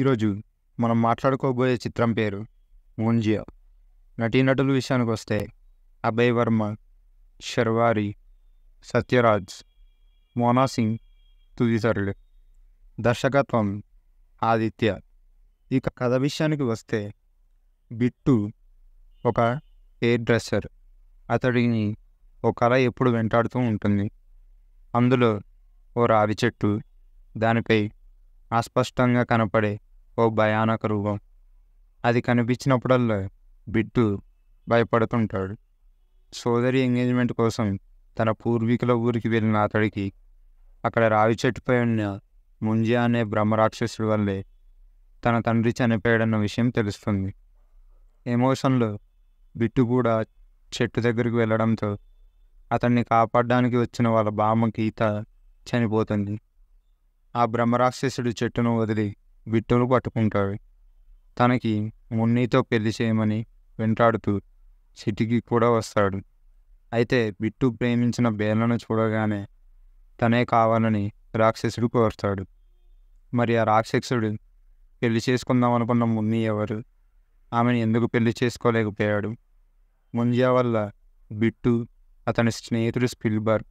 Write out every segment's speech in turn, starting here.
ఈరోజు మనం మాట్లాడుకోబోయే చిత్రం పేరు ముంజియా నటీనటుల విషయానికి వస్తే అభయ్ వర్మ శర్వారి సత్యరాజ్ మోనా సింగ్ తుదితరులు దర్శకత్వం ఆదిత్య ఇక కథ విషయానికి వస్తే బిట్టు ఒక హెయిర్ డ్రెస్సర్ అతడిని ఒక కళ ఎప్పుడు వెంటాడుతూ ఉంటుంది అందులో ఓ రావి చెట్టు దానిపై అస్పష్టంగా కనపడే ఓ భయానక రూపం అది కనిపించినప్పుడల్లా బిడ్డు భయపడుతుంటాడు సోదరి ఎంగేజ్మెంట్ కోసం తన పూర్వీకుల ఊరికి వెళ్ళిన అతడికి అక్కడ రావి చెట్టుపై ఉన్న ముంజి అనే బ్రహ్మరాక్షసుడి వల్లే తన తండ్రి చనిపోయాడన్న విషయం తెలుస్తుంది ఎమోషన్లో బిట్టు కూడా చెట్టు దగ్గరికి వెళ్ళడంతో అతన్ని కాపాడడానికి వచ్చిన వాళ్ళ బామ్మ గీత చనిపోతుంది ఆ బ్రహ్మరాక్షసుడు చెట్టును వదిలి బిట్టును పట్టుకుంటాడు తనకి మున్నీతో పెళ్లి చేయమని వెంటాడుతూ సిటీకి కూడా వస్తాడు అయితే బిట్టు ప్రేమించిన బేలను చూడగానే తనే కావాలని రాక్షసుడు కోరుతాడు మరి ఆ రాక్షసుడు పెళ్లి చేసుకుందాం అనుకున్న మున్ని ఎవరు ఆమెను ఎందుకు పెళ్లి చేసుకోలేకపోయాడు ముంజా వల్ల బిట్టు అతని స్నేహితుడు స్పిల్బర్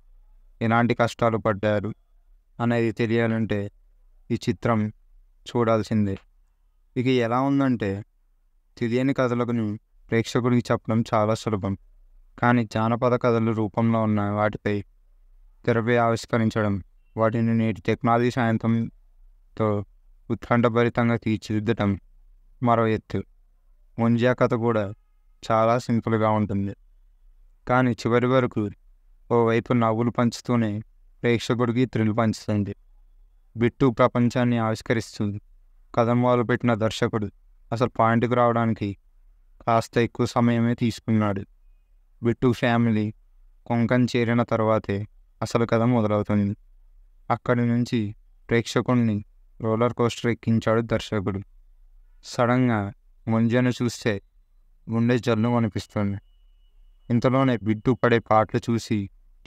ఎలాంటి కష్టాలు పడ్డారు అనేది తెలియాలంటే ఈ చిత్రం చూడాల్సిందే ఇక ఎలా ఉందంటే తెలియని కథలకు ప్రేక్షకుడికి చెప్పడం చాలా సులభం కానీ జానపద కథల రూపంలో ఉన్న వాటిపై తెరపై ఆవిష్కరించడం వాటిని నేటి టెక్నాలజీ సాయంత్రంతో ఉత్కంఠభరితంగా తీర్చిదిద్దటం మరో ఎత్తు ముంజా కథ కూడా చాలా సింపుల్గా ఉంటుంది కానీ చివరి వరకు ఓవైపు నవ్వులు పంచుతూనే ప్రేక్షకుడికి థ్రిల్ పంచుతుంది బిట్టు ప్రపంచాన్ని ఆవిష్కరిస్తుంది వాళ్ళు పెట్టిన దర్శకుడు అసలు పాయింట్కి రావడానికి కాస్త ఎక్కువ సమయమే తీసుకున్నాడు బిట్టు ఫ్యామిలీ కొంకణ్ చేరిన తర్వాతే అసలు కథ మొదలవుతుంది అక్కడి నుంచి ప్రేక్షకుడిని రోలర్ కోస్టర్ ఎక్కించాడు దర్శకుడు సడన్గా ముంజను చూస్తే గుండె జల్లు అనిపిస్తుంది ఇంతలోనే బిడ్డు పడే పాటలు చూసి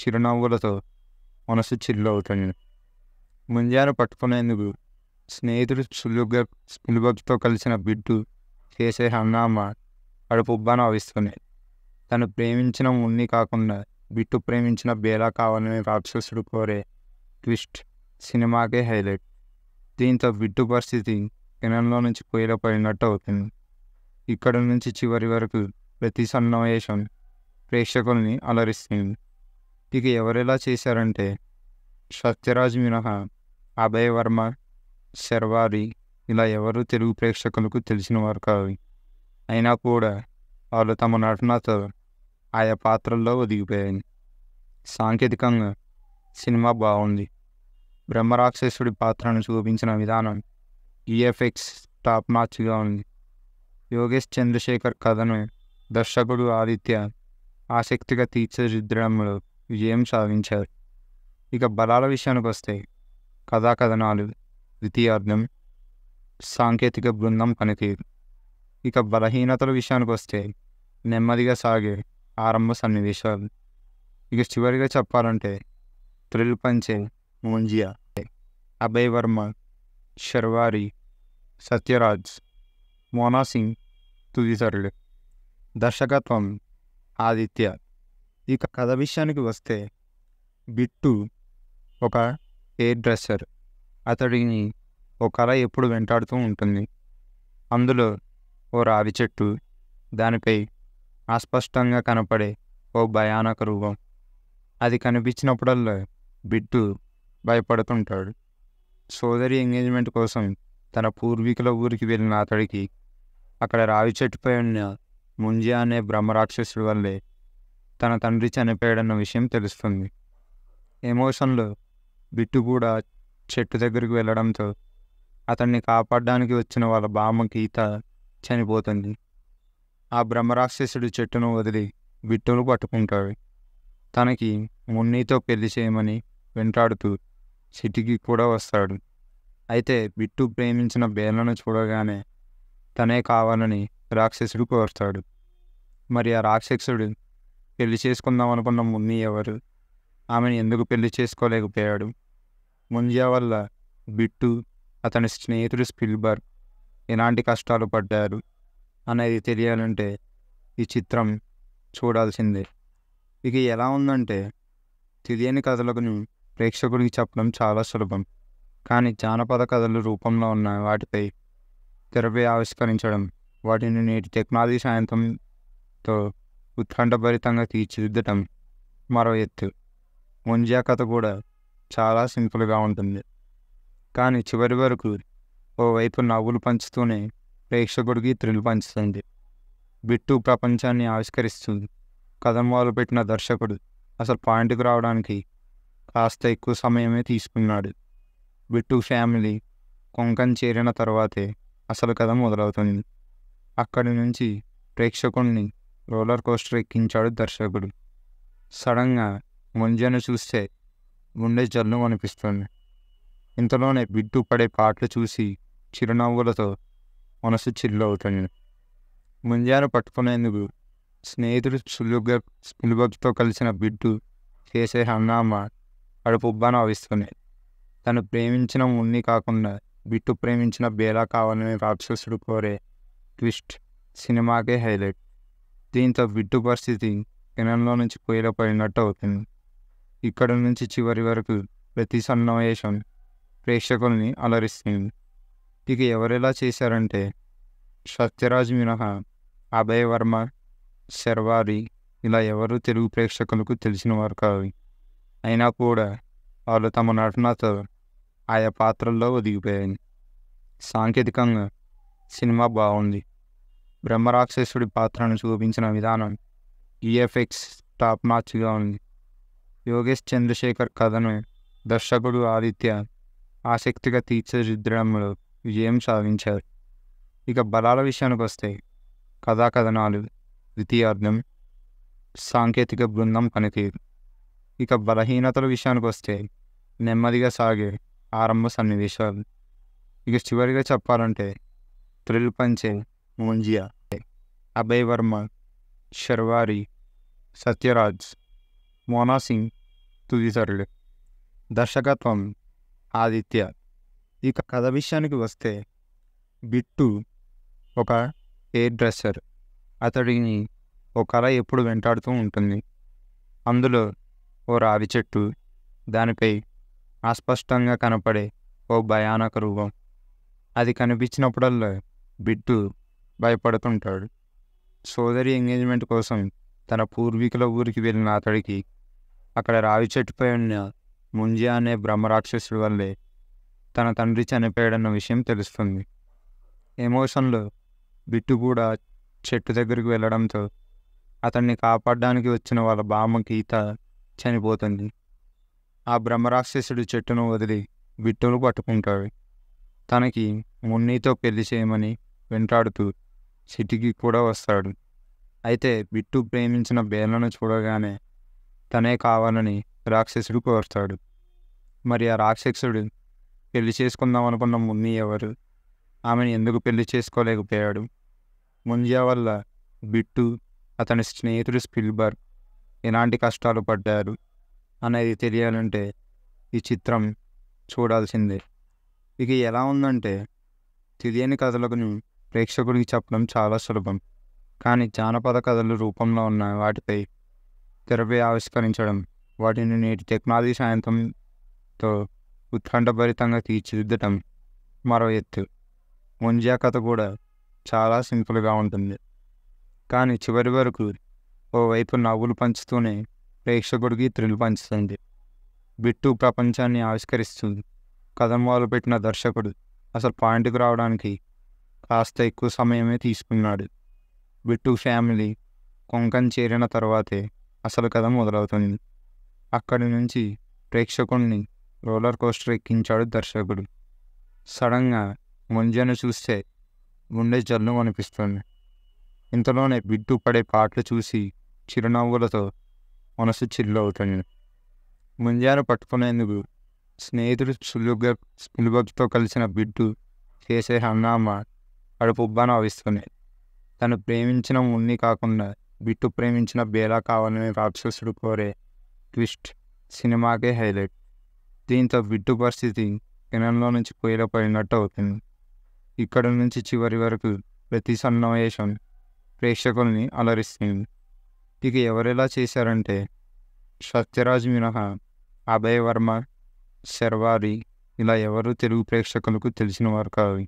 చిరునవ్వులతో మనసు చిల్లు అవుతుంది ముంజాను పట్టుకునేందుకు స్నేహితుడు సులువుగా స్పిల్బక్తో కలిసిన బిడ్డు చేసే హంగామా కడుపుబ్బా నవ్విస్తున్నాయి తను ప్రేమించిన ఉన్ని కాకుండా బిట్టు ప్రేమించిన బేలా కావాలని రాక్షసుడు కోరే ట్విస్ట్ సినిమాకే హైలైట్ దీంతో బిట్టు పరిస్థితి కిరణంలో నుంచి పొయ్యిలో అవుతుంది ఇక్కడ నుంచి చివరి వరకు ప్రతి సన్నివేశం ప్రేక్షకుల్ని అలరిస్తుంది ఇక ఎవరెలా చేశారంటే సత్యరాజ్ మినహా అభయ వర్మ శర్వారి ఇలా ఎవరు తెలుగు ప్రేక్షకులకు తెలిసిన వారు కావి అయినా కూడా వాళ్ళు తమ నటనతో ఆయా పాత్రల్లో ఒదిగిపోయాయి సాంకేతికంగా సినిమా బాగుంది బ్రహ్మరాక్షసుడి పాత్రను చూపించిన విధానం ఈఎఫ్ఎక్స్ టాప్ మార్చ్గా ఉంది యోగేష్ చంద్రశేఖర్ కథను దర్శకుడు ఆదిత్య ఆసక్తిగా తీర్చిదిద్దడంలో విజయం సాధించారు ఇక బలాల విషయానికి వస్తే కథాకథనాలు ద్వితీయార్థం సాంకేతిక బృందం పనితీరు ఇక బలహీనతల విషయానికి వస్తే నెమ్మదిగా సాగే ఆరంభ సన్నివేశాలు ఇక చివరిగా చెప్పాలంటే త్రిల్ పంచే ముంజియా అభయ్ వర్మ శర్వారి సత్యరాజ్ మోనా సింగ్ తదితరులు దర్శకత్వం ఆదిత్య ఇక కథ విషయానికి వస్తే బిట్టు ఒక హెయిర్ డ్రెస్సర్ అతడిని ఒక కళ ఎప్పుడు వెంటాడుతూ ఉంటుంది అందులో ఓ రావి చెట్టు దానిపై అస్పష్టంగా కనపడే ఓ భయానక రూపం అది కనిపించినప్పుడల్లా బిట్టు భయపడుతుంటాడు సోదరి ఎంగేజ్మెంట్ కోసం తన పూర్వీకుల ఊరికి వెళ్ళిన అతడికి అక్కడ రావి చెట్టుపై ఉన్న ముంజియా అనే బ్రహ్మరాక్షసుడి వల్లే తన తండ్రి చనిపోయాడన్న విషయం తెలుస్తుంది ఎమోషన్లో బిట్టు కూడా చెట్టు దగ్గరికి వెళ్ళడంతో అతన్ని కాపాడడానికి వచ్చిన వాళ్ళ బామ్మ గీత చనిపోతుంది ఆ బ్రహ్మరాక్షసుడు చెట్టును వదిలి బిట్టును పట్టుకుంటాడు తనకి మున్నీతో పెళ్లి చేయమని వెంటాడుతూ సిటీకి కూడా వస్తాడు అయితే బిట్టు ప్రేమించిన బేలను చూడగానే తనే కావాలని రాక్షసుడు కోరుతాడు మరి ఆ రాక్షసుడు పెళ్లి చేసుకుందాం అనుకున్న మున్నయ్య ఎవరు ఆమెను ఎందుకు పెళ్లి చేసుకోలేకపోయాడు ముంజియా వల్ల బిట్టు అతని స్నేహితుడు స్పిల్బర్ ఎలాంటి కష్టాలు పడ్డారు అనేది తెలియాలంటే ఈ చిత్రం చూడాల్సిందే ఇక ఎలా ఉందంటే తెలియని కథలకు ప్రేక్షకుడికి చెప్పడం చాలా సులభం కానీ జానపద కథలు రూపంలో ఉన్న వాటిపై తెరపై ఆవిష్కరించడం వాటిని నేటి టెక్నాలజీ సాయంత్రంతో ఉత్కంఠభరితంగా తీర్చిదిద్దటం మరో ఎత్తు ముంజా కథ కూడా చాలా సింపుల్గా ఉంటుంది కానీ చివరి వరకు ఓవైపు నవ్వులు పంచుతూనే ప్రేక్షకుడికి త్రిల్ పంచుతుంది బిట్టు ప్రపంచాన్ని ఆవిష్కరిస్తుంది కథం పెట్టిన దర్శకుడు అసలు పాయింట్కి రావడానికి కాస్త ఎక్కువ సమయమే తీసుకున్నాడు బిట్టు ఫ్యామిలీ కొంకం చేరిన తర్వాతే అసలు కథ మొదలవుతుంది అక్కడి నుంచి ప్రేక్షకుడిని రోలర్ కోస్టర్ ఎక్కించాడు దర్శకుడు సడన్గా ముంజను చూస్తే గుండె జల్లు అనిపిస్తుంది ఇంతలోనే బిడ్డు పడే పాటలు చూసి చిరునవ్వులతో మనసు చిల్లు అవుతుంది ముంజాను పట్టుకునేందుకు స్నేహితుడు సులుగ సులుభతో కలిసిన బిడ్డు చేసే హంగామా ఉబ్బాను అవిస్తుంది తను ప్రేమించిన ఉన్ని కాకుండా బిట్టు ప్రేమించిన బేలా కావాలని రాక్షసుడు కోరే ట్విస్ట్ సినిమాకే హైలైట్ దీంతో బిడ్డు పరిస్థితి కిణంలో నుంచి పొయ్యిలో పడినట్టు అవుతుంది ఇక్కడ నుంచి చివరి వరకు ప్రతి సన్నివేశం ప్రేక్షకుల్ని అలరిస్తుంది ఇక ఎవరెలా చేశారంటే సత్యరాజ్ మినహా అభయ్ వర్మ శర్వారి ఇలా ఎవరు తెలుగు ప్రేక్షకులకు తెలిసిన వారు కావు అయినా కూడా వాళ్ళు తమ నటనతో ఆయా పాత్రల్లో ఒదిగిపోయాయి సాంకేతికంగా సినిమా బాగుంది బ్రహ్మరాక్షసుడి పాత్రను చూపించిన విధానం ఈఎఫ్ఎక్స్ టాప్ మార్చిగా ఉంది యోగేష్ చంద్రశేఖర్ కథను దర్శకుడు ఆదిత్య ఆసక్తిగా తీర్చిదిద్దడంలో విజయం సాధించారు ఇక బలాల విషయానికి వస్తే కథాకథనాలు ద్వితీయార్థం సాంకేతిక బృందం పనితీరు ఇక బలహీనతల విషయానికి వస్తే నెమ్మదిగా సాగే ఆరంభ సన్నివేశాలు ఇక చివరిగా చెప్పాలంటే థ్రిల్ పంచే మోంజియా అభయ్ వర్మ શર્વારી సత్యరాజ్ మోనా సింగ్ తుదితరులు దర్శకత్వం ఆదిత్య ఇక కథ విషయానికి వస్తే బిట్టు ఒక హెయిర్ డ్రెస్సర్ అతడిని ఒక కళ ఎప్పుడు వెంటాడుతూ ఉంటుంది అందులో ఓ రావి చెట్టు దానిపై అస్పష్టంగా కనపడే ఓ భయానక రూపం అది కనిపించినప్పుడల్లా బిట్టు భయపడుతుంటాడు సోదరి ఎంగేజ్మెంట్ కోసం తన పూర్వీకుల ఊరికి వెళ్ళిన అతడికి అక్కడ రావి చెట్టుపై ఉన్న ముంజి అనే బ్రహ్మరాక్షసుడి వల్లే తన తండ్రి చనిపోయాడన్న విషయం తెలుస్తుంది ఎమోషన్లో బిట్టు కూడా చెట్టు దగ్గరికి వెళ్ళడంతో అతన్ని కాపాడడానికి వచ్చిన వాళ్ళ బామ్మ గీత చనిపోతుంది ఆ బ్రహ్మరాక్షసుడు చెట్టును వదిలి బిట్టును పట్టుకుంటాడు తనకి మున్నీతో పెళ్లి చేయమని వెంటాడుతూ చిటికి కూడా వస్తాడు అయితే బిట్టు ప్రేమించిన బేలను చూడగానే తనే కావాలని రాక్షసుడు కోరుతాడు మరి ఆ రాక్షసుడు పెళ్లి చేసుకుందాం అనుకున్న ముని ఎవరు ఆమెను ఎందుకు పెళ్లి చేసుకోలేకపోయాడు ముంజియా వల్ల బిట్టు అతని స్నేహితుడు స్పిల్బర్గ్ ఎలాంటి కష్టాలు పడ్డారు అనేది తెలియాలంటే ఈ చిత్రం చూడాల్సిందే ఇక ఎలా ఉందంటే తెలియని కథలకు ప్రేక్షకుడికి చెప్పడం చాలా సులభం కానీ జానపద కథలు రూపంలో ఉన్న వాటిపై తెరపై ఆవిష్కరించడం వాటిని నేటి టెక్నాలజీ సాయంత్రంతో ఉత్కంఠభరితంగా తీర్చిదిద్దటం మరో ఎత్తు ముంజా కథ కూడా చాలా సింపుల్గా ఉంటుంది కానీ చివరి వరకు ఓవైపు నవ్వులు పంచుతూనే ప్రేక్షకుడికి థ్రిల్ పంచుతుంది బిట్టు ప్రపంచాన్ని ఆవిష్కరిస్తుంది కథం వాళ్ళు పెట్టిన దర్శకుడు అసలు పాయింట్కి రావడానికి కాస్త ఎక్కువ సమయమే తీసుకున్నాడు బిట్టు ఫ్యామిలీ కొంకణ్ చేరిన తర్వాతే అసలు కథ మొదలవుతుంది అక్కడి నుంచి ప్రేక్షకుణ్ణి రోలర్ కోస్టర్ ఎక్కించాడు దర్శకుడు సడన్గా ముంజను చూస్తే గుండె జల్లు అనిపిస్తుంది ఇంతలోనే బిడ్డు పడే పాటలు చూసి చిరునవ్వులతో మనసు చిల్లు అవుతుంది ముంజాను పట్టుకునేందుకు స్నేహితుడు సులువుగా సులుభతో కలిసిన బిడ్డు చేసే హంగామా కడుపు ఉబ్బా నవ్విస్తున్నాయి తను ప్రేమించిన ఉన్ని కాకుండా బిట్టు ప్రేమించిన బేలా కావాలని రాక్షసుడు కోరే ట్విస్ట్ సినిమాకే హైలైట్ దీంతో బిట్టు పరిస్థితి కిరణంలో నుంచి పొయ్యిలో పడినట్టు అవుతుంది ఇక్కడ నుంచి చివరి వరకు ప్రతి సన్నివేశం ప్రేక్షకుల్ని అలరిస్తుంది ఇక ఎవరెలా చేశారంటే సత్యరాజ్ మినహా అభయ్ వర్మ శర్వారి ఇలా ఎవరు తెలుగు ప్రేక్షకులకు తెలిసిన వారు కావాలి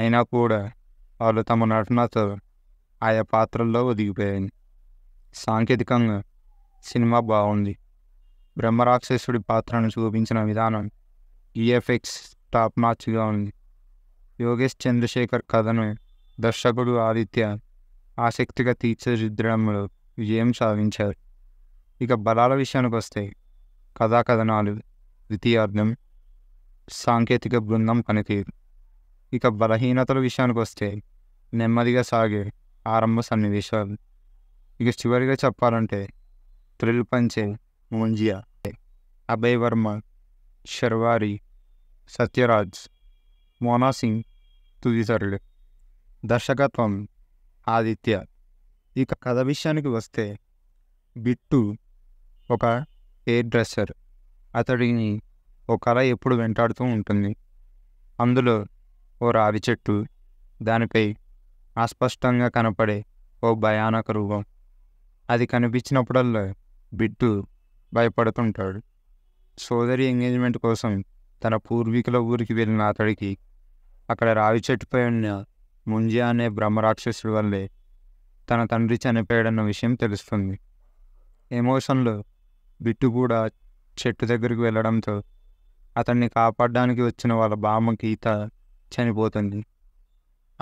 అయినా కూడా వాళ్ళు తమ నటనతో ఆయా పాత్రల్లో ఒదిగిపోయాయి సాంకేతికంగా సినిమా బాగుంది బ్రహ్మరాక్షసుడి పాత్రను చూపించిన విధానం ఈఎఫ్ఎక్స్ టాప్ మార్చ్గా ఉంది యోగేష్ చంద్రశేఖర్ కథను దర్శకుడు ఆదిత్య ఆసక్తిగా తీర్చిదిద్దడంలో విజయం సాధించారు ఇక బలాల విషయానికి వస్తే కథాకథనాలు ద్వితీయార్థం సాంకేతిక బృందం పనితీరు ఇక బలహీనతల విషయానికి వస్తే నెమ్మదిగా సాగే ఆరంభ సన్నివేశాలు ఇక చివరిగా చెప్పాలంటే త్రిల్ పంచే ముంజియా అభయ్ వర్మ శర్వారి సత్యరాజ్ మోనా సింగ్ తుదితరులు దర్శకత్వం ఆదిత్య ఇక కథ విషయానికి వస్తే బిట్టు ఒక హెయిర్ డ్రెస్సర్ అతడిని ఒక కళ ఎప్పుడు వెంటాడుతూ ఉంటుంది అందులో ఓ రావి చెట్టు దానిపై అస్పష్టంగా కనపడే ఓ భయానక రూపం అది కనిపించినప్పుడల్లా బిట్టు భయపడుతుంటాడు సోదరి ఎంగేజ్మెంట్ కోసం తన పూర్వీకుల ఊరికి వెళ్ళిన అతడికి అక్కడ రావి చెట్టుపై ఉన్న ముంజియా అనే బ్రహ్మరాక్షసుడి వల్లే తన తండ్రి చనిపోయాడన్న విషయం తెలుస్తుంది ఎమోషన్లో బిట్టు కూడా చెట్టు దగ్గరికి వెళ్ళడంతో అతన్ని కాపాడడానికి వచ్చిన వాళ్ళ బామ్మ గీత చనిపోతుంది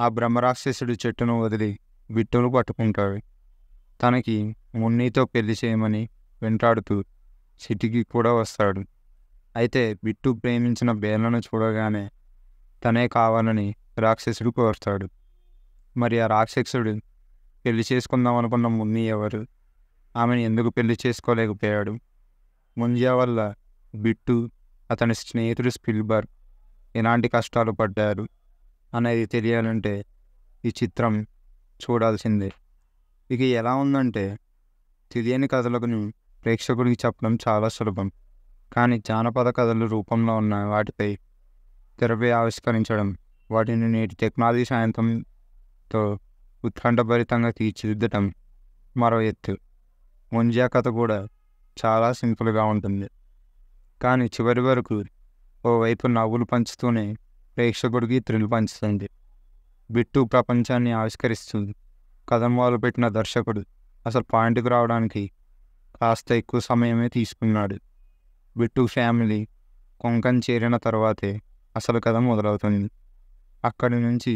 ఆ బ్రహ్మరాక్షసుడు చెట్టును వదిలి విట్టును పట్టుకుంటాడు తనకి మున్నీతో పెళ్లి చేయమని వెంటాడుతూ సిటీకి కూడా వస్తాడు అయితే బిట్టు ప్రేమించిన బేలను చూడగానే తనే కావాలని రాక్షసుడు కోరుతాడు మరి ఆ రాక్షసుడు పెళ్లి చేసుకుందాం అనుకున్న మున్ని ఎవరు ఆమెను ఎందుకు పెళ్లి చేసుకోలేకపోయాడు ముంజియా వల్ల బిట్టు అతని స్నేహితుడు స్పిల్బర్గ్ ఎలాంటి కష్టాలు పడ్డారు అనేది తెలియాలంటే ఈ చిత్రం చూడాల్సిందే ఇక ఎలా ఉందంటే తెలియని కథలకు ప్రేక్షకుడికి చెప్పడం చాలా సులభం కానీ జానపద కథలు రూపంలో ఉన్న వాటిపై తెరపై ఆవిష్కరించడం వాటిని నేటి టెక్నాలజీ సాయంత్రంతో ఉత్కంఠభరితంగా తీర్చిదిద్దటం మరో ఎత్తు ముంజా కథ కూడా చాలా సింపుల్గా ఉంటుంది కానీ చివరి వరకు ఓవైపు నవ్వులు పంచుతూనే ప్రేక్షకుడికి థ్రిల్ పంచుతుంది బిట్టు ప్రపంచాన్ని ఆవిష్కరిస్తుంది కథం వాళ్ళు పెట్టిన దర్శకుడు అసలు పాయింట్కి రావడానికి కాస్త ఎక్కువ సమయమే తీసుకున్నాడు బిట్టు ఫ్యామిలీ కొంకన్ చేరిన తర్వాతే అసలు కథ మొదలవుతుంది అక్కడి నుంచి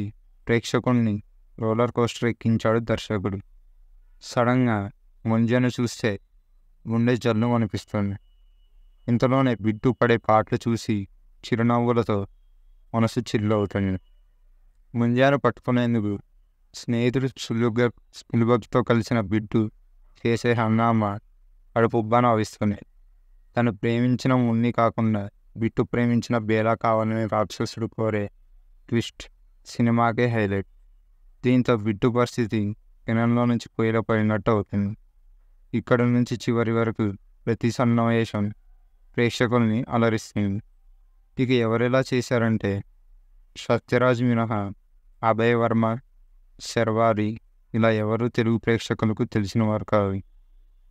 ప్రేక్షకుడిని రోలర్ కోస్టర్ ఎక్కించాడు దర్శకుడు సడన్గా ముంజను చూస్తే గుండె జల్లు అనిపిస్తుంది ఇంతలోనే బిడ్డు పడే పాటలు చూసి చిరునవ్వులతో మనసు చిల్లవుతుంది ముంజాను పట్టుకునేందుకు స్నేహితుడు సులువుగా సులుభతో కలిసిన బిడ్డు చేసే హన్నామ కడుపుబ్బా అవిస్తుంది తను ప్రేమించిన ఉన్ని కాకుండా బిట్టు ప్రేమించిన బేలా కావాలని రాక్షసుడు కోరే ట్విస్ట్ సినిమాకే హైలైట్ దీంతో బిట్టు పరిస్థితి కిణంలో నుంచి పొయ్యిలో అవుతుంది ఇక్కడ నుంచి చివరి వరకు ప్రతి సన్నివేశం ప్రేక్షకుల్ని అలరిస్తుంది ఇక ఎవరెలా చేశారంటే సత్యరాజ్ మినహా అభయ్ వర్మ శర్వారి ఇలా ఎవరు తెలుగు ప్రేక్షకులకు తెలిసిన వారు కావు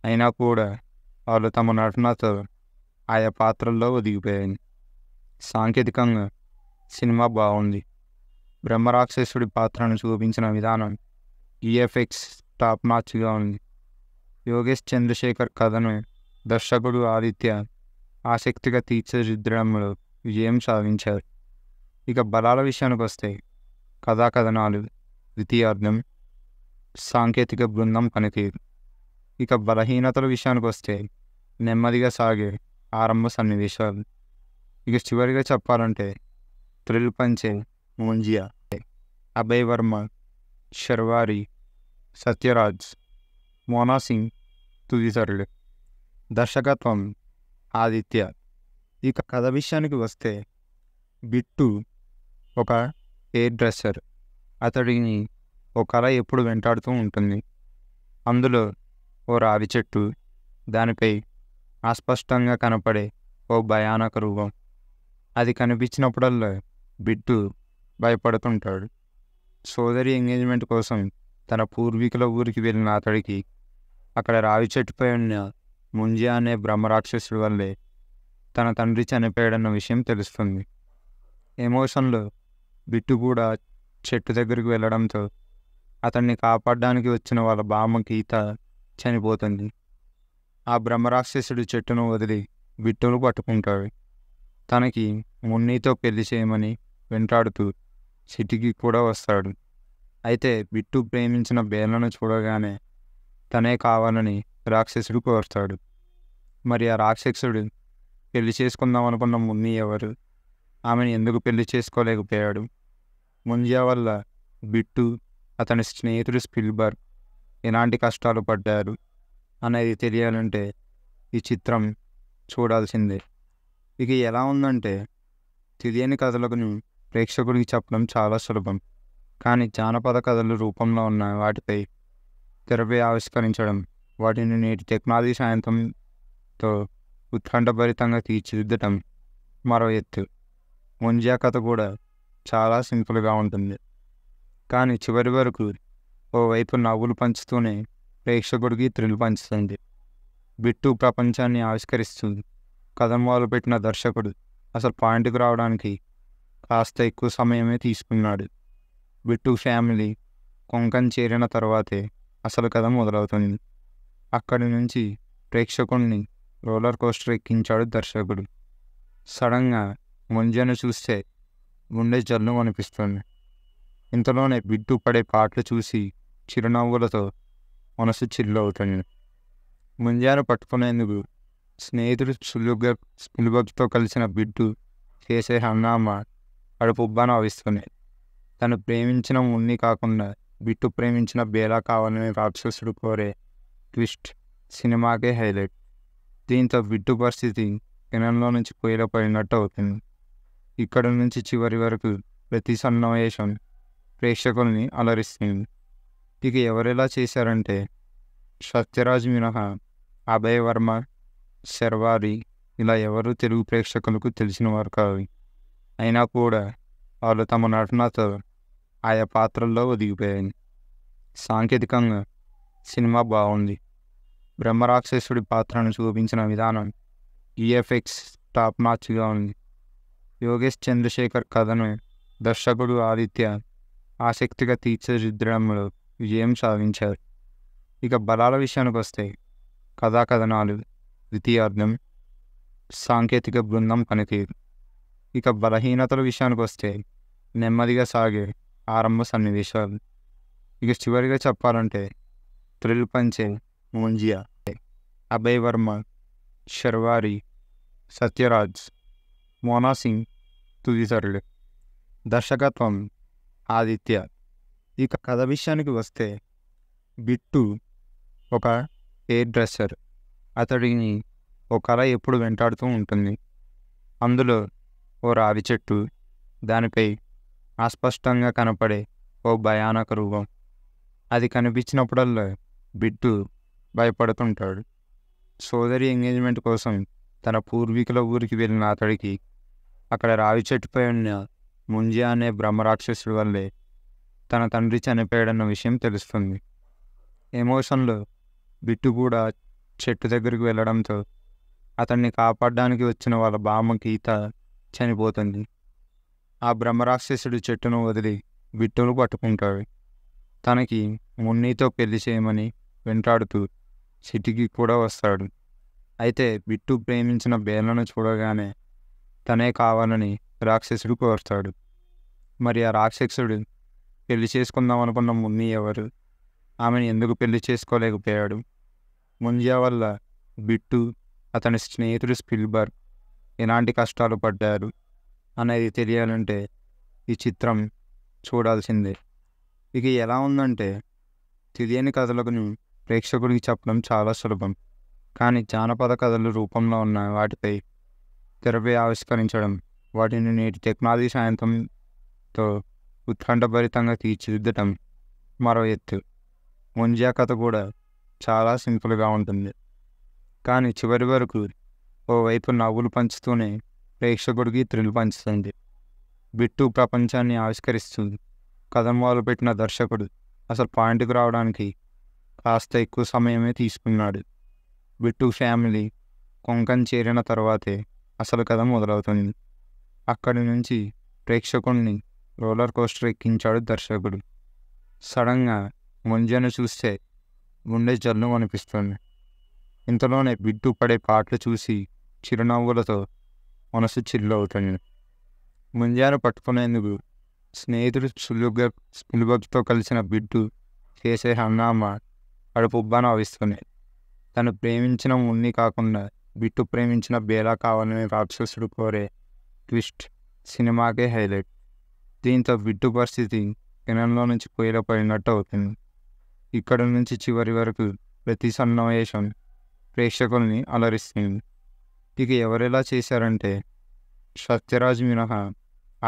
అయినా కూడా వాళ్ళు తమ నటనతో ఆయా పాత్రల్లో ఒదిగిపోయాయి సాంకేతికంగా సినిమా బాగుంది బ్రహ్మరాక్షసుడి పాత్రను చూపించిన విధానం ఈఎఫ్ఎక్స్ టాప్ మార్చ్గా ఉంది యోగేష్ చంద్రశేఖర్ కథను దర్శకుడు ఆదిత్య ఆసక్తిగా తీర్చిదిద్దడంలో విజయం సాధించారు ఇక బలాల విషయానికి వస్తే కథాకథనాలు ద్వితీయార్థం సాంకేతిక బృందం పనితీరు ఇక బలహీనతల విషయానికి వస్తే నెమ్మదిగా సాగే ఆరంభ సన్నివేశాలు ఇక చివరిగా చెప్పాలంటే త్రిల్ పంచే ముంజియా అభయ్ వర్మ శర్వారి సత్యరాజ్ మోనా సింగ్ తుదితరులు దర్శకత్వం ఆదిత్య ఇక కథ విషయానికి వస్తే బిట్టు ఒక హెయిర్ డ్రెస్సర్ అతడిని ఓ కళ ఎప్పుడు వెంటాడుతూ ఉంటుంది అందులో ఓ రావి చెట్టు దానిపై అస్పష్టంగా కనపడే ఓ భయానక రూపం అది కనిపించినప్పుడల్లా బిట్టు భయపడుతుంటాడు సోదరి ఎంగేజ్మెంట్ కోసం తన పూర్వీకుల ఊరికి వెళ్ళిన అతడికి అక్కడ రావి చెట్టుపై ఉన్న ముంజి అనే బ్రహ్మరాక్షసుడి వల్లే తన తండ్రి చనిపోయాడన్న విషయం తెలుస్తుంది ఎమోషన్లో బిట్టు కూడా చెట్టు దగ్గరికి వెళ్ళడంతో అతన్ని కాపాడడానికి వచ్చిన వాళ్ళ బామ్మ గీత చనిపోతుంది ఆ బ్రహ్మరాక్షసుడు చెట్టును వదిలి బిట్టును పట్టుకుంటాడు తనకి మున్నీతో పెళ్లి చేయమని వెంటాడుతూ సిటీకి కూడా వస్తాడు అయితే బిట్టు ప్రేమించిన బేలను చూడగానే తనే కావాలని రాక్షసుడు కోరుతాడు మరి ఆ రాక్షసుడు పెళ్లి చేసుకుందాం అనుకున్న ముని ఎవరు ఆమెను ఎందుకు పెళ్లి చేసుకోలేకపోయాడు ముంజా వల్ల బిట్టు అతని స్నేహితుడు స్పిల్బర్గ్ ఎలాంటి కష్టాలు పడ్డారు అనేది తెలియాలంటే ఈ చిత్రం చూడాల్సిందే ఇక ఎలా ఉందంటే తెలియని కథలకు ప్రేక్షకుడికి చెప్పడం చాలా సులభం కానీ జానపద కథల రూపంలో ఉన్న వాటిపై తెరపై ఆవిష్కరించడం వాటిని నేటి టెక్నాలజీ సాయంత్రంతో ఉత్కంఠభరితంగా తీర్చిదిద్దటం మరో ఎత్తు ముంజా కథ కూడా చాలా సింపుల్గా ఉంటుంది కానీ చివరి వరకు ఓవైపు నవ్వులు పంచుతూనే ప్రేక్షకుడికి త్రిల్లు పంచుతుంది బిట్టు ప్రపంచాన్ని ఆవిష్కరిస్తుంది వాళ్ళు పెట్టిన దర్శకుడు అసలు పాయింట్కి రావడానికి కాస్త ఎక్కువ సమయమే తీసుకున్నాడు బిట్టు ఫ్యామిలీ కొంకణ్ చేరిన తర్వాతే అసలు కథ మొదలవుతుంది అక్కడి నుంచి ప్రేక్షకుల్ని రోలర్ కోస్టర్ ఎక్కించాడు దర్శకుడు సడన్గా ముంజను చూస్తే గుండె జల్లు అనిపిస్తుంది ఇంతలోనే బిడ్డు పడే పాటలు చూసి చిరునవ్వులతో మనసు చిల్లు అవుతుంది ముంజాను పట్టుకునేందుకు స్నేహితుడు సులువుగా సులుభతో కలిసిన బిడ్డు చేసే హంగామా కడుపుబ్బా నవ్విస్తుంది తను ప్రేమించిన ఉన్ని కాకుండా బిట్టు ప్రేమించిన బేలా కావాలని రాక్షసుడు కోరే ట్విస్ట్ సినిమాకే హైలైట్ దీంతో బిట్టు పరిస్థితి కిరణంలో నుంచి పొయ్యిలో అవుతుంది ఇక్కడ నుంచి చివరి వరకు ప్రతి సన్నివేశం ప్రేక్షకుల్ని అలరిస్తుంది ఇక ఎవరెలా చేశారంటే సత్యరాజ్ మినహా అభయ్ వర్మ శర్వారి ఇలా ఎవరు తెలుగు ప్రేక్షకులకు తెలిసిన వారు కావు అయినా కూడా వాళ్ళు తమ నటనతో ఆయా పాత్రల్లో ఒదిగిపోయాయి సాంకేతికంగా సినిమా బాగుంది బ్రహ్మరాక్షసుడి పాత్రను చూపించిన విధానం ఈఎఫ్ఎక్స్ టాప్ మార్చ్గా ఉంది యోగేష్ చంద్రశేఖర్ కథను దర్శకుడు ఆదిత్య ఆసక్తిగా తీర్చిదిద్దడంలో విజయం సాధించారు ఇక బలాల విషయానికి వస్తే కథాకథనాలు ద్వితీయార్థం సాంకేతిక బృందం పనితీరు ఇక బలహీనతల విషయానికి వస్తే నెమ్మదిగా సాగే ఆరంభ సన్నివేశాలు ఇక చివరిగా చెప్పాలంటే థ్రిల్ పంచే મોંજિયા అభయ్ వర్మ శర్వారి సత్యరాజ్ మోనా సింగ్ తుదితరులు దర్శకత్వం ఆదిత్య ఇక కథ విషయానికి వస్తే బిట్టు ఒక హెయిర్ డ్రెస్సర్ అతడిని ఒక కళ ఎప్పుడు వెంటాడుతూ ఉంటుంది అందులో ఓ రావి చెట్టు దానిపై అస్పష్టంగా కనపడే ఓ భయానక రూపం అది కనిపించినప్పుడల్లా బిట్టు భయపడుతుంటాడు సోదరి ఎంగేజ్మెంట్ కోసం తన పూర్వీకుల ఊరికి వెళ్ళిన అతడికి అక్కడ రావి చెట్టుపై ఉన్న ముంజియా అనే బ్రహ్మరాక్షసుడి వల్లే తన తండ్రి చనిపోయాడన్న విషయం తెలుస్తుంది ఎమోషన్లో బిట్టు కూడా చెట్టు దగ్గరికి వెళ్ళడంతో అతన్ని కాపాడడానికి వచ్చిన వాళ్ళ బామ్మ గీత చనిపోతుంది ఆ బ్రహ్మరాక్షసుడు చెట్టును వదిలి బిట్టును పట్టుకుంటాడు తనకి మున్నీతో పెళ్లి చేయమని వెంటాడుతూ సిటీకి కూడా వస్తాడు అయితే బిట్టు ప్రేమించిన బేలను చూడగానే తనే కావాలని రాక్షసుడు కోరుతాడు మరి ఆ రాక్షసుడు పెళ్లి చేసుకుందాం అనుకున్న ముని ఎవరు ఆమెను ఎందుకు పెళ్లి చేసుకోలేకపోయాడు ముంజియా వల్ల బిట్టు అతని స్నేహితుడు స్పిల్బర్ ఎలాంటి కష్టాలు పడ్డారు అనేది తెలియాలంటే ఈ చిత్రం చూడాల్సిందే ఇక ఎలా ఉందంటే తెలియని కథలకు ప్రేక్షకుడికి చెప్పడం చాలా సులభం కానీ జానపద కథలు రూపంలో ఉన్న వాటిపై తెరపై ఆవిష్కరించడం వాటిని నేటి టెక్నాలజీ సాయంత్రంతో ఉత్కంఠభరితంగా తీర్చిదిద్దటం మరో ఎత్తు ముంజా కథ కూడా చాలా సింపుల్గా ఉంటుంది కానీ చివరి వరకు ఓవైపు నవ్వులు పంచుతూనే ప్రేక్షకుడికి థ్రిల్ పంచుతుంది బిట్టు ప్రపంచాన్ని ఆవిష్కరిస్తుంది కథం వాళ్ళు పెట్టిన దర్శకుడు అసలు పాయింట్కి రావడానికి కాస్త ఎక్కువ సమయమే తీసుకున్నాడు బిట్టు ఫ్యామిలీ కొంకన్ చేరిన తర్వాతే అసలు కథ మొదలవుతుంది అక్కడి నుంచి ప్రేక్షకుల్ని రోలర్ కోస్టర్ ఎక్కించాడు దర్శకుడు సడన్గా ముంజను చూస్తే గుండె జల్లు అనిపిస్తుంది ఇంతలోనే బిడ్డు పడే పాటలు చూసి చిరునవ్వులతో మనసు చిల్లు అవుతుంది ముంజాను పట్టుకునేందుకు స్నేహితుడు సులుగ్గా సులుభతో కలిసిన బిడ్డు చేసే హంగామా వాడు పుబ్బాను తను ప్రేమించిన ఉన్ని కాకుండా బిట్టు ప్రేమించిన బేలా కావాలని రాక్షసుడు కోరే ట్విస్ట్ సినిమాకే హైలైట్ దీంతో బిట్టు పరిస్థితి కిణంలో నుంచి పొయ్యిలో పడినట్టు అవుతుంది ఇక్కడ నుంచి చివరి వరకు ప్రతి సన్నివేశం ప్రేక్షకుల్ని అలరిస్తుంది ఇక ఎవరెలా చేశారంటే సత్యరాజ్ మినహా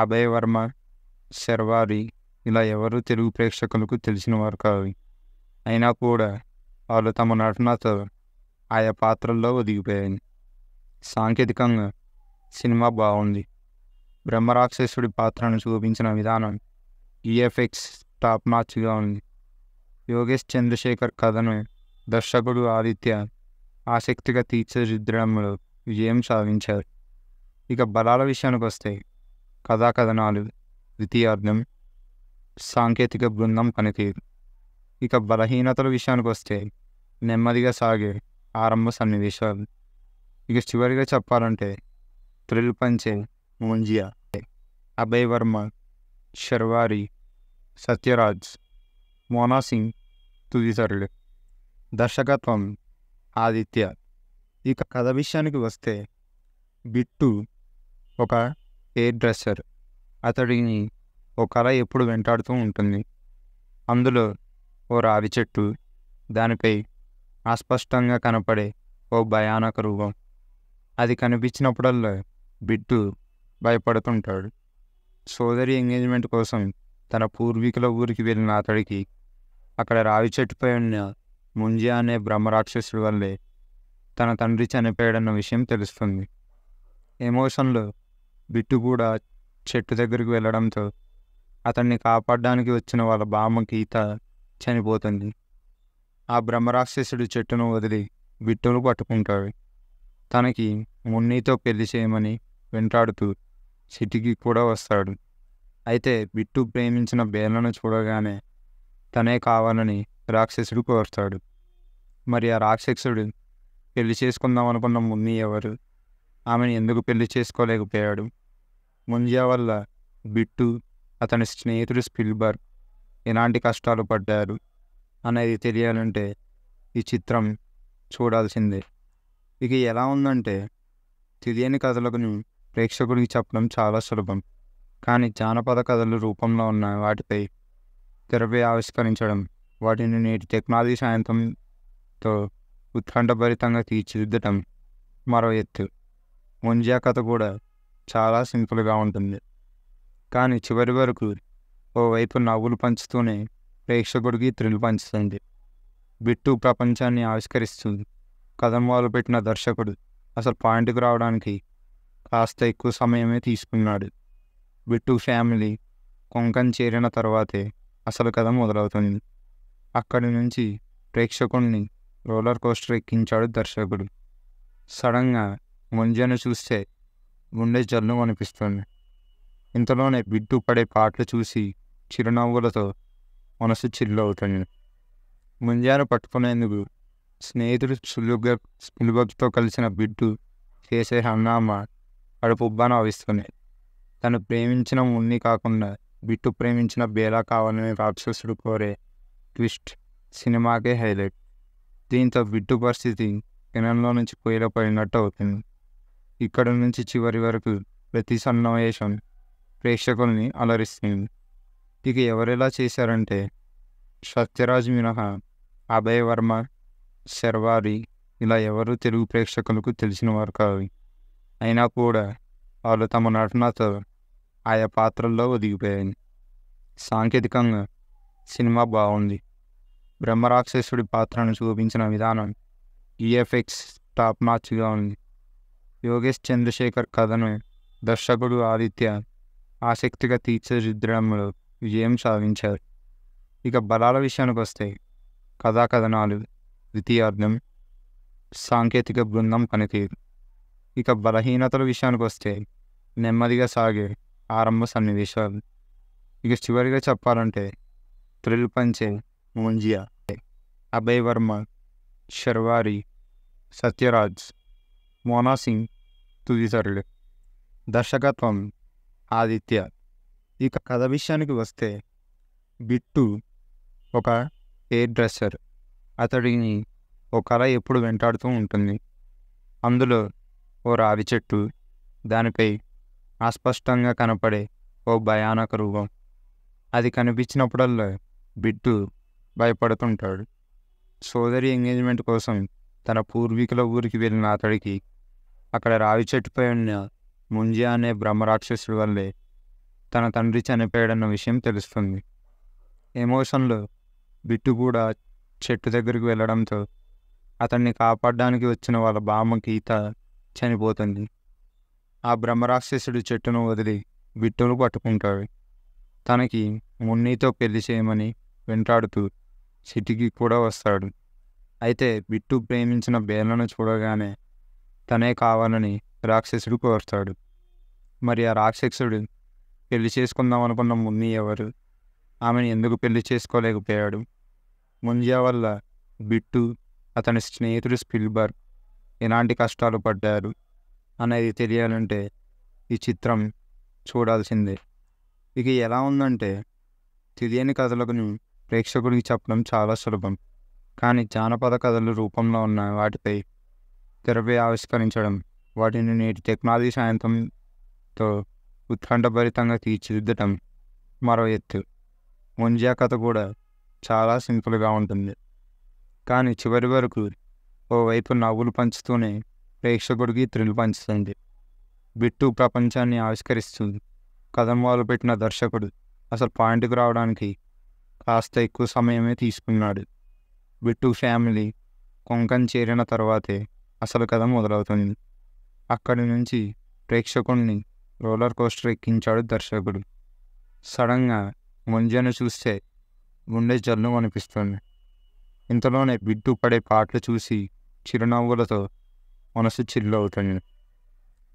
అభయ్ వర్మ శర్వారి ఇలా ఎవరు తెలుగు ప్రేక్షకులకు తెలిసిన వారు కావాలి అయినా కూడా వాళ్ళు తమ నటనతో ఆయా పాత్రల్లో ఒదిగిపోయాయి సాంకేతికంగా సినిమా బాగుంది బ్రహ్మరాక్షసుడి పాత్రను చూపించిన విధానం ఈఎఫ్ఎక్స్ టాప్ మార్చ్గా ఉంది యోగేష్ చంద్రశేఖర్ కథను దర్శకుడు ఆదిత్య ఆసక్తిగా తీర్చిదిద్దడంలో విజయం సాధించారు ఇక బలాల విషయానికి వస్తే కథాకథనాలు ద్వితీయార్థం సాంకేతిక బృందం పనితీరు ఇక బలహీనతల విషయానికి వస్తే నెమ్మదిగా సాగే ఆరంభ సన్నివేశాలు ఇక చివరిగా చెప్పాలంటే త్రిల్ పంచే ముంజియా అభయ్ వర్మ శర్వారి సత్యరాజ్ మోనా సింగ్ తుదితరులు దర్శకత్వం ఆదిత్య ఇక కథ విషయానికి వస్తే బిట్టు ఒక ఎయిర్ డ్రెస్సర్ అతడిని ఒక కళ ఎప్పుడు వెంటాడుతూ ఉంటుంది అందులో ఓ రావి చెట్టు దానిపై అస్పష్టంగా కనపడే ఓ భయానక రూపం అది కనిపించినప్పుడల్లా బిట్టు భయపడుతుంటాడు సోదరి ఎంగేజ్మెంట్ కోసం తన పూర్వీకుల ఊరికి వెళ్ళిన అతడికి అక్కడ రావి చెట్టుపై ఉన్న ముంజి అనే బ్రహ్మరాక్షసుడి వల్లే తన తండ్రి చనిపోయాడన్న విషయం తెలుస్తుంది ఎమోషన్లో బిట్టు కూడా చెట్టు దగ్గరికి వెళ్ళడంతో అతన్ని కాపాడడానికి వచ్చిన వాళ్ళ బామ్మ గీత చనిపోతుంది ఆ బ్రహ్మరాక్షసుడు చెట్టును వదిలి బిట్టును పట్టుకుంటాడు తనకి మున్నీతో పెళ్లి చేయమని వెంటాడుతూ సిటీకి కూడా వస్తాడు అయితే బిట్టు ప్రేమించిన బేలను చూడగానే తనే కావాలని రాక్షసుడు కోరుతాడు మరి ఆ రాక్షసుడు పెళ్లి చేసుకుందాం అనుకున్న మున్ని ఎవరు ఆమెను ఎందుకు పెళ్లి చేసుకోలేకపోయాడు ముంజా వల్ల బిట్టు అతని స్నేహితుడు స్పిల్బర్గ్ ఎలాంటి కష్టాలు పడ్డారు అనేది తెలియాలంటే ఈ చిత్రం చూడాల్సిందే ఇక ఎలా ఉందంటే తెలియని కథలను ప్రేక్షకుడికి చెప్పడం చాలా సులభం కానీ జానపద కథల రూపంలో ఉన్న వాటిపై తెరపై ఆవిష్కరించడం వాటిని నేటి టెక్నాలజీ సాయంత్రంతో ఉత్కంఠభరితంగా తీర్చిదిద్దటం మరో ఎత్తు ముంజా కథ కూడా చాలా సింపుల్గా ఉంటుంది కానీ చివరి వరకు ఓవైపు నవ్వులు పంచుతూనే ప్రేక్షకుడికి థ్రిల్ పంచుతుంది బిట్టు ప్రపంచాన్ని ఆవిష్కరిస్తుంది వాళ్ళు పెట్టిన దర్శకుడు అసలు పాయింట్కి రావడానికి కాస్త ఎక్కువ సమయమే తీసుకున్నాడు బిట్టు ఫ్యామిలీ కొంకణ్ చేరిన తర్వాతే అసలు కథ మొదలవుతుంది అక్కడి నుంచి ప్రేక్షకుడిని రోలర్ కోస్టర్ ఎక్కించాడు దర్శకుడు సడన్గా ముంజను చూస్తే గుండె జల్లు అనిపిస్తుంది ఇంతలోనే బిడ్డు పడే పాటలు చూసి చిరునవ్వులతో మనసు చిల్లు అవుతుంది ముంజాను పట్టుకునేందుకు స్నేహితుడు సులుగా సులుభతో కలిసిన బిడ్డు చేసే హంగామ కడుపుబ్బా అవిస్తున్నాయి తను ప్రేమించిన ఉన్ని కాకుండా బిట్టు ప్రేమించిన బేలా కావాలని రాక్షసుడు కోరే ట్విస్ట్ సినిమాకే హైలైట్ దీంతో బిట్టు పరిస్థితి కిణంలో నుంచి పొయ్యిలో పడినట్టు అవుతుంది ఇక్కడ నుంచి చివరి వరకు ప్రతి సన్నివేశం ప్రేక్షకుల్ని అలరిస్తుంది ఇక ఎవరెలా చేశారంటే సత్యరాజ్ మినహా అభయ వర్మ శర్వారి ఇలా ఎవరు తెలుగు ప్రేక్షకులకు తెలిసిన వారు కావు అయినా కూడా వాళ్ళు తమ నటనతో ఆయా పాత్రల్లో ఒదిగిపోయాయి సాంకేతికంగా సినిమా బాగుంది బ్రహ్మరాక్షసుడి పాత్రను చూపించిన విధానం ఈఎఫ్ఎక్స్ టాప్ మార్చ్గా ఉంది యోగేష్ చంద్రశేఖర్ కథను దర్శకుడు ఆదిత్య ఆసక్తిగా తీర్చిదిద్దడంలో విజయం సాధించారు ఇక బలాల విషయానికి వస్తే కథాకథనాలు ద్వితీయార్థం సాంకేతిక బృందం పనితీరు ఇక బలహీనతల విషయానికి వస్తే నెమ్మదిగా సాగే ఆరంభ సన్నివేశాలు ఇక చివరిగా చెప్పాలంటే త్రిల్ పంచే ముంజియా అభయ్ వర్మ శర్వారి సత్యరాజ్ మోనా సింగ్ తదితరులు దర్శకత్వం ఆదిత్య ఇక కథ విషయానికి వస్తే బిట్టు ఒక హెయిర్ డ్రెస్సర్ అతడిని ఒక కళ ఎప్పుడు వెంటాడుతూ ఉంటుంది అందులో ఓ రావి చెట్టు దానిపై అస్పష్టంగా కనపడే ఓ భయానక రూపం అది కనిపించినప్పుడల్లా బిట్టు భయపడుతుంటాడు సోదరి ఎంగేజ్మెంట్ కోసం తన పూర్వీకుల ఊరికి వెళ్ళిన అతడికి అక్కడ రావి చెట్టుపై ఉన్న ముంజియా అనే బ్రహ్మరాక్షసుడి వల్లే తన తండ్రి చనిపోయాడన్న విషయం తెలుస్తుంది ఎమోషన్లో బిట్టు కూడా చెట్టు దగ్గరికి వెళ్ళడంతో అతన్ని కాపాడడానికి వచ్చిన వాళ్ళ బామ్మ గీత చనిపోతుంది ఆ బ్రహ్మరాక్షసుడు చెట్టును వదిలి బిట్టును పట్టుకుంటాడు తనకి మున్నీతో పెళ్లి చేయమని వెంటాడుతూ సిటీకి కూడా వస్తాడు అయితే బిట్టు ప్రేమించిన బేలను చూడగానే తనే కావాలని రాక్షసుడు కోరుతాడు మరి ఆ రాక్షసుడు పెళ్లి చేసుకుందాం అనుకున్న మున్ని ఎవరు ఆమెను ఎందుకు పెళ్లి చేసుకోలేకపోయాడు ముంజియా వల్ల బిట్టు అతని స్నేహితుడు స్పిల్బర్ ఎలాంటి కష్టాలు పడ్డారు అనేది తెలియాలంటే ఈ చిత్రం చూడాల్సిందే ఇక ఎలా ఉందంటే తెలియని కథలకు ప్రేక్షకుడికి చెప్పడం చాలా సులభం కానీ జానపద కథలు రూపంలో ఉన్న వాటిపై తెరపై ఆవిష్కరించడం వాటిని నేటి టెక్నాలజీ సాయంత్రంతో ఉత్కంఠభరితంగా తీర్చిదిద్దటం మరో ఎత్తు ముంజా కథ కూడా చాలా సింపుల్గా ఉంటుంది కానీ చివరి వరకు ఓవైపు నవ్వులు పంచుతూనే ప్రేక్షకుడికి థ్రిల్ పంచుతుంది బిట్టు ప్రపంచాన్ని ఆవిష్కరిస్తుంది కథం పెట్టిన దర్శకుడు అసలు పాయింట్కి రావడానికి కాస్త ఎక్కువ సమయమే తీసుకున్నాడు బిట్టు ఫ్యామిలీ కొంకం చేరిన తర్వాతే అసలు కథ మొదలవుతుంది అక్కడి నుంచి ప్రేక్షకుడిని రోలర్ కోస్టర్ ఎక్కించాడు దర్శకుడు సడన్గా ముంజను చూస్తే గుండె జల్లు అనిపిస్తుంది ఇంతలోనే బిడ్డు పడే పాటలు చూసి చిరునవ్వులతో మనసు చిల్లు అవుతుంది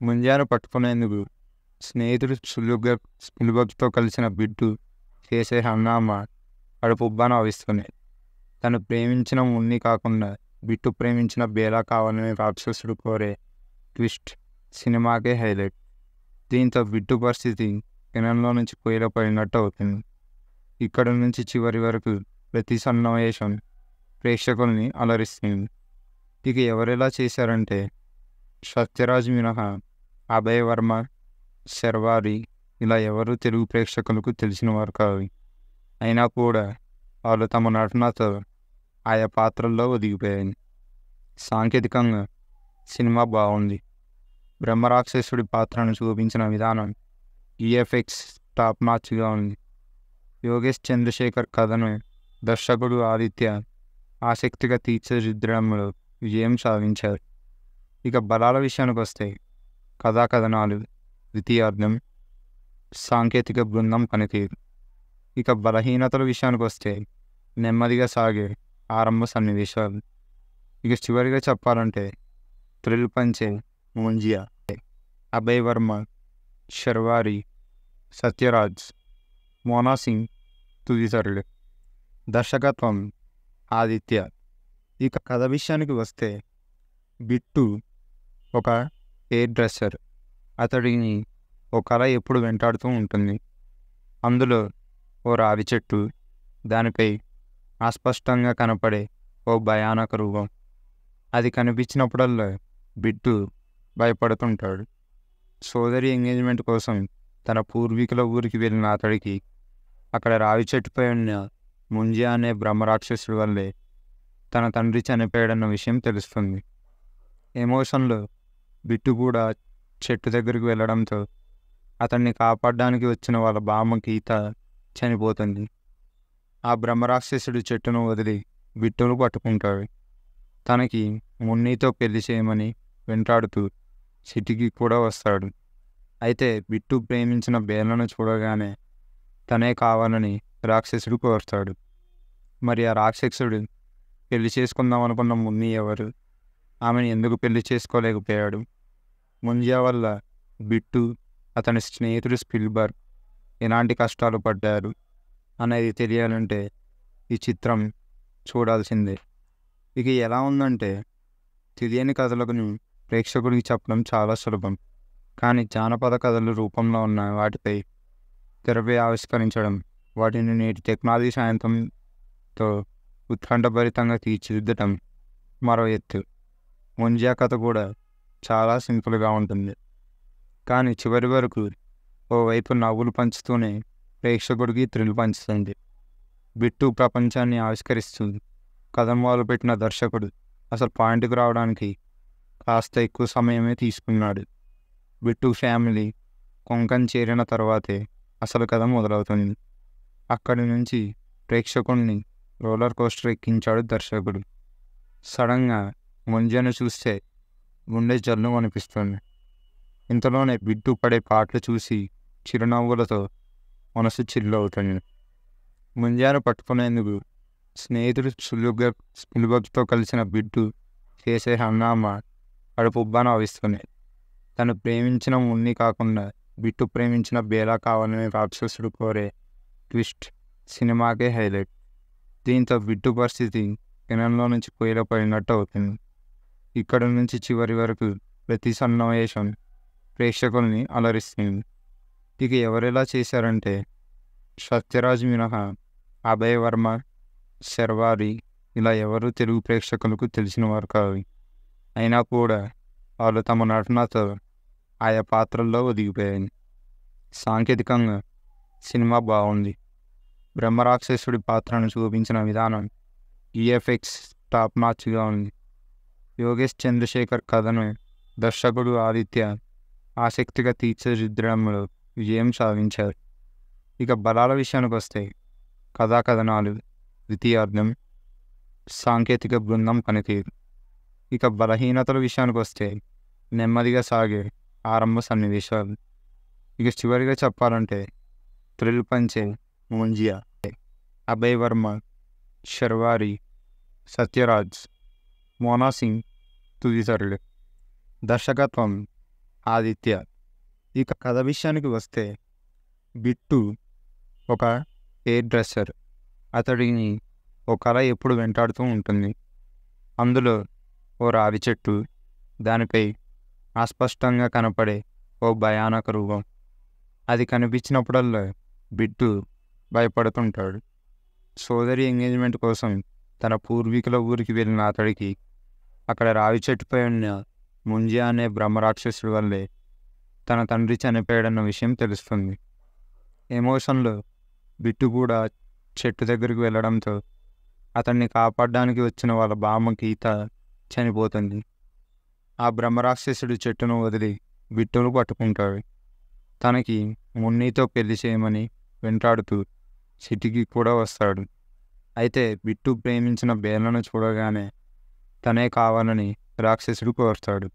ముంజాను పట్టుకునేందుకు స్నేహితుడు సులువుగా సులుభతో కలిసిన బిడ్డు చేసే హంగామా ఉబ్బాను అవిస్తుంది తను ప్రేమించిన ఉన్ని కాకుండా బిట్టు ప్రేమించిన బేలా కావాలని రాక్షసుడు కోరే ట్విస్ట్ సినిమాకే హైలైట్ దీంతో బిడ్డు పరిస్థితి కిణంలో నుంచి పొయ్యిలో పడినట్టు అవుతుంది ఇక్కడ నుంచి చివరి వరకు ప్రతి సన్నివేశం ప్రేక్షకుల్ని అలరిస్తుంది ఇక ఎవరెలా చేశారంటే సత్యరాజ్ మినహా అభయ్ వర్మ శర్వారి ఇలా ఎవరు తెలుగు ప్రేక్షకులకు తెలిసిన వారు కావు అయినా కూడా వాళ్ళు తమ నటనతో ఆయా పాత్రల్లో ఒదిగిపోయాయి సాంకేతికంగా సినిమా బాగుంది బ్రహ్మరాక్షసుడి పాత్రను చూపించిన విధానం ఈఎఫ్ఎక్స్ టాప్ మార్చిగా ఉంది యోగేష్ చంద్రశేఖర్ కథను దర్శకుడు ఆదిత్య ఆసక్తిగా తీర్చిదిద్దడంలో విజయం సాధించారు ఇక బలాల విషయానికి వస్తే కథాకథనాలు ద్వితీయార్థం సాంకేతిక బృందం పనితీరు ఇక బలహీనతల విషయానికి వస్తే నెమ్మదిగా సాగే ఆరంభ సన్నివేశాలు ఇక చివరిగా చెప్పాలంటే థ్రిల్ పంచే మోంజియా అభయ్ వర్మ શર્વારી సత్యరాజ్ మోనా సింగ్ తుదితరులు దర్శకత్వం ఆదిత్య ఇక కథ విషయానికి వస్తే బిట్టు ఒక ఎయిర్ డ్రెస్సర్ అతడిని ఒక కళ ఎప్పుడు వెంటాడుతూ ఉంటుంది అందులో ఓ రావి చెట్టు దానిపై అస్పష్టంగా కనపడే ఓ భయానక రూపం అది కనిపించినప్పుడల్లా బిట్టు భయపడుతుంటాడు సోదరి ఎంగేజ్మెంట్ కోసం తన పూర్వీకుల ఊరికి వెళ్ళిన అతడికి అక్కడ రావి చెట్టుపై ఉన్న ముంజి అనే బ్రహ్మరాక్షసుడి వల్లే తన తండ్రి చనిపోయాడన్న విషయం తెలుస్తుంది ఎమోషన్లో బిట్టు కూడా చెట్టు దగ్గరికి వెళ్ళడంతో అతన్ని కాపాడడానికి వచ్చిన వాళ్ళ బామ్మ గీత చనిపోతుంది ఆ బ్రహ్మరాక్షసుడు చెట్టును వదిలి బిట్టును పట్టుకుంటాడు తనకి మున్నీతో పెళ్లి చేయమని వెంటాడుతూ చిటికి కూడా వస్తాడు అయితే బిట్టు ప్రేమించిన బేలను చూడగానే తనే కావాలని రాక్షసుడు కోరుతాడు మరి ఆ రాక్షసుడు పెళ్లి చేసుకుందాం అనుకున్న ముని ఎవరు ఆమెను ఎందుకు పెళ్లి చేసుకోలేకపోయాడు ముంజియా వల్ల బిట్టు అతని స్నేహితుడు స్పిల్బర్గ్ ఎలాంటి కష్టాలు పడ్డారు అనేది తెలియాలంటే ఈ చిత్రం చూడాల్సిందే ఇక ఎలా ఉందంటే తెలియని కథలకు ప్రేక్షకుడికి చెప్పడం చాలా సులభం కానీ జానపద కథలు రూపంలో ఉన్న వాటిపై తెరపై ఆవిష్కరించడం వాటిని నేటి టెక్నాలజీ సాయంత్రంతో ఉత్కంఠభరితంగా తీర్చిదిద్దటం మరో ఎత్తు ముంజా కథ కూడా చాలా సింపుల్గా ఉంటుంది కానీ చివరి వరకు ఓవైపు నవ్వులు పంచుతూనే ప్రేక్షకుడికి థ్రిల్ పంచుతుంది బిట్టు ప్రపంచాన్ని ఆవిష్కరిస్తుంది కథం వాళ్ళు పెట్టిన దర్శకుడు అసలు పాయింట్కి రావడానికి కాస్త ఎక్కువ సమయమే తీసుకున్నాడు బిట్టు ఫ్యామిలీ కొంకణ్ చేరిన తర్వాతే అసలు కథ మొదలవుతుంది అక్కడి నుంచి ప్రేక్షకుణ్ణి రోలర్ కోస్టర్ ఎక్కించాడు దర్శకుడు సడన్గా ముంజను చూస్తే గుండె జల్లు అనిపిస్తుంది ఇంతలోనే బిడ్డు పడే పాటలు చూసి చిరునవ్వులతో మనసు చిల్లు అవుతుంది ముంజాను పట్టుకునేందుకు స్నేహితుడు సులుగ్గా సులుభతో కలిసిన బిడ్డు చేసే హంగామా వాడు పుబ్బాను తను ప్రేమించిన ఉన్ని కాకుండా బిట్టు ప్రేమించిన బేలా కావాలని రాక్షసుడు కోరే ట్విస్ట్ సినిమాకే హైలైట్ దీంతో బిట్టు పరిస్థితి కిరణంలో నుంచి పొయ్యిలో పడినట్టు అవుతుంది ఇక్కడ నుంచి చివరి వరకు ప్రతి సన్నివేశం ప్రేక్షకుల్ని అలరిస్తుంది ఇక ఎవరెలా చేశారంటే సత్యరాజ్ మినహా అభయ్ వర్మ శర్వారి ఇలా ఎవరు తెలుగు ప్రేక్షకులకు తెలిసిన వారు కావాలి అయినా కూడా వాళ్ళు తమ నటనతో ఆయా పాత్రల్లో ఒదిగిపోయాయి సాంకేతికంగా సినిమా బాగుంది బ్రహ్మరాక్షసుడి పాత్రను చూపించిన విధానం ఈఎఫ్ఎక్స్ టాప్ మార్చ్గా ఉంది యోగేష్ చంద్రశేఖర్ కథను దర్శకుడు ఆదిత్య ఆసక్తిగా తీర్చిదిద్దడంలో విజయం సాధించారు ఇక బలాల విషయానికి వస్తే కథాకథనాలు ద్వితీయార్థం సాంకేతిక బృందం పనితీరు ఇక బలహీనతల విషయానికి వస్తే నెమ్మదిగా సాగే ఆరంభ సన్నివేశాలు ఇక చివరిగా చెప్పాలంటే త్రిల్ పంచే ముంజియా అభయ్ వర్మ శర్వారి సత్యరాజ్ మోనా సింగ్ తుదితరులు దర్శకత్వం ఆదిత్య ఇక కథ విషయానికి వస్తే బిట్టు ఒక హెయిర్ డ్రెస్సర్ అతడిని ఒక కళ ఎప్పుడు వెంటాడుతూ ఉంటుంది అందులో ఓ రావి చెట్టు దానిపై అస్పష్టంగా కనపడే ఓ భయానక రూపం అది కనిపించినప్పుడల్లా బిట్టు భయపడుతుంటాడు సోదరి ఎంగేజ్మెంట్ కోసం తన పూర్వీకుల ఊరికి వెళ్ళిన అతడికి అక్కడ రావి చెట్టుపై ఉన్న ముంజియా అనే బ్రహ్మరాక్షసుడి వల్లే తన తండ్రి చనిపోయాడన్న విషయం తెలుస్తుంది ఎమోషన్లో బిట్టు కూడా చెట్టు దగ్గరికి వెళ్ళడంతో అతన్ని కాపాడడానికి వచ్చిన వాళ్ళ బామ్మ గీత చనిపోతుంది ఆ బ్రహ్మరాక్షసుడు చెట్టును వదిలి విట్టును పట్టుకుంటాడు తనకి మున్నీతో పెళ్లి చేయమని వెంటాడుతూ సిటీకి కూడా వస్తాడు అయితే బిట్టు ప్రేమించిన బేలను చూడగానే తనే కావాలని రాక్షసుడు కోరుతాడు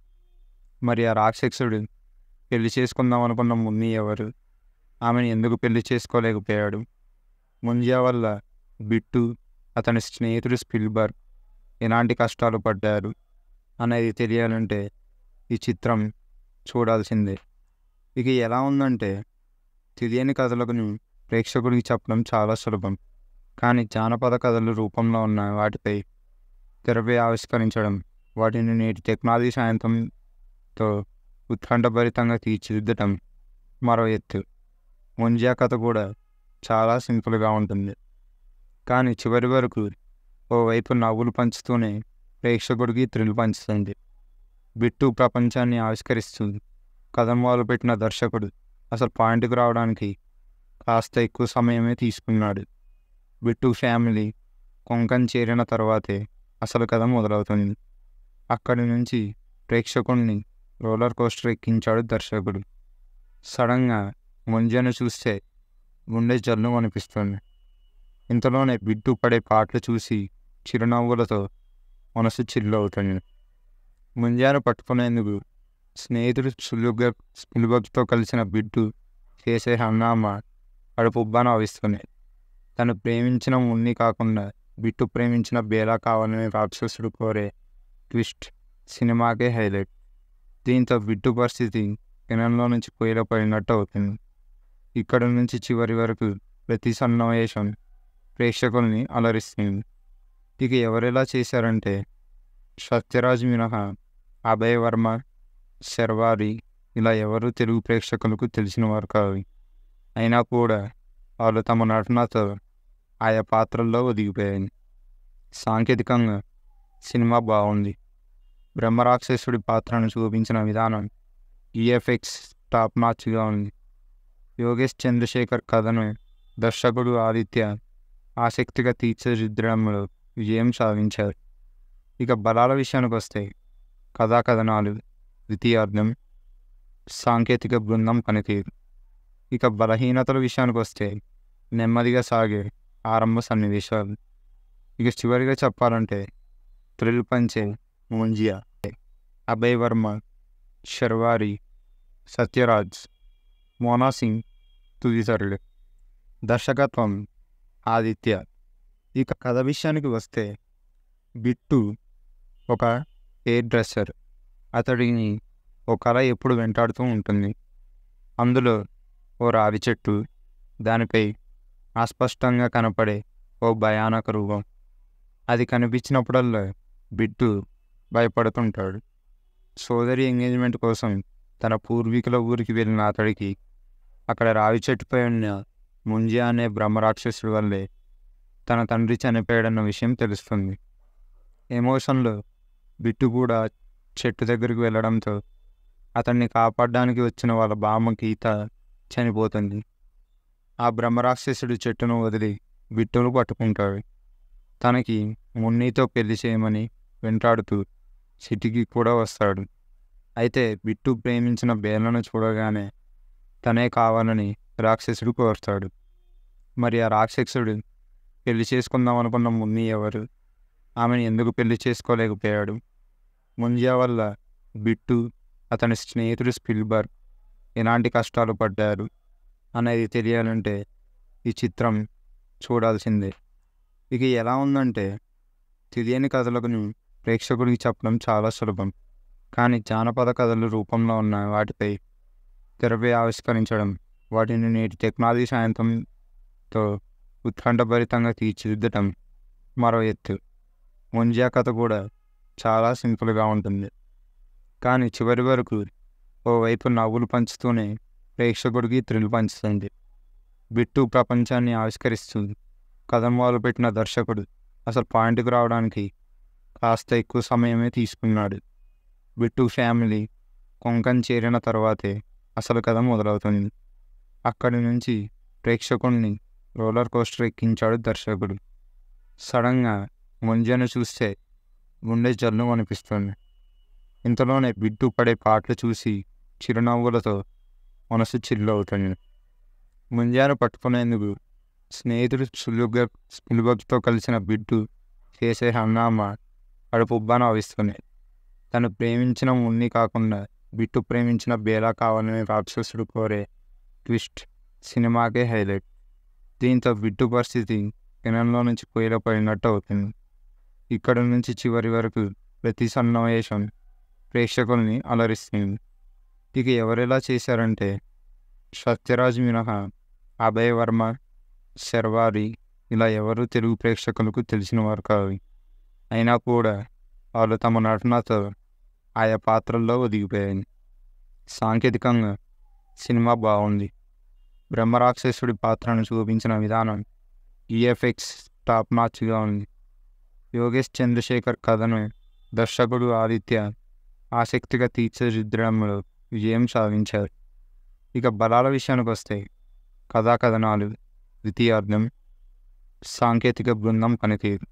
మరి ఆ రాక్షసుడు పెళ్లి చేసుకుందాం అనుకున్న మున్ని ఎవరు ఆమెను ఎందుకు పెళ్లి చేసుకోలేకపోయాడు ముంజియా వల్ల బిట్టు అతని స్నేహితుడు స్పిల్బర్గ్ ఎలాంటి కష్టాలు పడ్డారు అనేది తెలియాలంటే ఈ చిత్రం చూడాల్సిందే ఇక ఎలా ఉందంటే తెలియని కథలకు ప్రేక్షకుడికి చెప్పడం చాలా సులభం కానీ జానపద కథలు రూపంలో ఉన్న వాటిపై తెరపై ఆవిష్కరించడం వాటిని నేటి టెక్నాలజీ సాయంత్రంతో ఉత్కంఠభరితంగా తీర్చిదిద్దటం మరో ఎత్తు ముంజా కథ కూడా చాలా సింపుల్గా ఉంటుంది కానీ చివరి వరకు ఓవైపు నవ్వులు పంచుతూనే ప్రేక్షకుడికి థ్రిల్ పంచుతుంది బిట్టు ప్రపంచాన్ని ఆవిష్కరిస్తుంది కథం పెట్టిన దర్శకుడు అసలు పాయింట్కి రావడానికి కాస్త ఎక్కువ సమయమే తీసుకున్నాడు బిట్టు ఫ్యామిలీ కొంకం చేరిన తర్వాతే అసలు కథ మొదలవుతుంది అక్కడి నుంచి ప్రేక్షకుడిని రోలర్ కోస్టర్ ఎక్కించాడు దర్శకుడు సడన్గా ముంజను చూస్తే గుండె జల్లు అనిపిస్తుంది ఇంతలోనే బిడ్డు పడే పాటలు చూసి చిరునవ్వులతో మనసు చిల్లవుతుంది ముంజాను పట్టుకునేందుకు స్నేహితుడు సులుగా సులుభతో కలిసిన బిడ్డు చేసే హంగామా కడుపుబ్బా అవిస్తుంది తను ప్రేమించిన ఉన్ని కాకుండా బిట్టు ప్రేమించిన బేలా కావాలని రాక్షసుడు కోరే ట్విస్ట్ సినిమాకే హైలైట్ దీంతో బిట్టు పరిస్థితి కిణంలో నుంచి పొయ్యిలో పడినట్టు అవుతుంది ఇక్కడ నుంచి చివరి వరకు ప్రతి సన్నివేశం ప్రేక్షకుల్ని అలరిస్తుంది ఇక ఎవరెలా చేశారంటే సత్యరాజ్ మినహా అభయ వర్మ శర్వారి ఇలా ఎవరు తెలుగు ప్రేక్షకులకు తెలిసిన వారు కావు అయినా కూడా వాళ్ళు తమ నటనతో ఆయా పాత్రల్లో ఒదిగిపోయాయి సాంకేతికంగా సినిమా బాగుంది బ్రహ్మరాక్షసుడి పాత్రను చూపించిన విధానం ఈఎఫ్ఎక్స్ టాప్ మార్చ్గా ఉంది యోగేష్ చంద్రశేఖర్ కథను దర్శకుడు ఆదిత్య ఆసక్తిగా తీర్చిదిద్దడంలో విజయం సాధించారు ఇక బలాల విషయానికి వస్తే కథాకథనాలు ద్వితీయార్థం సాంకేతిక బృందం పనితీరు ఇక బలహీనతల విషయానికి వస్తే నెమ్మదిగా సాగే ఆరంభ సన్నివేశాలు ఇక చివరిగా చెప్పాలంటే త్రిల్ పంచే ముంజియా అభయ్ వర్మ శర్వారి సత్యరాజ్ మోనా సింగ్ తుదితరులు దర్శకత్వం ఆదిత్య ఇక కథ విషయానికి వస్తే బిట్టు ఒక హెయిర్ డ్రెస్సర్ అతడిని ఓ కళ ఎప్పుడు వెంటాడుతూ ఉంటుంది అందులో ఓ రావి చెట్టు దానిపై అస్పష్టంగా కనపడే ఓ భయానక రూపం అది కనిపించినప్పుడల్లా బిట్టు భయపడుతుంటాడు సోదరి ఎంగేజ్మెంట్ కోసం తన పూర్వీకుల ఊరికి వెళ్ళిన అతడికి అక్కడ రావి చెట్టుపై ఉన్న ముంజియా అనే బ్రహ్మరాక్షసుడి వల్లే తన తండ్రి చనిపోయాడన్న విషయం తెలుస్తుంది ఎమోషన్లో బిట్టు కూడా చెట్టు దగ్గరికి వెళ్ళడంతో అతన్ని కాపాడడానికి వచ్చిన వాళ్ళ బామ్మ గీత చనిపోతుంది ఆ బ్రహ్మరాక్షసుడు చెట్టును వదిలి బిట్టును పట్టుకుంటాడు తనకి మున్నీతో పెళ్లి చేయమని వెంటాడుతూ సిటీకి కూడా వస్తాడు అయితే బిట్టు ప్రేమించిన బేలను చూడగానే తనే కావాలని రాక్షసుడు కోరుతాడు మరి ఆ రాక్షసుడు పెళ్లి చేసుకుందాం అనుకున్న మున్ని ఎవరు ఆమెను ఎందుకు పెళ్లి చేసుకోలేకపోయాడు ముంజియా వల్ల బిట్టు అతని స్నేహితుడు స్పిల్బర్గ్ ఎలాంటి కష్టాలు పడ్డారు అనేది తెలియాలంటే ఈ చిత్రం చూడాల్సిందే ఇక ఎలా ఉందంటే తెలియని కథలకు ప్రేక్షకుడికి చెప్పడం చాలా సులభం కానీ జానపద కథలు రూపంలో ఉన్న వాటిపై తెరపై ఆవిష్కరించడం వాటిని నేటి టెక్నాలజీ సాయంత్రంతో ఉత్కంఠభరితంగా తీర్చిదిద్దటం మరో ఎత్తు ముంజా కథ కూడా చాలా సింపుల్గా ఉంటుంది కానీ చివరి వరకు ఓవైపు నవ్వులు పంచుతూనే ప్రేక్షకుడికి త్రిల్లు పంచుతుంది బిట్టు ప్రపంచాన్ని ఆవిష్కరిస్తుంది వాళ్ళు పెట్టిన దర్శకుడు అసలు పాయింట్కి రావడానికి కాస్త ఎక్కువ సమయమే తీసుకున్నాడు బిట్టు ఫ్యామిలీ కొంకణ్ చేరిన తర్వాతే అసలు కథ మొదలవుతుంది అక్కడి నుంచి ప్రేక్షకుడిని రోలర్ కోస్టర్ ఎక్కించాడు దర్శకుడు సడన్గా ముంజను చూస్తే గుండె జల్లు అనిపిస్తుంది ఇంతలోనే బిడ్డు పడే పాటలు చూసి చిరునవ్వులతో మనసు చిల్లు అవుతుంది ముంజాను పట్టుకునేందుకు స్నేహితుడు సులువుగా సులుభతో కలిసిన బిడ్డు చేసే హంగామా కడుపుబ్బా నవ్విస్తుంది తను ప్రేమించిన ఉన్ని కాకుండా బిట్టు ప్రేమించిన బేలా కావాలని రాక్షసుడు కోరే ట్విస్ట్ సినిమాకే హైలైట్ దీంతో బిడ్డు పరిస్థితి కిణంలో నుంచి పొయ్యిలో పడినట్టు అవుతుంది ఇక్కడ నుంచి చివరి వరకు ప్రతి సన్నివేశం ప్రేక్షకుల్ని అలరిస్తుంది ఇక ఎవరెలా చేశారంటే సత్యరాజ్ మినహా అభయ్ వర్మ శర్వారి ఇలా ఎవరు తెలుగు ప్రేక్షకులకు తెలిసిన వారు కావు అయినా కూడా వాళ్ళు తమ నటనతో ఆయా పాత్రల్లో ఒదిగిపోయాయి సాంకేతికంగా సినిమా బాగుంది బ్రహ్మరాక్షసుడి పాత్రను చూపించిన విధానం ఈఎఫ్ఎక్స్ టాప్ మార్చ్గా ఉంది యోగేష్ చంద్రశేఖర్ కథను దర్శకుడు ఆదిత్య ఆసక్తిగా తీర్చిదిద్దడంలో విజయం సాధించారు ఇక బలాల విషయానికి వస్తే కథాకథనాలు ద్వితీయార్థం సాంకేతిక బృందం పనితీరు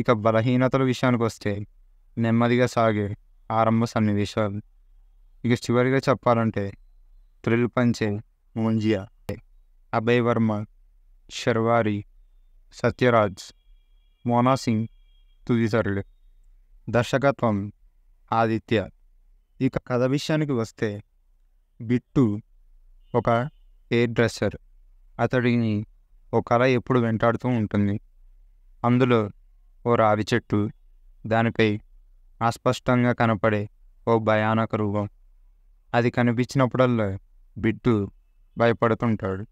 ఇక బలహీనతల విషయానికి వస్తే నెమ్మదిగా సాగే ఆరంభ సన్నివేశాలు ఇక చివరిగా చెప్పాలంటే థ్రిల్ పంచే મોંજિયા అభయ్ వర్మ శర్వారి సత్యరాజ్ మోనా సింగ్ తుదితరులు దర్శకత్వం ఆదిత్య ఇక కథ విషయానికి వస్తే బిట్టు ఒక హెయిర్ డ్రెస్సర్ అతడిని ఒక కళ ఎప్పుడు వెంటాడుతూ ఉంటుంది అందులో ఓ రావి చెట్టు దానిపై అస్పష్టంగా కనపడే ఓ భయానక రూపం అది కనిపించినప్పుడల్లా బిట్టు భయపడుతుంటాడు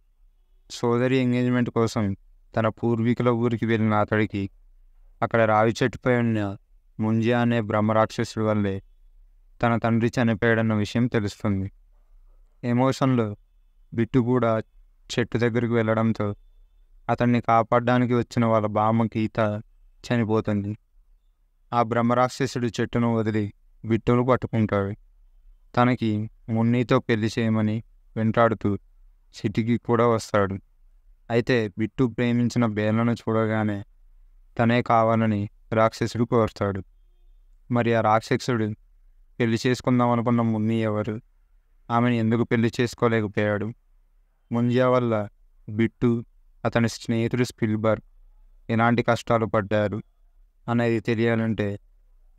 సోదరి ఎంగేజ్మెంట్ కోసం తన పూర్వీకుల ఊరికి వెళ్ళిన అతడికి అక్కడ రావి చెట్టుపై ఉన్న ముంజియా అనే బ్రహ్మరాక్షసుడి వల్లే తన తండ్రి చనిపోయాడన్న విషయం తెలుస్తుంది ఎమోషన్లో బిట్టు కూడా చెట్టు దగ్గరికి వెళ్ళడంతో అతన్ని కాపాడడానికి వచ్చిన వాళ్ళ బామ్మ గీత చనిపోతుంది ఆ బ్రహ్మరాక్షసుడు చెట్టును వదిలి బిట్టును పట్టుకుంటాడు తనకి మున్నీతో పెళ్లి చేయమని వెంటాడుతూ సిటీకి కూడా వస్తాడు అయితే బిట్టు ప్రేమించిన బేలను చూడగానే తనే కావాలని రాక్షసుడు కోరుతాడు మరి ఆ రాక్షసుడు పెళ్లి చేసుకుందాం అనుకున్న ముని ఎవరు ఆమెను ఎందుకు పెళ్లి చేసుకోలేకపోయాడు ముంజియా వల్ల బిట్టు అతని స్నేహితుడు స్పిల్బర్ ఎలాంటి కష్టాలు పడ్డారు అనేది తెలియాలంటే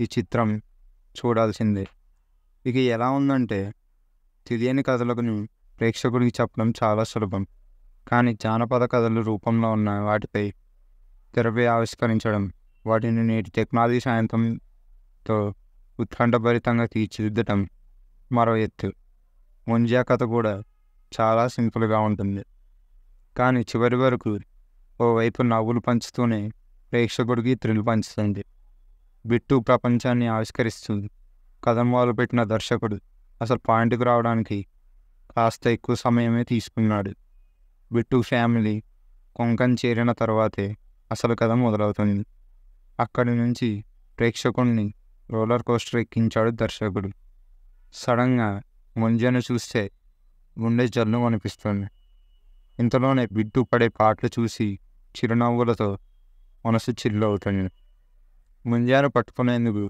ఈ చిత్రం చూడాల్సిందే ఇక ఎలా ఉందంటే తెలియని కథలకు ప్రేక్షకుడికి చెప్పడం చాలా సులభం కానీ జానపద కథలు రూపంలో ఉన్న వాటిపై తెరపై ఆవిష్కరించడం వాటిని నేటి టెక్నాలజీ సాయంత్రంతో ఉత్కంఠభరితంగా తీర్చిదిద్దటం మరో ఎత్తు ముంజా కథ కూడా చాలా సింపుల్గా ఉంటుంది కానీ చివరి వరకు ఓవైపు నవ్వులు పంచుతూనే ప్రేక్షకుడికి థ్రిల్ పంచుతుంది బిట్టు ప్రపంచాన్ని ఆవిష్కరిస్తుంది కథం వాళ్ళు పెట్టిన దర్శకుడు అసలు పాయింట్కి రావడానికి కాస్త ఎక్కువ సమయమే తీసుకున్నాడు బిట్టు ఫ్యామిలీ కొంకన్ చేరిన తర్వాతే అసలు కథ మొదలవుతుంది అక్కడి నుంచి ప్రేక్షకుల్ని రోలర్ కోస్టర్ ఎక్కించాడు దర్శకుడు సడన్గా ముంజను చూస్తే గుండె జల్లు అనిపిస్తుంది ఇంతలోనే బిడ్డు పడే పాటలు చూసి చిరునవ్వులతో మనసు చిల్లు అవుతుంది ముంజాను పట్టుకునేందుకు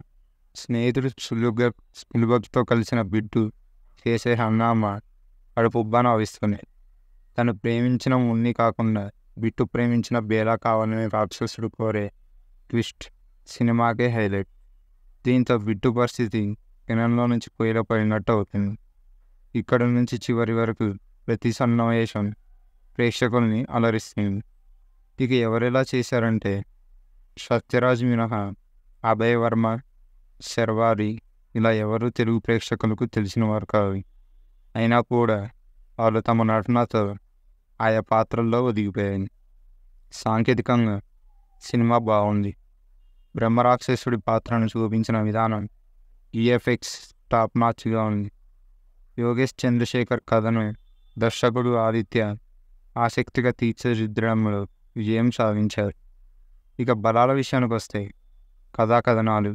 స్నేహితుడు సులుగ్గా సులుభతో కలిసిన బిడ్డు చేసే హంగామా వాడు పుబ్బాను తను ప్రేమించిన ఉన్ని కాకుండా బిట్టు ప్రేమించిన బేలా కావాలని రాక్షసుడు కోరే ట్విస్ట్ సినిమాకే హైలైట్ దీంతో బిట్టు పరిస్థితి కిణంలో నుంచి పొయ్యిలో పడినట్టు అవుతుంది ఇక్కడ నుంచి చివరి వరకు ప్రతి సన్నివేశం ప్రేక్షకుల్ని అలరిస్తుంది ఇక ఎవరెలా చేశారంటే సత్యరాజ్ మినహా అభయ్ వర్మ శర్వారి ఇలా ఎవరు తెలుగు ప్రేక్షకులకు తెలిసిన వారు కావాలి అయినా కూడా వాళ్ళు తమ నటనతో ఆయా పాత్రల్లో ఒదిగిపోయాయి సాంకేతికంగా సినిమా బాగుంది బ్రహ్మరాక్షసుడి పాత్రను చూపించిన విధానం ఈఎఫ్ఎక్స్ టాప్ మార్చ్గా ఉంది యోగేష్ చంద్రశేఖర్ కథను దర్శకుడు ఆదిత్య ఆసక్తిగా తీర్చిదిద్దడంలో విజయం సాధించారు ఇక బలాల విషయానికి వస్తే కథాకథనాలు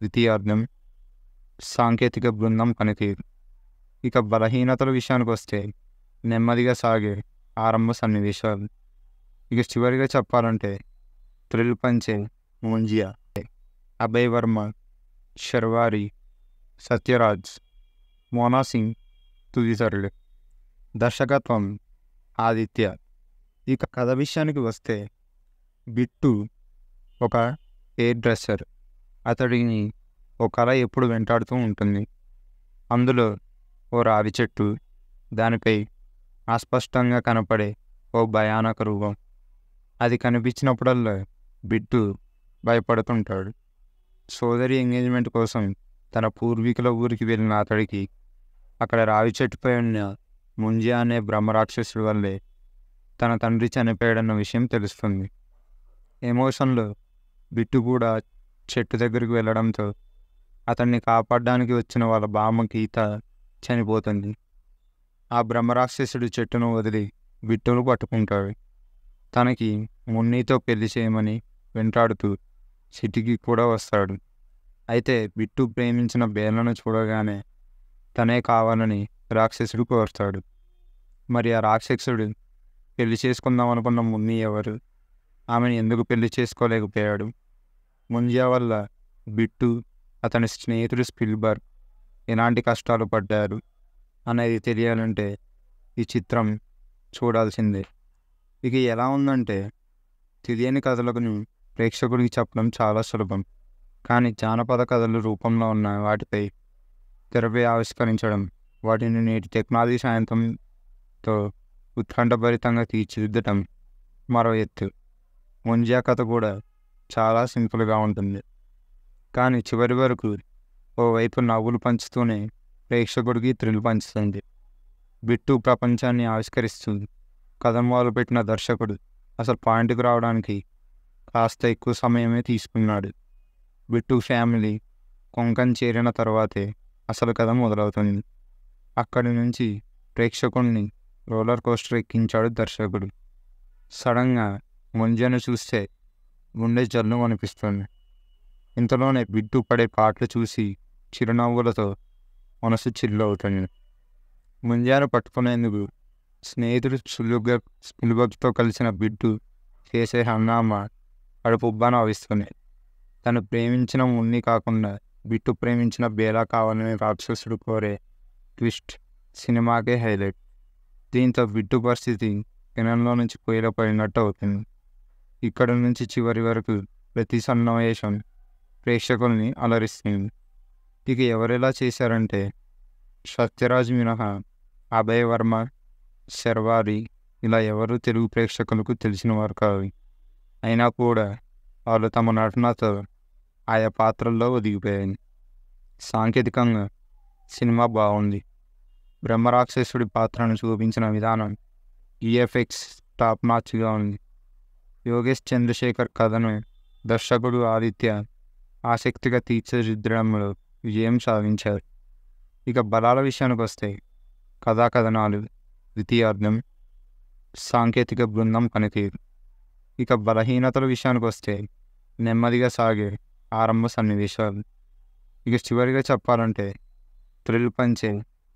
ద్వితీయార్థం సాంకేతిక బృందం పనితీరు ఇక బలహీనతల విషయానికి వస్తే నెమ్మదిగా సాగే ఆరంభ సన్నివేశాలు ఇక చివరిగా చెప్పాలంటే త్రిల్ పంచే ముంజియా అభయ్ వర్మ శర్వారి సత్యరాజ్ మోనా సింగ్ తుదితరులు దర్శకత్వం ఆదిత్య ఇక కథ విషయానికి వస్తే బిట్టు ఒక ఎయిర్ డ్రెస్సర్ అతడిని ఒక కళ ఎప్పుడు వెంటాడుతూ ఉంటుంది అందులో ఓ రావి చెట్టు దానిపై అస్పష్టంగా కనపడే ఓ భయానక రూపం అది కనిపించినప్పుడల్లా బిడ్డు భయపడుతుంటాడు సోదరి ఎంగేజ్మెంట్ కోసం తన పూర్వీకుల ఊరికి వెళ్ళిన అతడికి అక్కడ రావి చెట్టుపై ఉన్న ముంజి అనే బ్రహ్మరాక్షసుడి వల్లే తన తండ్రి చనిపోయాడన్న విషయం తెలుస్తుంది ఎమోషన్లో బిట్టు కూడా చెట్టు దగ్గరికి వెళ్ళడంతో అతన్ని కాపాడడానికి వచ్చిన వాళ్ళ బామ్మ గీత చనిపోతుంది ఆ బ్రహ్మరాక్షసుడు చెట్టును వదిలి విట్టును పట్టుకుంటాడు తనకి మున్నీతో పెళ్లి చేయమని వెంటాడుతూ సిటీకి కూడా వస్తాడు అయితే బిట్టు ప్రేమించిన బేలను చూడగానే తనే కావాలని రాక్షసుడు కోరుతాడు మరి ఆ రాక్షసుడు పెళ్లి చేసుకుందాం అనుకున్న మున్ని ఎవరు ఆమెను ఎందుకు పెళ్లి చేసుకోలేకపోయాడు ముంజా వల్ల బిట్టు అతని స్నేహితుడు స్పిల్బర్గ్ ఎలాంటి కష్టాలు పడ్డారు అనేది తెలియాలంటే ఈ చిత్రం చూడాల్సిందే ఇక ఎలా ఉందంటే తెలియని కథలను ప్రేక్షకుడికి చెప్పడం చాలా సులభం కానీ జానపద కథలు రూపంలో ఉన్న వాటిపై తెరపై ఆవిష్కరించడం వాటిని నేటి టెక్నాలజీ సాయంత్రంతో ఉత్కంఠభరితంగా తీర్చిదిద్దటం మరో ఎత్తు ముంజా కథ కూడా చాలా సింపుల్గా ఉంటుంది కానీ చివరి వరకు ఓవైపు నవ్వులు పంచుతూనే ప్రేక్షకుడికి థ్రిల్ పంచుతుంది బిట్టు ప్రపంచాన్ని ఆవిష్కరిస్తుంది వాళ్ళు పెట్టిన దర్శకుడు అసలు పాయింట్కి రావడానికి కాస్త ఎక్కువ సమయమే తీసుకున్నాడు బిట్టు ఫ్యామిలీ కొంకణ్ చేరిన తర్వాతే అసలు కథ మొదలవుతుంది అక్కడి నుంచి ప్రేక్షకుడిని రోలర్ కోస్టర్ ఎక్కించాడు దర్శకుడు సడన్గా ముంజను చూస్తే గుండె జల్లు అనిపిస్తుంది ఇంతలోనే బిడ్డు పడే పాటలు చూసి చిరునవ్వులతో మనసు చిల్లు చిల్లవుతుంది ముంజాను పట్టుకునేందుకు స్నేహితుడు సులుగా సులుభతో కలిసిన బిడ్డు చేసే హంగామ ఉబ్బాను అవిస్తున్నాయి తను ప్రేమించిన ఉన్ని కాకుండా బిట్టు ప్రేమించిన బేలా కావాలని రాక్షసుడు కోరే ట్విస్ట్ సినిమాకే హైలైట్ దీంతో బిట్టు పరిస్థితి కిణంలో నుంచి పొయ్యిలో పడినట్టు అవుతుంది ఇక్కడ నుంచి చివరి వరకు ప్రతి సన్నివేశం ప్రేక్షకుల్ని అలరిస్తుంది ఇక ఎవరెలా చేశారంటే సత్యరాజ్ మినహా అభయ వర్మ శర్వారి ఇలా ఎవరు తెలుగు ప్రేక్షకులకు తెలిసిన వారు కావు అయినా కూడా వాళ్ళు తమ నటనతో ఆయా పాత్రల్లో ఒదిగిపోయాయి సాంకేతికంగా సినిమా బాగుంది బ్రహ్మరాక్షసుడి పాత్రను చూపించిన విధానం ఈఎఫ్ఎక్స్ టాప్ మార్చ్గా ఉంది యోగేష్ చంద్రశేఖర్ కథను దర్శకుడు ఆదిత్య ఆసక్తిగా తీర్చిదిద్దడంలో విజయం సాధించారు ఇక బలాల విషయానికి వస్తే కథాకథనాలు ద్వితీయార్థం సాంకేతిక బృందం పనితీరు ఇక బలహీనతల విషయానికి వస్తే నెమ్మదిగా సాగే ఆరంభ సన్నివేశాలు ఇక చివరిగా చెప్పాలంటే త్రిల్ పంచే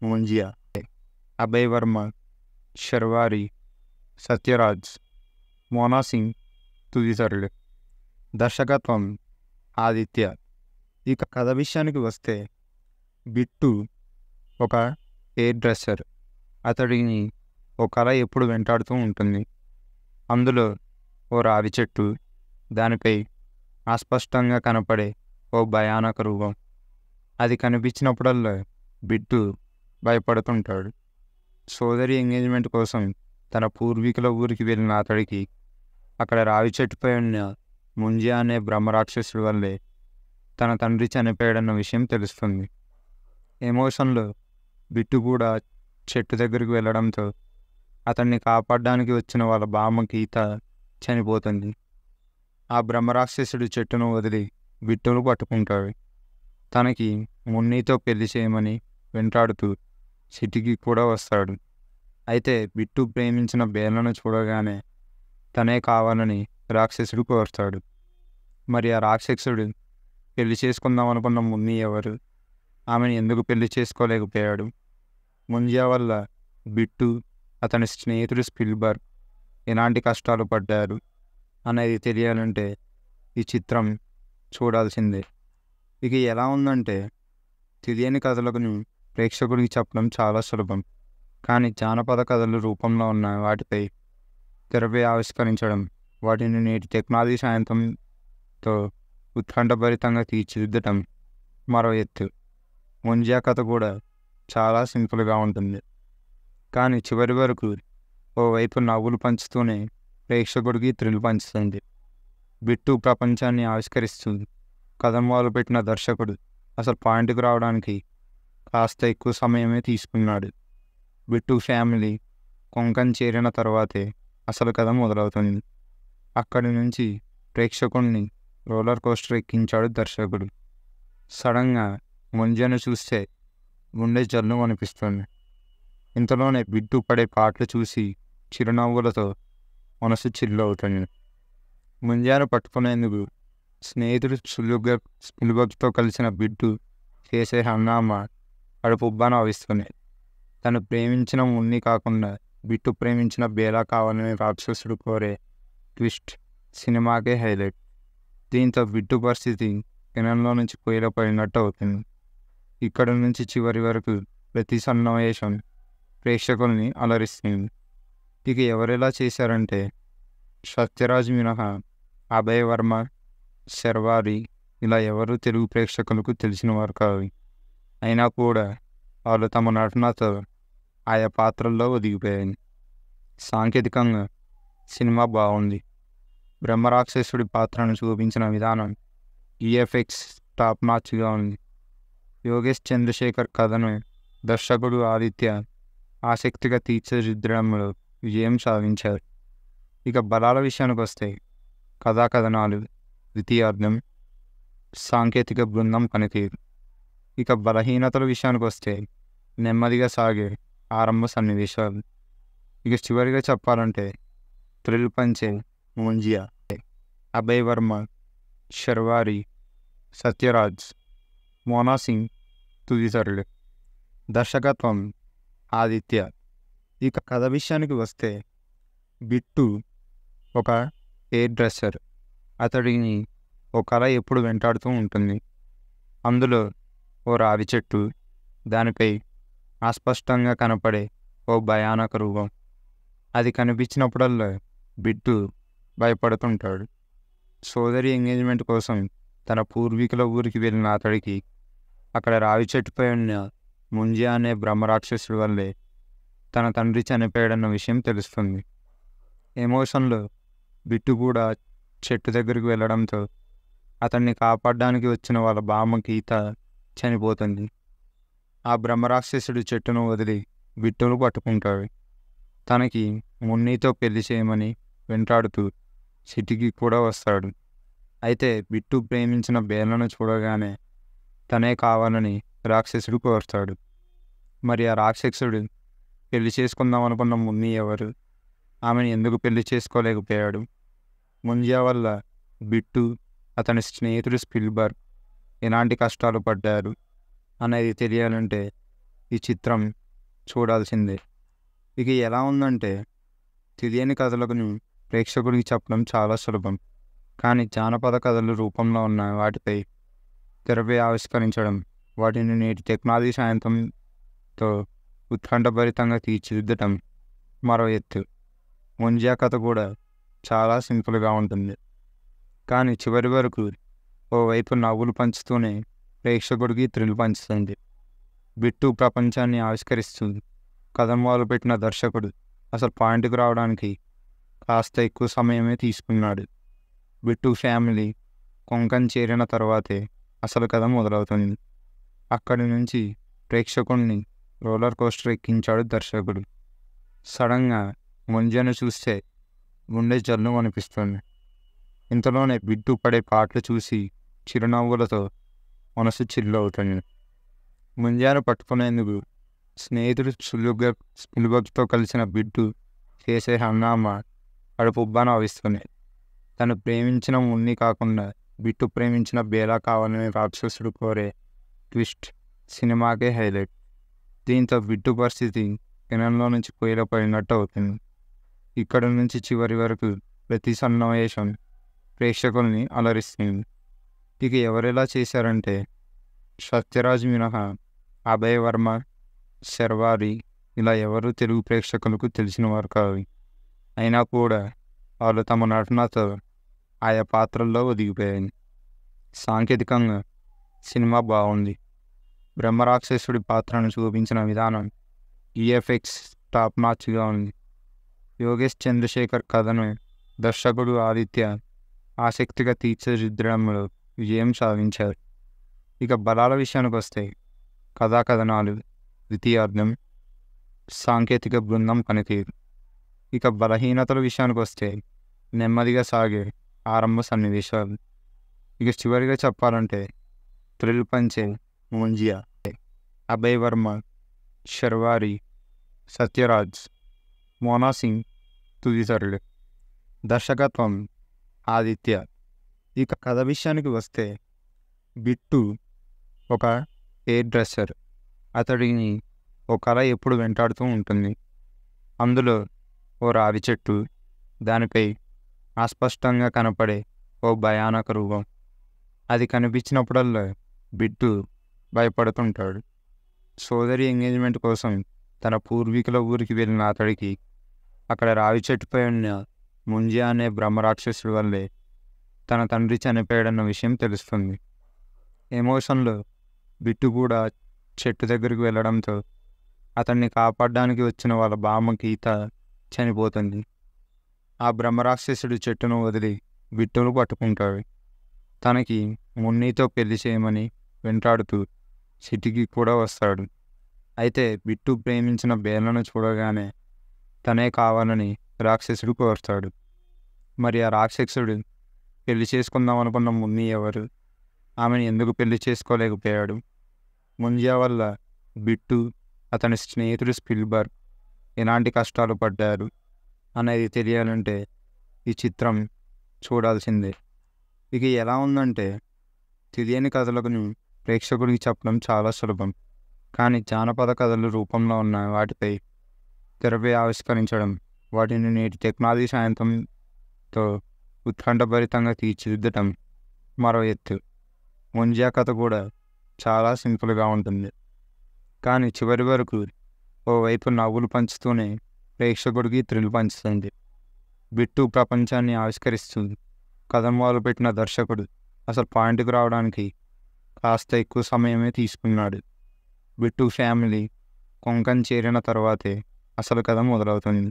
ముంజియా అభయ్ వర్మ శర్వారి సత్యరాజ్ మోనా సింగ్ తదితరులు దర్శకత్వం ఆదిత్య ఇక కథ విషయానికి వస్తే బిట్టు ఒక హెయిర్ డ్రెస్సర్ అతడిని ఒక కళ ఎప్పుడు వెంటాడుతూ ఉంటుంది అందులో ఓ రావి చెట్టు దానిపై అస్పష్టంగా కనపడే ఓ భయానక రూపం అది కనిపించినప్పుడల్లా బిట్టు భయపడుతుంటాడు సోదరి ఎంగేజ్మెంట్ కోసం తన పూర్వీకుల ఊరికి వెళ్ళిన అతడికి అక్కడ రావి చెట్టుపై ఉన్న ముంజియా అనే బ్రహ్మరాక్షసుడి వల్లే తన తండ్రి చనిపోయాడన్న విషయం తెలుస్తుంది ఎమోషన్లో బిట్టు కూడా చెట్టు దగ్గరికి వెళ్ళడంతో అతన్ని కాపాడడానికి వచ్చిన వాళ్ళ బామ్మ గీత చనిపోతుంది ఆ బ్రహ్మరాక్షసుడు చెట్టును వదిలి బిట్టును పట్టుకుంటాడు తనకి మున్నీతో పెళ్లి చేయమని వెంటాడుతూ సిటీకి కూడా వస్తాడు అయితే బిట్టు ప్రేమించిన బేలను చూడగానే తనే కావాలని రాక్షసుడు కోరుతాడు మరి ఆ రాక్షసుడు పెళ్లి చేసుకుందాం అనుకున్న మున్ని ఎవరు ఆమెను ఎందుకు పెళ్లి చేసుకోలేకపోయాడు ముంజియా వల్ల బిట్టు అతని స్నేహితుడు స్పిల్బర్ ఎలాంటి కష్టాలు పడ్డారు అనేది తెలియాలంటే ఈ చిత్రం చూడాల్సిందే ఇక ఎలా ఉందంటే తెలియని కథలకు ప్రేక్షకుడికి చెప్పడం చాలా సులభం కానీ జానపద కథలు రూపంలో ఉన్న వాటిపై తెరపై ఆవిష్కరించడం వాటిని నేటి టెక్నాలజీ సాయంత్రంతో ఉత్కంఠభరితంగా తీర్చిదిద్దటం మరో ఎత్తు ముంజా కథ కూడా చాలా సింపుల్గా ఉంటుంది కానీ చివరి వరకు ఓవైపు నవ్వులు పంచుతూనే ప్రేక్షకుడికి థ్రిల్ పంచుతుంది బిట్టు ప్రపంచాన్ని ఆవిష్కరిస్తుంది కథ పెట్టిన దర్శకుడు అసలు పాయింట్కి రావడానికి కాస్త ఎక్కువ సమయమే తీసుకున్నాడు బిట్టు ఫ్యామిలీ కొంకం చేరిన తర్వాతే అసలు కథ మొదలవుతుంది అక్కడి నుంచి ప్రేక్షకుడిని రోలర్ కోస్టర్ ఎక్కించాడు దర్శకుడు సడన్గా ముంజను చూస్తే గుండె జల్లు అనిపిస్తుంది ఇంతలోనే బిడ్డు పడే పాటలు చూసి చిరునవ్వులతో మనసు చిల్లు అవుతుంది ముంజాను పట్టుకునేందుకు స్నేహితుడు సులువుగా సులుభతో కలిసిన బిడ్డు చేసే హంగామా ఉబ్బాను అవిస్తుంది తను ప్రేమించిన ఉన్ని కాకుండా బిట్టు ప్రేమించిన బేలా కావాలని రాక్షసుడు కోరే ట్విస్ట్ సినిమాకే హైలైట్ దీంతో బిడ్డు పరిస్థితి కిరణంలో నుంచి పొయ్యిలో పడినట్టు అవుతుంది ఇక్కడ నుంచి చివరి వరకు ప్రతి సన్నివేశం ప్రేక్షకుల్ని అలరిస్తుంది ఇక ఎవరెలా చేశారంటే సత్యరాజ్ మినహా అభయ్ వర్మ శర్వారి ఇలా ఎవరు తెలుగు ప్రేక్షకులకు తెలిసిన వారు కావు అయినా కూడా వాళ్ళు తమ నటనతో ఆయా పాత్రల్లో ఒదిగిపోయాయి సాంకేతికంగా సినిమా బాగుంది బ్రహ్మరాక్షసుడి పాత్రను చూపించిన విధానం ఈఎఫ్ఎక్స్ టాప్ మార్చిగా ఉంది యోగేష్ చంద్రశేఖర్ కథను దర్శకుడు ఆదిత్య ఆసక్తిగా తీర్చిదిద్దడంలో విజయం సాధించారు ఇక బలాల విషయానికి వస్తే కథాకథనాలు ద్వితీయార్థం సాంకేతిక బృందం పనితీరు ఇక బలహీనతల విషయానికి వస్తే నెమ్మదిగా సాగే ఆరంభ సన్నివేశాలు ఇక చివరిగా చెప్పాలంటే థ్రిల్ పంచే మోంజియా అభయ్ వర్మ శర్వారి సత్యరాజ్ మోనా సింగ్ తుదితరులు దర్శకత్వం ఆదిత్య ఇక కథ విషయానికి వస్తే బిట్టు ఒక ఎయిర్ డ్రెస్సర్ అతడిని ఒక కళ ఎప్పుడు వెంటాడుతూ ఉంటుంది అందులో ఓ రావి చెట్టు దానిపై అస్పష్టంగా కనపడే ఓ భయానక రూపం అది కనిపించినప్పుడల్లా బిట్టు భయపడుతుంటాడు సోదరి ఎంగేజ్మెంట్ కోసం తన పూర్వీకుల ఊరికి వెళ్ళిన అతడికి అక్కడ రావి చెట్టుపై ఉన్న ముంజి అనే బ్రహ్మరాక్షసుడి వల్లే తన తండ్రి చనిపోయాడన్న విషయం తెలుస్తుంది ఎమోషన్లో బిట్టు కూడా చెట్టు దగ్గరికి వెళ్ళడంతో అతన్ని కాపాడడానికి వచ్చిన వాళ్ళ బామ్మ గీత చనిపోతుంది ఆ బ్రహ్మరాక్షసుడు చెట్టును వదిలి బిట్టును పట్టుకుంటాడు తనకి మున్నీతో పెళ్లి చేయమని వెంటాడుతూ సిటీకి కూడా వస్తాడు అయితే బిట్టు ప్రేమించిన బేలను చూడగానే తనే కావాలని రాక్షసుడు కోరుతాడు మరి ఆ రాక్షసుడు పెళ్లి చేసుకుందాం అనుకున్న ముని ఎవరు ఆమెను ఎందుకు పెళ్లి చేసుకోలేకపోయాడు ముంజియా వల్ల బిట్టు అతని స్నేహితుడు స్పిల్బర్ ఎలాంటి కష్టాలు పడ్డారు అనేది తెలియాలంటే ఈ చిత్రం చూడాల్సిందే ఇక ఎలా ఉందంటే తెలియని కథలకు ప్రేక్షకుడికి చెప్పడం చాలా సులభం కానీ జానపద కథలు రూపంలో ఉన్న వాటిపై తెరపై ఆవిష్కరించడం వాటిని నేటి టెక్నాలజీ సాయంత్రంతో ఉత్కంఠభరితంగా తీర్చిదిద్దటం మరో ఎత్తు ముంజా కథ కూడా చాలా సింపుల్గా ఉంటుంది కానీ చివరి వరకు ఓవైపు నవ్వులు పంచుతూనే ప్రేక్షకుడికి థ్రిల్ పంచుతుంది బిట్టు ప్రపంచాన్ని ఆవిష్కరిస్తుంది కథం వాళ్ళు పెట్టిన దర్శకుడు అసలు పాయింట్కి రావడానికి కాస్త ఎక్కువ సమయమే తీసుకున్నాడు బిట్టు ఫ్యామిలీ కొంకణ్ చేరిన తర్వాతే అసలు కథ మొదలవుతుంది అక్కడి నుంచి ప్రేక్షకుణ్ణి రోలర్ కోస్టర్ ఎక్కించాడు దర్శకుడు సడన్గా ముంజను చూస్తే గుండె జల్లు అనిపిస్తుంది ఇంతలోనే బిడ్డు పడే పాటలు చూసి చిరునవ్వులతో మనసు చిల్లు అవుతుంది ముంజాను పట్టుకునేందుకు స్నేహితుడు సులువుగా సులుభతో కలిసిన బిడ్డు చేసే హంగామా వాడు పుబ్బా నవ్విస్తున్నాడు తను ప్రేమించిన ఉన్ని కాకుండా బిట్టు ప్రేమించిన బేలా కావాలని రాక్షసుడు కోరే ట్విస్ట్ సినిమాకే హైలైట్ దీంతో బిట్టు పరిస్థితి కిరణంలో నుంచి పొయ్యిలో పడినట్టు అవుతుంది ఇక్కడ నుంచి చివరి వరకు ప్రతి సన్నివేశం ప్రేక్షకుల్ని అలరిస్తుంది ఇక ఎవరెలా చేశారంటే సత్యరాజ్ మినహా అభయ్ వర్మ శర్వారి ఇలా ఎవరు తెలుగు ప్రేక్షకులకు తెలిసిన వారు కావాలి అయినా కూడా వాళ్ళు తమ నటనతో ఆయా పాత్రల్లో ఒదిగిపోయాయి సాంకేతికంగా సినిమా బాగుంది బ్రహ్మరాక్షసుడి పాత్రను చూపించిన విధానం ఈఎఫ్ఎక్స్ టాప్ మార్చ్గా ఉంది యోగేష్ చంద్రశేఖర్ కథను దర్శకుడు ఆదిత్య ఆసక్తిగా తీర్చిదిద్దడంలో విజయం సాధించారు ఇక బలాల విషయానికి వస్తే కథాకథనాలు ద్వితీయార్థం సాంకేతిక బృందం పనితీరు ఇక బలహీనతల విషయానికి వస్తే నెమ్మదిగా సాగే ఆరంభ సన్నివేశాలు ఇక చివరిగా చెప్పాలంటే త్రిల్ పంచే ముంజియా అభయ్ వర్మ శర్వారి సత్యరాజ్ మోనా సింగ్ తుదితరులు దర్శకత్వం ఆదిత్య ఇక కథ విషయానికి వస్తే బిట్టు ఒక హెయిర్ డ్రెస్సర్ అతడిని ఒక కళ ఎప్పుడు వెంటాడుతూ ఉంటుంది అందులో ఓ రావి చెట్టు దానిపై అస్పష్టంగా కనపడే ఓ భయానక రూపం అది కనిపించినప్పుడల్లా బిట్టు భయపడుతుంటాడు సోదరి ఎంగేజ్మెంట్ కోసం తన పూర్వీకుల ఊరికి వెళ్ళిన అతడికి అక్కడ రావి చెట్టుపై ఉన్న ముంజియా అనే బ్రహ్మరాక్షసుడి వల్లే తన తండ్రి చనిపోయాడన్న విషయం తెలుస్తుంది ఎమోషన్లో బిట్టు కూడా చెట్టు దగ్గరికి వెళ్ళడంతో అతన్ని కాపాడడానికి వచ్చిన వాళ్ళ బామ్మ గీత చనిపోతుంది ఆ బ్రహ్మరాక్షసుడు చెట్టును వదిలి విట్టును పట్టుకుంటాడు తనకి మున్నీతో పెళ్లి చేయమని వెంటాడుతూ సిటీకి కూడా వస్తాడు అయితే బిట్టు ప్రేమించిన బేలను చూడగానే తనే కావాలని రాక్షసుడు కోరుతాడు మరి ఆ రాక్షసుడు పెళ్లి చేసుకుందాం అనుకున్న మున్ని ఎవరు ఆమెను ఎందుకు పెళ్లి చేసుకోలేకపోయాడు ముంజియా వల్ల బిట్టు అతని స్నేహితుడు స్పిల్బర్గ్ ఎలాంటి కష్టాలు పడ్డారు అనేది తెలియాలంటే ఈ చిత్రం చూడాల్సిందే ఇక ఎలా ఉందంటే తెలియని కథలకు ప్రేక్షకుడికి చెప్పడం చాలా సులభం కానీ జానపద కథలు రూపంలో ఉన్న వాటిపై తెరపై ఆవిష్కరించడం వాటిని నేటి టెక్నాలజీ సాయంత్రంతో ఉత్కంఠభరితంగా తీర్చిదిద్దటం మరో ఎత్తు ముంజా కథ కూడా చాలా సింపుల్గా ఉంటుంది కానీ చివరి వరకు ఓవైపు నవ్వులు పంచుతూనే ప్రేక్షకుడికి థ్రిల్ పంచుతుంది బిట్టు ప్రపంచాన్ని ఆవిష్కరిస్తుంది కథం పెట్టిన దర్శకుడు అసలు పాయింట్కి రావడానికి కాస్త ఎక్కువ సమయమే తీసుకున్నాడు బిట్టు ఫ్యామిలీ కొంకం చేరిన తర్వాతే అసలు కథ మొదలవుతుంది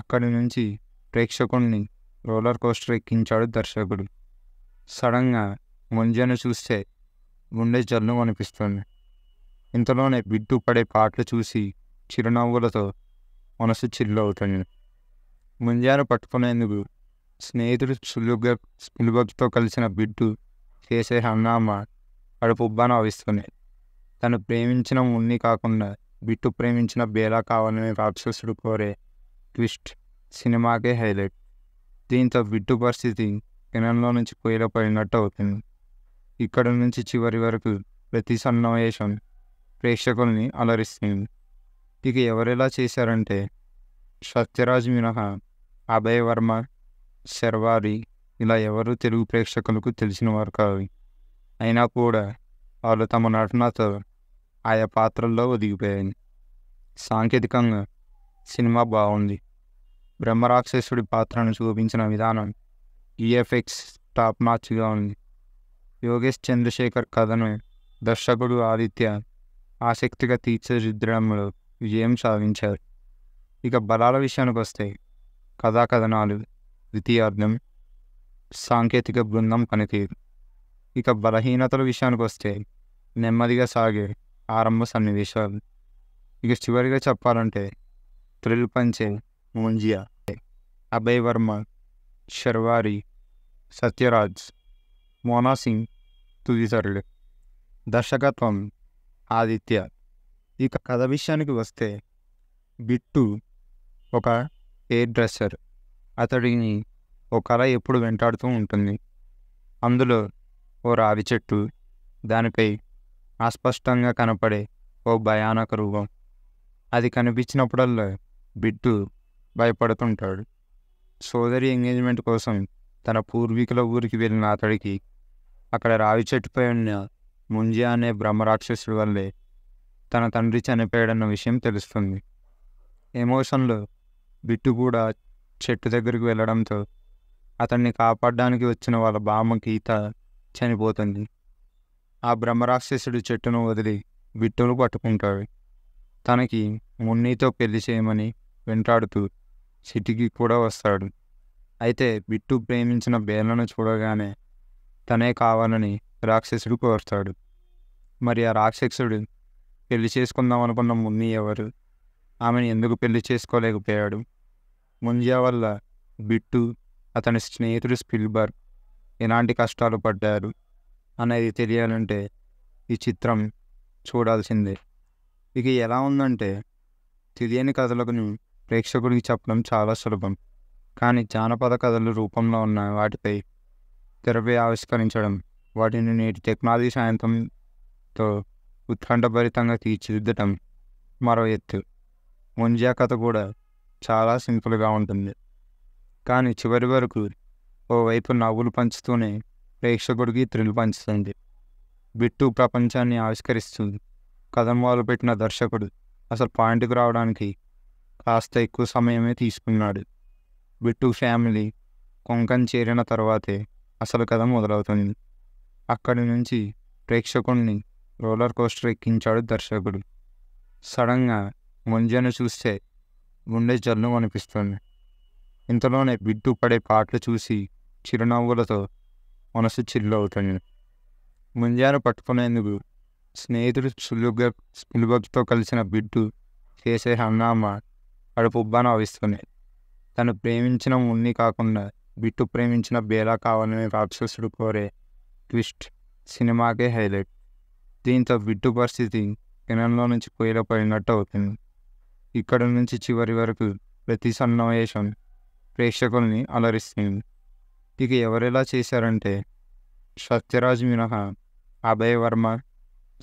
అక్కడి నుంచి ప్రేక్షకుడిని రోలర్ కోస్టర్ ఎక్కించాడు దర్శకుడు సడన్గా ముంజను చూస్తే గుండె జల్లు అనిపిస్తుంది ఇంతలోనే బిడ్డు పడే పాటలు చూసి చిరునవ్వులతో మనసు చిల్లు చిల్లవుతుంది ముంజాను పట్టుకునేందుకు స్నేహితుడు సులువుగా సులుభతో కలిసిన బిడ్డు చేసే హంగామా కడుపుబ్బా నవ్విస్తుంది తను ప్రేమించిన ఉన్ని కాకుండా బిట్టు ప్రేమించిన బేలా కావాలని రాక్షసుడు కోరే ట్విస్ట్ సినిమాకే హైలైట్ దీంతో బిట్టు పరిస్థితి కిణంలో నుంచి పొయ్యిలో పడినట్టు అవుతుంది ఇక్కడ నుంచి చివరి వరకు ప్రతి సన్నివేశం ప్రేక్షకుల్ని అలరిస్తుంది ఇక ఎవరెలా చేశారంటే సత్యరాజ్ మినహా అభయ్ వర్మ శర్వారి ఇలా ఎవరు తెలుగు ప్రేక్షకులకు తెలిసిన వారు కావు అయినా కూడా వాళ్ళు తమ నటనతో ఆయా పాత్రల్లో ఒదిగిపోయాయి సాంకేతికంగా సినిమా బాగుంది బ్రహ్మరాక్షసుడి పాత్రను చూపించిన విధానం ఈఎఫ్ఎక్స్ టాప్ మార్చ్గా ఉంది యోగేష్ చంద్రశేఖర్ కథను దర్శకుడు ఆదిత్య ఆసక్తిగా తీర్చిదిద్దడంలో విజయం సాధించారు ఇక బలాల విషయానికి వస్తే కథాకథనాలు ద్వితీయార్థం సాంకేతిక బృందం పనితీరు ఇక బలహీనతల విషయానికి వస్తే నెమ్మదిగా సాగే ఆరంభ సన్నివేశాలు ఇక చివరిగా చెప్పాలంటే త్రిల్ పంచే ముంజియా అభయ్ వర్మ శర్వారి సత్యరాజ్ మోనా సింగ్ తుదితరులు దర్శకత్వం ఆదిత్య ఇక కథ విషయానికి వస్తే బిట్టు ఒక హెయిర్ డ్రెస్సర్ అతడిని ఓ కళ ఎప్పుడు వెంటాడుతూ ఉంటుంది అందులో ఓ రావి చెట్టు దానిపై అస్పష్టంగా కనపడే ఓ భయానక రూపం అది కనిపించినప్పుడల్లా బిట్టు భయపడుతుంటాడు సోదరి ఎంగేజ్మెంట్ కోసం తన పూర్వీకుల ఊరికి వెళ్ళిన అతడికి అక్కడ రావి చెట్టుపై ఉన్న ముంజియా అనే బ్రహ్మరాక్షసుడి వల్లే తన తండ్రి చనిపోయాడన్న విషయం తెలుస్తుంది ఎమోషన్లో బిట్టు కూడా చెట్టు దగ్గరికి వెళ్ళడంతో అతన్ని కాపాడడానికి వచ్చిన వాళ్ళ బామ్మ గీత చనిపోతుంది ఆ బ్రహ్మరాక్షసుడు చెట్టును వదిలి బిట్టును పట్టుకుంటాడు తనకి మున్నీతో పెళ్లి చేయమని వెంటాడుతూ సిటీకి కూడా వస్తాడు అయితే బిట్టు ప్రేమించిన బేలను చూడగానే తనే కావాలని రాక్షసుడు కోరుతాడు మరి ఆ రాక్షసుడు పెళ్లి చేసుకుందాం అనుకున్న ముని ఎవరు ఆమెను ఎందుకు పెళ్లి చేసుకోలేకపోయాడు ముంజా వల్ల బిట్టు అతని స్నేహితుడు స్పిల్బర్ ఎలాంటి కష్టాలు పడ్డారు అనేది తెలియాలంటే ఈ చిత్రం చూడాల్సిందే ఇక ఎలా ఉందంటే తెలియని కథలను ప్రేక్షకుడికి చెప్పడం చాలా సులభం కానీ జానపద కథల రూపంలో ఉన్న వాటిపై తెరపై ఆవిష్కరించడం వాటిని నేటి టెక్నాలజీ సాయంత్రంతో ఉత్కంఠభరితంగా తీర్చిదిద్దటం మరో ఎత్తు ముంజా కథ కూడా చాలా సింపుల్గా ఉంటుంది కానీ చివరి వరకు ఓవైపు నవ్వులు పంచుతూనే ప్రేక్షకుడికి థ్రిల్ పంచుతుంది బిట్టు ప్రపంచాన్ని ఆవిష్కరిస్తుంది వాళ్ళు పెట్టిన దర్శకుడు అసలు పాయింట్కి రావడానికి కాస్త ఎక్కువ సమయమే తీసుకున్నాడు బిట్టు ఫ్యామిలీ కొంకణ్ చేరిన తర్వాతే అసలు కథ మొదలవుతుంది అక్కడి నుంచి ప్రేక్షకుల్ని రోలర్ కోస్టర్ ఎక్కించాడు దర్శకుడు సడన్గా ముంజను చూస్తే గుండె జల్లు అనిపిస్తుంది ఇంతలోనే బిడ్డు పడే పాటలు చూసి చిరునవ్వులతో మనసు చిల్లు అవుతుంది ముంజాను పట్టుకునేందుకు స్నేహితుడు సులుగా సులుభతో కలిసిన బిడ్డు చేసే హంగామా కడుపుబ్బా నవ్విస్తుంది తను ప్రేమించిన ఉన్ని కాకుండా బిట్టు ప్రేమించిన బేలా కావాలని రాక్షసుడు కోరే ట్విస్ట్ సినిమాకే హైలైట్ దీంతో బిట్టు పరిస్థితి కిరణంలో నుంచి పొయ్యిలో పడినట్టు అవుతుంది ఇక్కడ నుంచి చివరి వరకు ప్రతి సన్నివేశం ప్రేక్షకుల్ని అలరిస్తుంది ఇక ఎవరెలా చేశారంటే సత్యరాజ్ మినహా అభయ్ వర్మ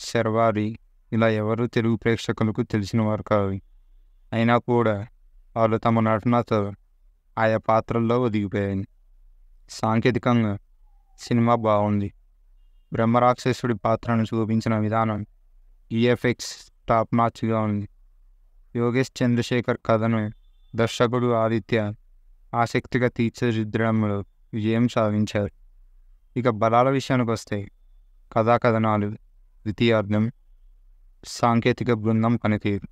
శర్వారి ఇలా ఎవరు తెలుగు ప్రేక్షకులకు తెలిసిన వారు కావు అయినా కూడా వాళ్ళు తమ నటనతో ఆయా పాత్రల్లో ఒదిగిపోయాయి సాంకేతికంగా సినిమా బాగుంది బ్రహ్మరాక్షసుడి పాత్రను చూపించిన విధానం ఈఎఫ్ఎక్స్ టాప్ మార్చ్గా ఉంది యోగేష్ చంద్రశేఖర్ కథను దర్శకుడు ఆదిత్య ఆసక్తిగా తీర్చిదిద్దడంలో విజయం సాధించారు ఇక బలాల విషయానికి వస్తే కథాకథనాలు ద్వితీయార్థం సాంకేతిక బృందం పనితీరు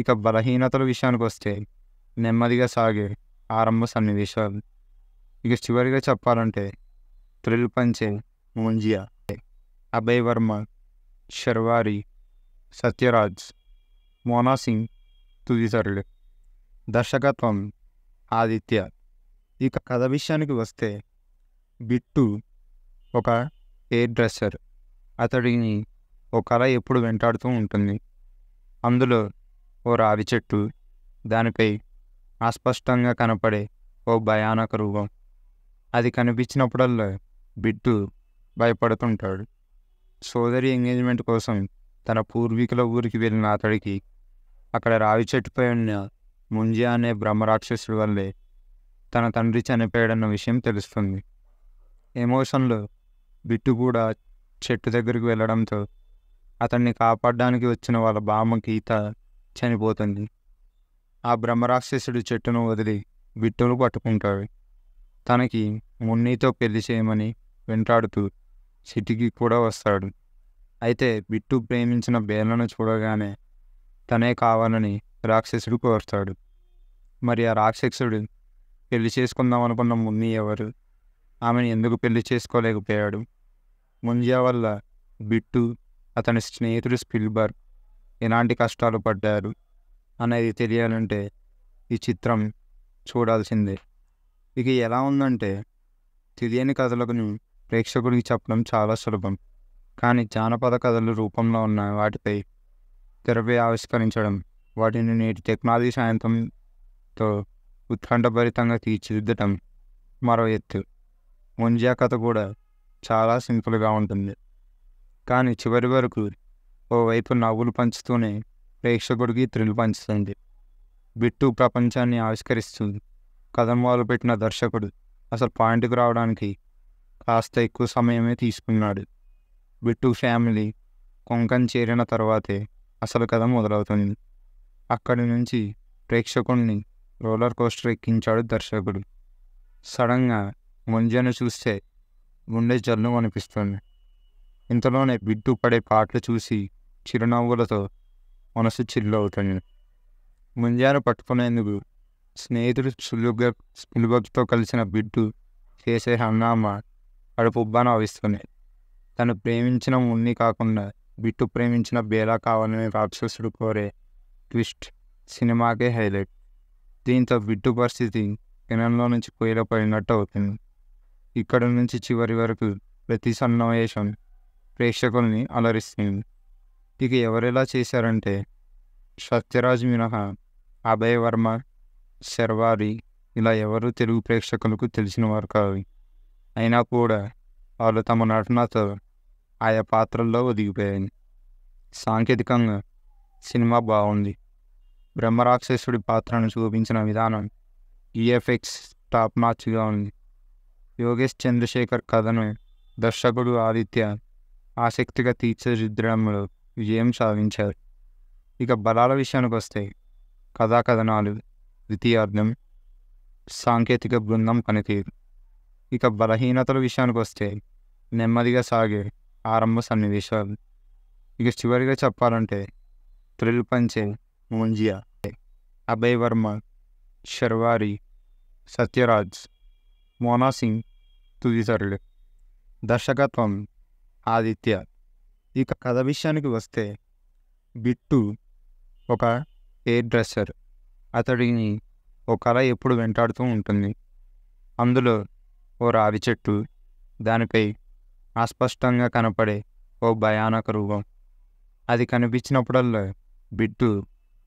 ఇక బలహీనతల విషయానికి వస్తే నెమ్మదిగా సాగే ఆరంభ సన్నివేశాలు ఇక చివరిగా చెప్పాలంటే థ్రిల్ పంచే મોંજિયા అభయ్ వర్మ શર્વારી సత్యరాజ్ సింగ్ తుదితరులు దర్శకత్వం ఆదిత్య ఇక కథ విషయానికి వస్తే బిట్టు ఒక హెయిర్ డ్రెస్సర్ అతడిని ఒక కళ ఎప్పుడు వెంటాడుతూ ఉంటుంది అందులో ఓ రావి చెట్టు దానిపై అస్పష్టంగా కనపడే ఓ భయానక రూపం అది కనిపించినప్పుడల్లా బిట్టు భయపడుతుంటాడు సోదరి ఎంగేజ్మెంట్ కోసం తన పూర్వీకుల ఊరికి వెళ్ళిన అతడికి అక్కడ రావి చెట్టుపై ఉన్న ముంజియా అనే బ్రహ్మరాక్షసుడి వల్లే తన తండ్రి చనిపోయాడన్న విషయం తెలుస్తుంది ఎమోషన్లో బిట్టు కూడా చెట్టు దగ్గరికి వెళ్ళడంతో అతన్ని కాపాడడానికి వచ్చిన వాళ్ళ బామ్మ గీత చనిపోతుంది ఆ బ్రహ్మరాక్షసుడు చెట్టును వదిలి బిట్టును పట్టుకుంటాడు తనకి మున్నీతో పెళ్లి చేయమని వెంటాడుతూ సిటీకి కూడా వస్తాడు అయితే బిట్టు ప్రేమించిన బేలను చూడగానే తనే కావాలని రాక్షసుడు కోరుతాడు మరి ఆ రాక్షసుడు పెళ్లి చేసుకుందాం అనుకున్న ముని ఎవరు ఆమెను ఎందుకు పెళ్లి చేసుకోలేకపోయాడు ముంజియా వల్ల బిట్టు అతని స్నేహితుడు స్పిల్బర్ ఎలాంటి కష్టాలు పడ్డారు అనేది తెలియాలంటే ఈ చిత్రం చూడాల్సిందే ఇక ఎలా ఉందంటే తెలియని కథలకు ప్రేక్షకుడికి చెప్పడం చాలా సులభం కానీ జానపద కథలు రూపంలో ఉన్న వాటిపై తెరపై ఆవిష్కరించడం వాటిని నేటి టెక్నాలజీ సాయంత్రంతో ఉత్కంఠభరితంగా తీర్చిదిద్దటం మరో ఎత్తు ముంజా కథ కూడా చాలా సింపుల్గా ఉంటుంది కానీ చివరి వరకు ఓవైపు నవ్వులు పంచుతూనే ప్రేక్షకుడికి త్రిలు పంచుతుంది బిట్టు ప్రపంచాన్ని ఆవిష్కరిస్తుంది కథం మొదలుపెట్టిన దర్శకుడు అసలు పాయింట్కి రావడానికి కాస్త ఎక్కువ సమయమే తీసుకున్నాడు బిట్టు ఫ్యామిలీ కొంకన్ చేరిన తర్వాతే అసలు కథ మొదలవుతుంది అక్కడి నుంచి ప్రేక్షకుల్ని రోలర్ కోస్టర్ ఎక్కించాడు దర్శకుడు సడన్గా ముంజను చూస్తే గుండె జల్లు అనిపిస్తుంది ఇంతలోనే బిడ్డు పడే పాటలు చూసి చిరునవ్వులతో మనసు చిల్లు అవుతుంది ముంజాను పట్టుకునేందుకు స్నేహితుడు సులుగ్గా సులుభతో కలిసిన బిడ్డు చేసే హంగామా వాడు పుబ్బాను భావిస్తుంది తను ప్రేమించిన ఉన్ని కాకుండా బిట్టు ప్రేమించిన బేలా కావాలని రాక్షసుడు కోరే ట్విస్ట్ సినిమాకే హైలైట్ దీంతో బిట్టు పరిస్థితి కిణంలో నుంచి కోయిలో పడినట్టు అవుతుంది ఇక్కడ నుంచి చివరి వరకు ప్రతి సన్నివేశం ప్రేక్షకుల్ని అలరిస్తుంది ఇక ఎవరెలా చేశారంటే సత్యరాజ్ మినహా అభయ్ వర్మ శర్వారి ఇలా ఎవరు తెలుగు ప్రేక్షకులకు తెలిసిన వారు కావాలి అయినా కూడా వాళ్ళు తమ నటనతో ఆయా పాత్రల్లో ఒదిగిపోయాయి సాంకేతికంగా సినిమా బాగుంది బ్రహ్మరాక్షసుడి పాత్రను చూపించిన విధానం ఈఎఫ్ఎక్స్ టాప్ మార్చ్గా ఉంది యోగేష్ చంద్రశేఖర్ కథను దర్శకుడు ఆదిత్య ఆసక్తిగా తీర్చిదిద్దడంలో విజయం సాధించారు ఇక బలాల విషయానికి వస్తే కథాకథనాలు ద్వితీయార్థం సాంకేతిక బృందం పనితీరు ఇక బలహీనతల విషయానికి వస్తే నెమ్మదిగా సాగే ఆరంభ సన్నివేశాలు ఇక చివరిగా చెప్పాలంటే త్రిల్ పంచే ముంజియా అభయ్ వర్మ శర్వారి సత్యరాజ్ మోనా సింగ్ తుదితరులు దర్శకత్వం ఆదిత్య ఇక కథ విషయానికి వస్తే బిట్టు ఒక ఎయిర్ డ్రెస్సర్ అతడిని ఒక కళ ఎప్పుడు వెంటాడుతూ ఉంటుంది అందులో ఓ రావి చెట్టు దానిపై అస్పష్టంగా కనపడే ఓ భయానక రూపం అది కనిపించినప్పుడల్లా బిడ్డు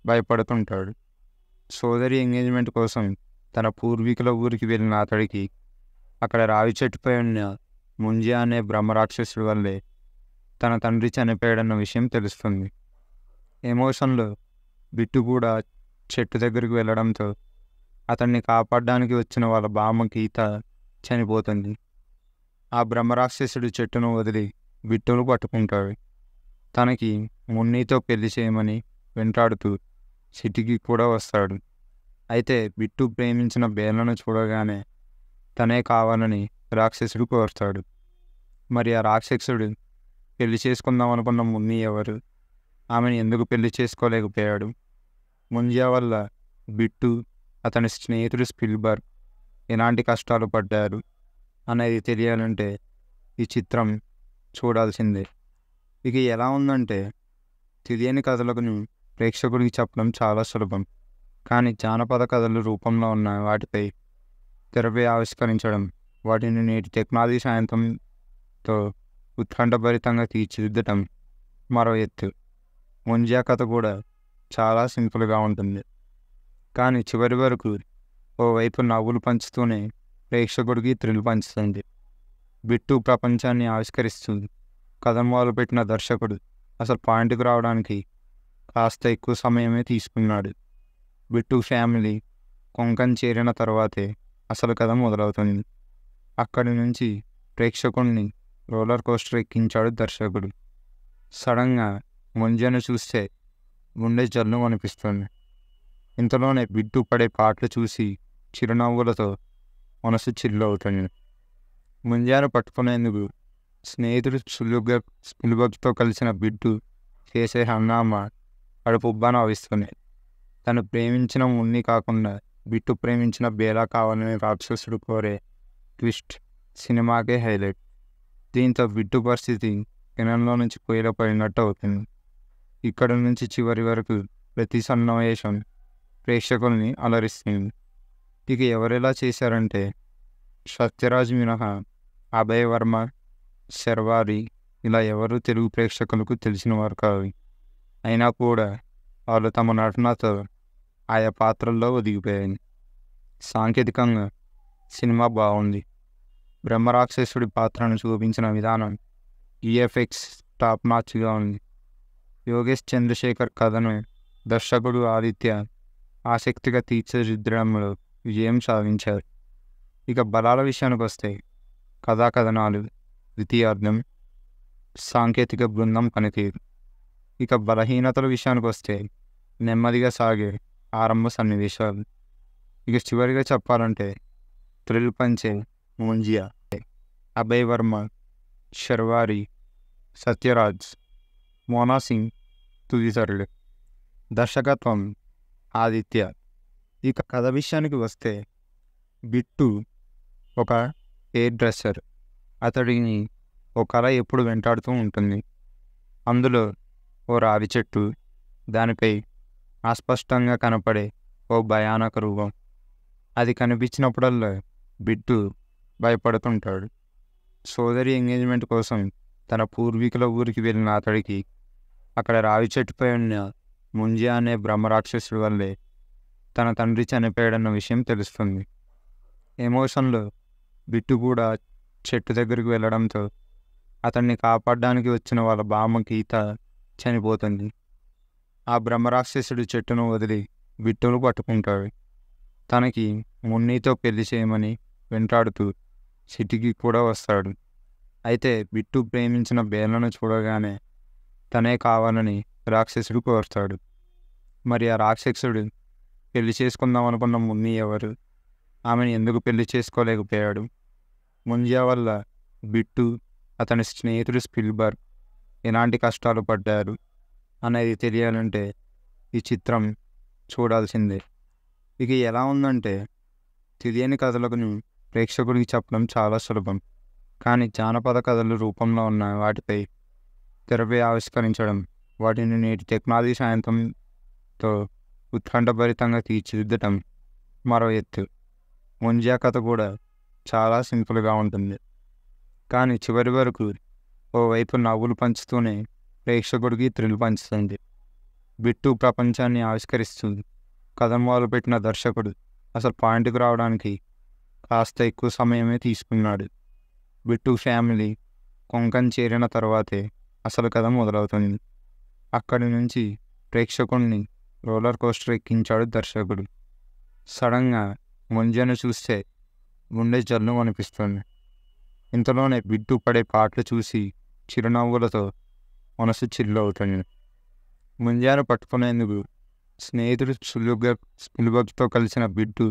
భయపడుతుంటాడు సోదరి ఎంగేజ్మెంట్ కోసం తన పూర్వీకుల ఊరికి వెళ్ళిన అతడికి అక్కడ రావి చెట్టుపై ఉన్న ముంజి అనే బ్రహ్మరాక్షసుడి వల్లే తన తండ్రి చనిపోయాడన్న విషయం తెలుస్తుంది ఎమోషన్లో బిట్టు కూడా చెట్టు దగ్గరికి వెళ్ళడంతో అతన్ని కాపాడడానికి వచ్చిన వాళ్ళ బామ్మ గీత చనిపోతుంది ఆ బ్రహ్మరాక్షసుడు చెట్టును వదిలి విట్టును పట్టుకుంటాడు తనకి మున్నీతో పెళ్లి చేయమని వెంటాడుతూ సిటీకి కూడా వస్తాడు అయితే బిట్టు ప్రేమించిన బేలను చూడగానే తనే కావాలని రాక్షసుడు కోరుతాడు మరి ఆ రాక్షసుడు పెళ్లి చేసుకుందాం అనుకున్న మున్ని ఎవరు ఆమెను ఎందుకు పెళ్లి చేసుకోలేకపోయాడు ముంజా వల్ల బిట్టు అతని స్నేహితుడు స్పిల్బర్గ్ ఎలాంటి కష్టాలు పడ్డారు అనేది తెలియాలంటే ఈ చిత్రం చూడాల్సిందే ఇక ఎలా ఉందంటే తెలియని కథలను ప్రేక్షకుడికి చెప్పడం చాలా సులభం కానీ జానపద కథలు రూపంలో ఉన్న వాటిపై తెరపై ఆవిష్కరించడం వాటిని నేటి టెక్నాలజీ సాయంత్రంతో ఉత్కంఠభరితంగా తీర్చిదిద్దటం మరో ఎత్తు ముంజా కథ కూడా చాలా సింపుల్గా ఉంటుంది కానీ చివరి వరకు ఓవైపు నవ్వులు పంచుతూనే ప్రేక్షకుడికి థ్రిల్ పంచుతుంది బిట్టు ప్రపంచాన్ని ఆవిష్కరిస్తుంది వాళ్ళు పెట్టిన దర్శకుడు అసలు పాయింట్కి రావడానికి కాస్త ఎక్కువ సమయమే తీసుకున్నాడు బిట్టు ఫ్యామిలీ కొంకణ్ చేరిన తర్వాతే అసలు కథ మొదలవుతుంది అక్కడి నుంచి ప్రేక్షకుడిని రోలర్ కోస్టర్ ఎక్కించాడు దర్శకుడు సడన్గా ముంజను చూస్తే గుండె జల్లు అనిపిస్తుంది ఇంతలోనే బిడ్డు పడే పాటలు చూసి చిరునవ్వులతో మనసు చిల్లు అవుతుంది ముంజాను పట్టుకునేందుకు స్నేహితుడు సులుగా సులుభతో కలిసిన బిడ్డు చేసే అడుపు ఉబ్బాను అవిస్తున్నాయి తను ప్రేమించిన ఉన్ని కాకుండా బిట్టు ప్రేమించిన బేలా కావాలని రాక్షసుడు కోరే ట్విస్ట్ సినిమాకే హైలైట్ దీంతో బిట్టు పరిస్థితి కిణంలో నుంచి పొయ్యిలో పడినట్టు అవుతుంది ఇక్కడ నుంచి చివరి వరకు ప్రతి సన్నివేశం ప్రేక్షకుల్ని అలరిస్తుంది ఇక ఎవరెలా చేశారంటే సత్యరాజ్ మినహా అభయ వర్మ శర్వారి ఇలా ఎవరు తెలుగు ప్రేక్షకులకు తెలిసిన వారు కావు అయినా కూడా వాళ్ళు తమ నటనతో ఆయా పాత్రల్లో ఒదిగిపోయాయి సాంకేతికంగా సినిమా బాగుంది బ్రహ్మరాక్షసుడి పాత్రను చూపించిన విధానం ఈఎఫ్ఎక్స్ టాప్ నాచ్గా ఉంది యోగేష్ చంద్రశేఖర్ కథను దర్శకుడు ఆదిత్య ఆసక్తిగా తీర్చిదిద్దడంలో విజయం సాధించారు ఇక బలాల విషయానికి వస్తే కథాకథనాలు ద్వితీయార్థం సాంకేతిక బృందం పనితీరు ఇక బలహీనతల విషయానికి వస్తే నెమ్మదిగా సాగే ఆరంభ సన్నివేశాలు ఇక చివరిగా చెప్పాలంటే త్రిల్ పంచే ముంజియా అభయ్ వర్మ శర్వారి సత్యరాజ్ మోనా సింగ్ తదితరులు దర్శకత్వం ఆదిత్య ఈ కథ విషయానికి వస్తే బిట్టు ఒక హెయిర్ డ్రెస్సర్ అతడిని ఓ కళ ఎప్పుడు వెంటాడుతూ ఉంటుంది అందులో ఓ రావి చెట్టు దానిపై అస్పష్టంగా కనపడే ఓ భయానక రూపం అది కనిపించినప్పుడల్లా బిట్టు భయపడుతుంటాడు సోదరి ఎంగేజ్మెంట్ కోసం తన పూర్వీకుల ఊరికి వెళ్ళిన అతడికి అక్కడ రావి చెట్టుపై ఉన్న ముంజియా అనే బ్రహ్మరాక్షసుడి వల్లే తన తండ్రి చనిపోయాడన్న విషయం తెలుస్తుంది ఎమోషన్లో బిట్టు కూడా చెట్టు దగ్గరికి వెళ్ళడంతో అతన్ని కాపాడడానికి వచ్చిన వాళ్ళ బామ్మ గీత చనిపోతుంది ఆ బ్రహ్మరాక్షసుడు చెట్టును వదిలి బిట్టును పట్టుకుంటాడు తనకి మున్నీతో పెళ్లి చేయమని వెంటాడుతూ సిటీకి కూడా వస్తాడు అయితే బిట్టు ప్రేమించిన బేలను చూడగానే తనే కావాలని రాక్షసుడు కోరుతాడు మరి ఆ రాక్షసుడు పెళ్లి చేసుకుందాం అనుకున్న మున్ని ఎవరు ఆమెను ఎందుకు పెళ్లి చేసుకోలేకపోయాడు ముంజా వల్ల బిట్టు అతని స్నేహితుడు స్పిల్బర్ ఎలాంటి కష్టాలు పడ్డారు అనేది తెలియాలంటే ఈ చిత్రం చూడాల్సిందే ఇక ఎలా ఉందంటే తెలియని కథలకు ప్రేక్షకుడికి చెప్పడం చాలా సులభం కానీ జానపద కథలు రూపంలో ఉన్న వాటిపై తెరపై ఆవిష్కరించడం వాటిని నేటి టెక్నాలజీ సాయంత్రంతో ఉత్కంఠభరితంగా తీర్చిదిద్దటం మరో ఎత్తు ముంజా కథ కూడా చాలా సింపుల్గా ఉంటుంది కానీ చివరి వరకు ఓవైపు నవ్వులు పంచుతూనే ప్రేక్షకుడికి థ్రిల్ పంచుతుంది బిట్టు ప్రపంచాన్ని ఆవిష్కరిస్తుంది వాళ్ళు పెట్టిన దర్శకుడు అసలు పాయింట్కి రావడానికి కాస్త ఎక్కువ సమయమే తీసుకున్నాడు బిట్టు ఫ్యామిలీ కొంకం చేరిన తర్వాతే అసలు కథ మొదలవుతుంది అక్కడి నుంచి ప్రేక్షకుడిని రోలర్ కోస్టర్ ఎక్కించాడు దర్శకుడు సడన్గా ముంజను చూస్తే గుండె జల్లు అనిపిస్తుంది ఇంతలోనే బిడ్డు పడే పాటలు చూసి చిరునవ్వులతో మనసు చిల్లు అవుతుంది ముంజాను పట్టుకునేందుకు స్నేహితుడు సులుగ సులుభతో కలిసిన బిడ్డు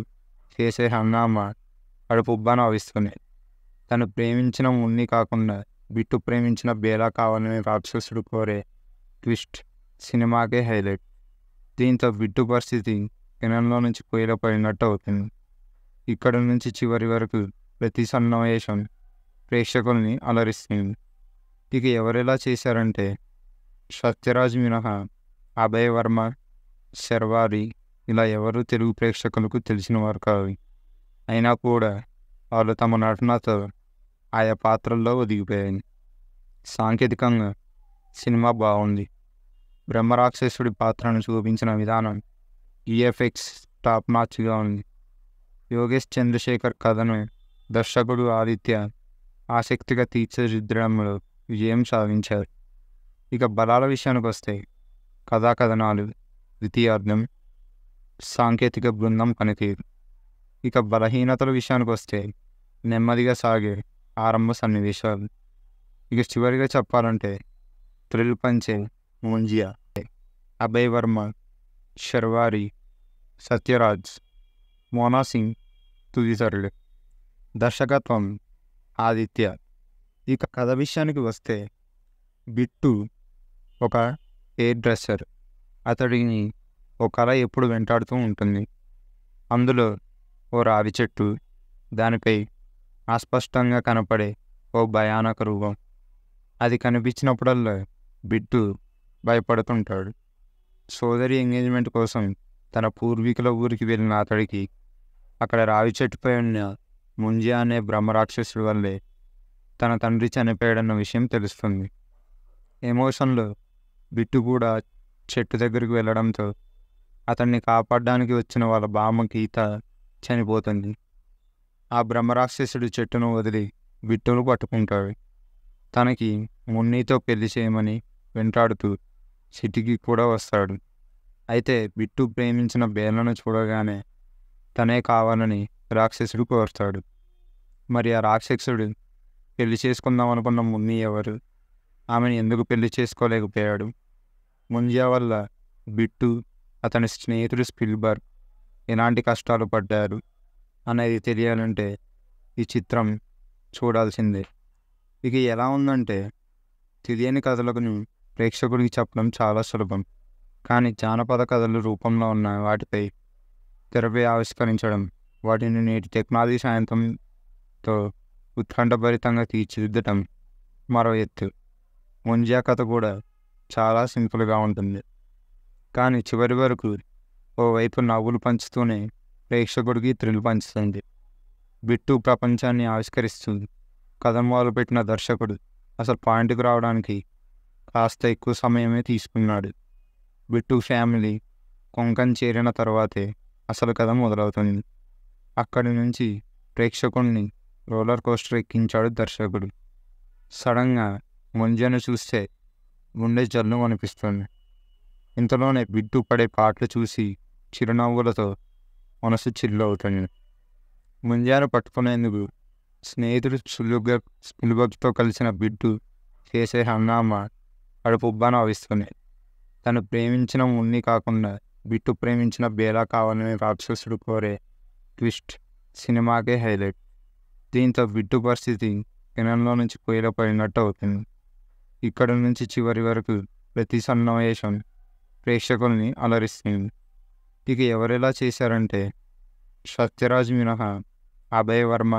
చేసే హంగామా ఉబ్బాను అవిస్తుంది తను ప్రేమించిన ఉన్ని కాకుండా బిట్టు ప్రేమించిన బేలా కావాలని రాక్షసుడు కోరే ట్విస్ట్ సినిమాకే హైలైట్ దీంతో బిడ్డు పరిస్థితి కిరణంలో నుంచి పొయ్యిలో పడినట్టు అవుతుంది ఇక్కడ నుంచి చివరి వరకు ప్రతి సన్నివేశం ప్రేక్షకుల్ని అలరిస్తుంది ఇక ఎవరెలా చేశారంటే సత్యరాజ్ మినహా అభయ్ వర్మ శర్వారి ఇలా ఎవరు తెలుగు ప్రేక్షకులకు తెలిసిన వారు కావు అయినా కూడా వాళ్ళు తమ నటనతో ఆయా పాత్రల్లో ఒదిగిపోయాయి సాంకేతికంగా సినిమా బాగుంది బ్రహ్మరాక్షసుడి పాత్రను చూపించిన విధానం ఈఎఫ్ఎక్స్ e టాప్ మార్చిగా ఉంది యోగేష్ చంద్రశేఖర్ కథను దర్శకుడు ఆదిత్య ఆసక్తిగా తీర్చిదిద్దడంలో విజయం సాధించారు ఇక బలాల విషయానికి వస్తే కథాకథనాలు ద్వితీయార్థం సాంకేతిక బృందం పనితీరు ఇక బలహీనతల విషయానికి వస్తే నెమ్మదిగా సాగే ఆరంభ సన్నివేశాలు ఇక చివరిగా చెప్పాలంటే థ్రిల్ పంచే మోంజియా అభయ్ వర్మ శర్వారి సత్యరాజ్ మోనా సింగ్ తుదితరులు దర్శకత్వం ఆదిత్య ఇక కథ విషయానికి వస్తే బిట్టు ఒక ఎయిర్ డ్రెస్సర్ అతడిని ఒక కళ ఎప్పుడు వెంటాడుతూ ఉంటుంది అందులో ఓ రావి చెట్టు దానిపై అస్పష్టంగా కనపడే ఓ భయానక రూపం అది కనిపించినప్పుడల్లా బిట్టు భయపడుతుంటాడు సోదరి ఎంగేజ్మెంట్ కోసం తన పూర్వీకుల ఊరికి వెళ్ళిన అతడికి అక్కడ రావి చెట్టుపై ఉన్న ముంజి అనే బ్రహ్మరాక్షసుడి వల్లే తన తండ్రి చనిపోయాడన్న విషయం తెలుస్తుంది ఎమోషన్లో బిట్టు కూడా చెట్టు దగ్గరికి వెళ్ళడంతో అతన్ని కాపాడడానికి వచ్చిన వాళ్ళ బామ్మ గీత చనిపోతుంది ఆ బ్రహ్మరాక్షసుడు చెట్టును వదిలి బిట్టును పట్టుకుంటాడు తనకి మున్నీతో పెళ్లి చేయమని వెంటాడుతూ సిటీకి కూడా వస్తాడు అయితే బిట్టు ప్రేమించిన బేలను చూడగానే తనే కావాలని రాక్షసుడు కోరుతాడు మరి ఆ రాక్షసుడు పెళ్లి చేసుకుందాం అనుకున్న ముని ఎవరు ఆమెను ఎందుకు పెళ్లి చేసుకోలేకపోయాడు ముంజియా వల్ల బిట్టు అతని స్నేహితుడు స్పిల్బర్ ఎలాంటి కష్టాలు పడ్డారు అనేది తెలియాలంటే ఈ చిత్రం చూడాల్సిందే ఇక ఎలా ఉందంటే తెలియని కథలకు ప్రేక్షకుడికి చెప్పడం చాలా సులభం కానీ జానపద కథలు రూపంలో ఉన్న వాటిపై తెరపై ఆవిష్కరించడం వాటిని నేటి టెక్నాలజీ సాయంత్రంతో ఉత్కంఠభరితంగా తీర్చిదిద్దటం మరో ఎత్తు ముంజా కథ కూడా చాలా సింపుల్గా ఉంటుంది కానీ చివరి వరకు ఓవైపు నవ్వులు పంచుతూనే ప్రేక్షకుడికి త్రిల్లు పంచుతుంది బిట్టు ప్రపంచాన్ని ఆవిష్కరిస్తుంది కథం వాళ్ళు పెట్టిన దర్శకుడు అసలు పాయింట్కి రావడానికి కాస్త ఎక్కువ సమయమే తీసుకున్నాడు బిట్టు ఫ్యామిలీ కొంకణ్ చేరిన తర్వాతే అసలు కథ మొదలవుతుంది అక్కడి నుంచి ప్రేక్షకుణ్ణి రోలర్ కోస్టర్ ఎక్కించాడు దర్శకుడు సడన్గా ముంజను చూస్తే గుండె జల్లు అనిపిస్తుంది ఇంతలోనే బిడ్డు పడే పాటలు చూసి చిరునవ్వులతో మనసు చిల్లు అవుతుంది ముంజాను పట్టుకునేందుకు స్నేహితుడు సులువుగా సులుభతో కలిసిన బిడ్డు చేసే హంగామా వాడు పుబ్బా నవ్విస్తున్నాడు తను ప్రేమించిన ఉన్ని కాకుండా బిట్టు ప్రేమించిన బేలా కావాలని రాక్షసుడు కోరే ట్విస్ట్ సినిమాకే హైలైట్ దీంతో బిట్టు పరిస్థితి కిరణంలో నుంచి పొయ్యిలో అవుతుంది ఇక్కడ నుంచి చివరి వరకు ప్రతి సన్నివేశం ప్రేక్షకుల్ని అలరిస్తుంది ఇక ఎవరెలా చేశారంటే సత్యరాజ్ మినహా అభయ్ వర్మ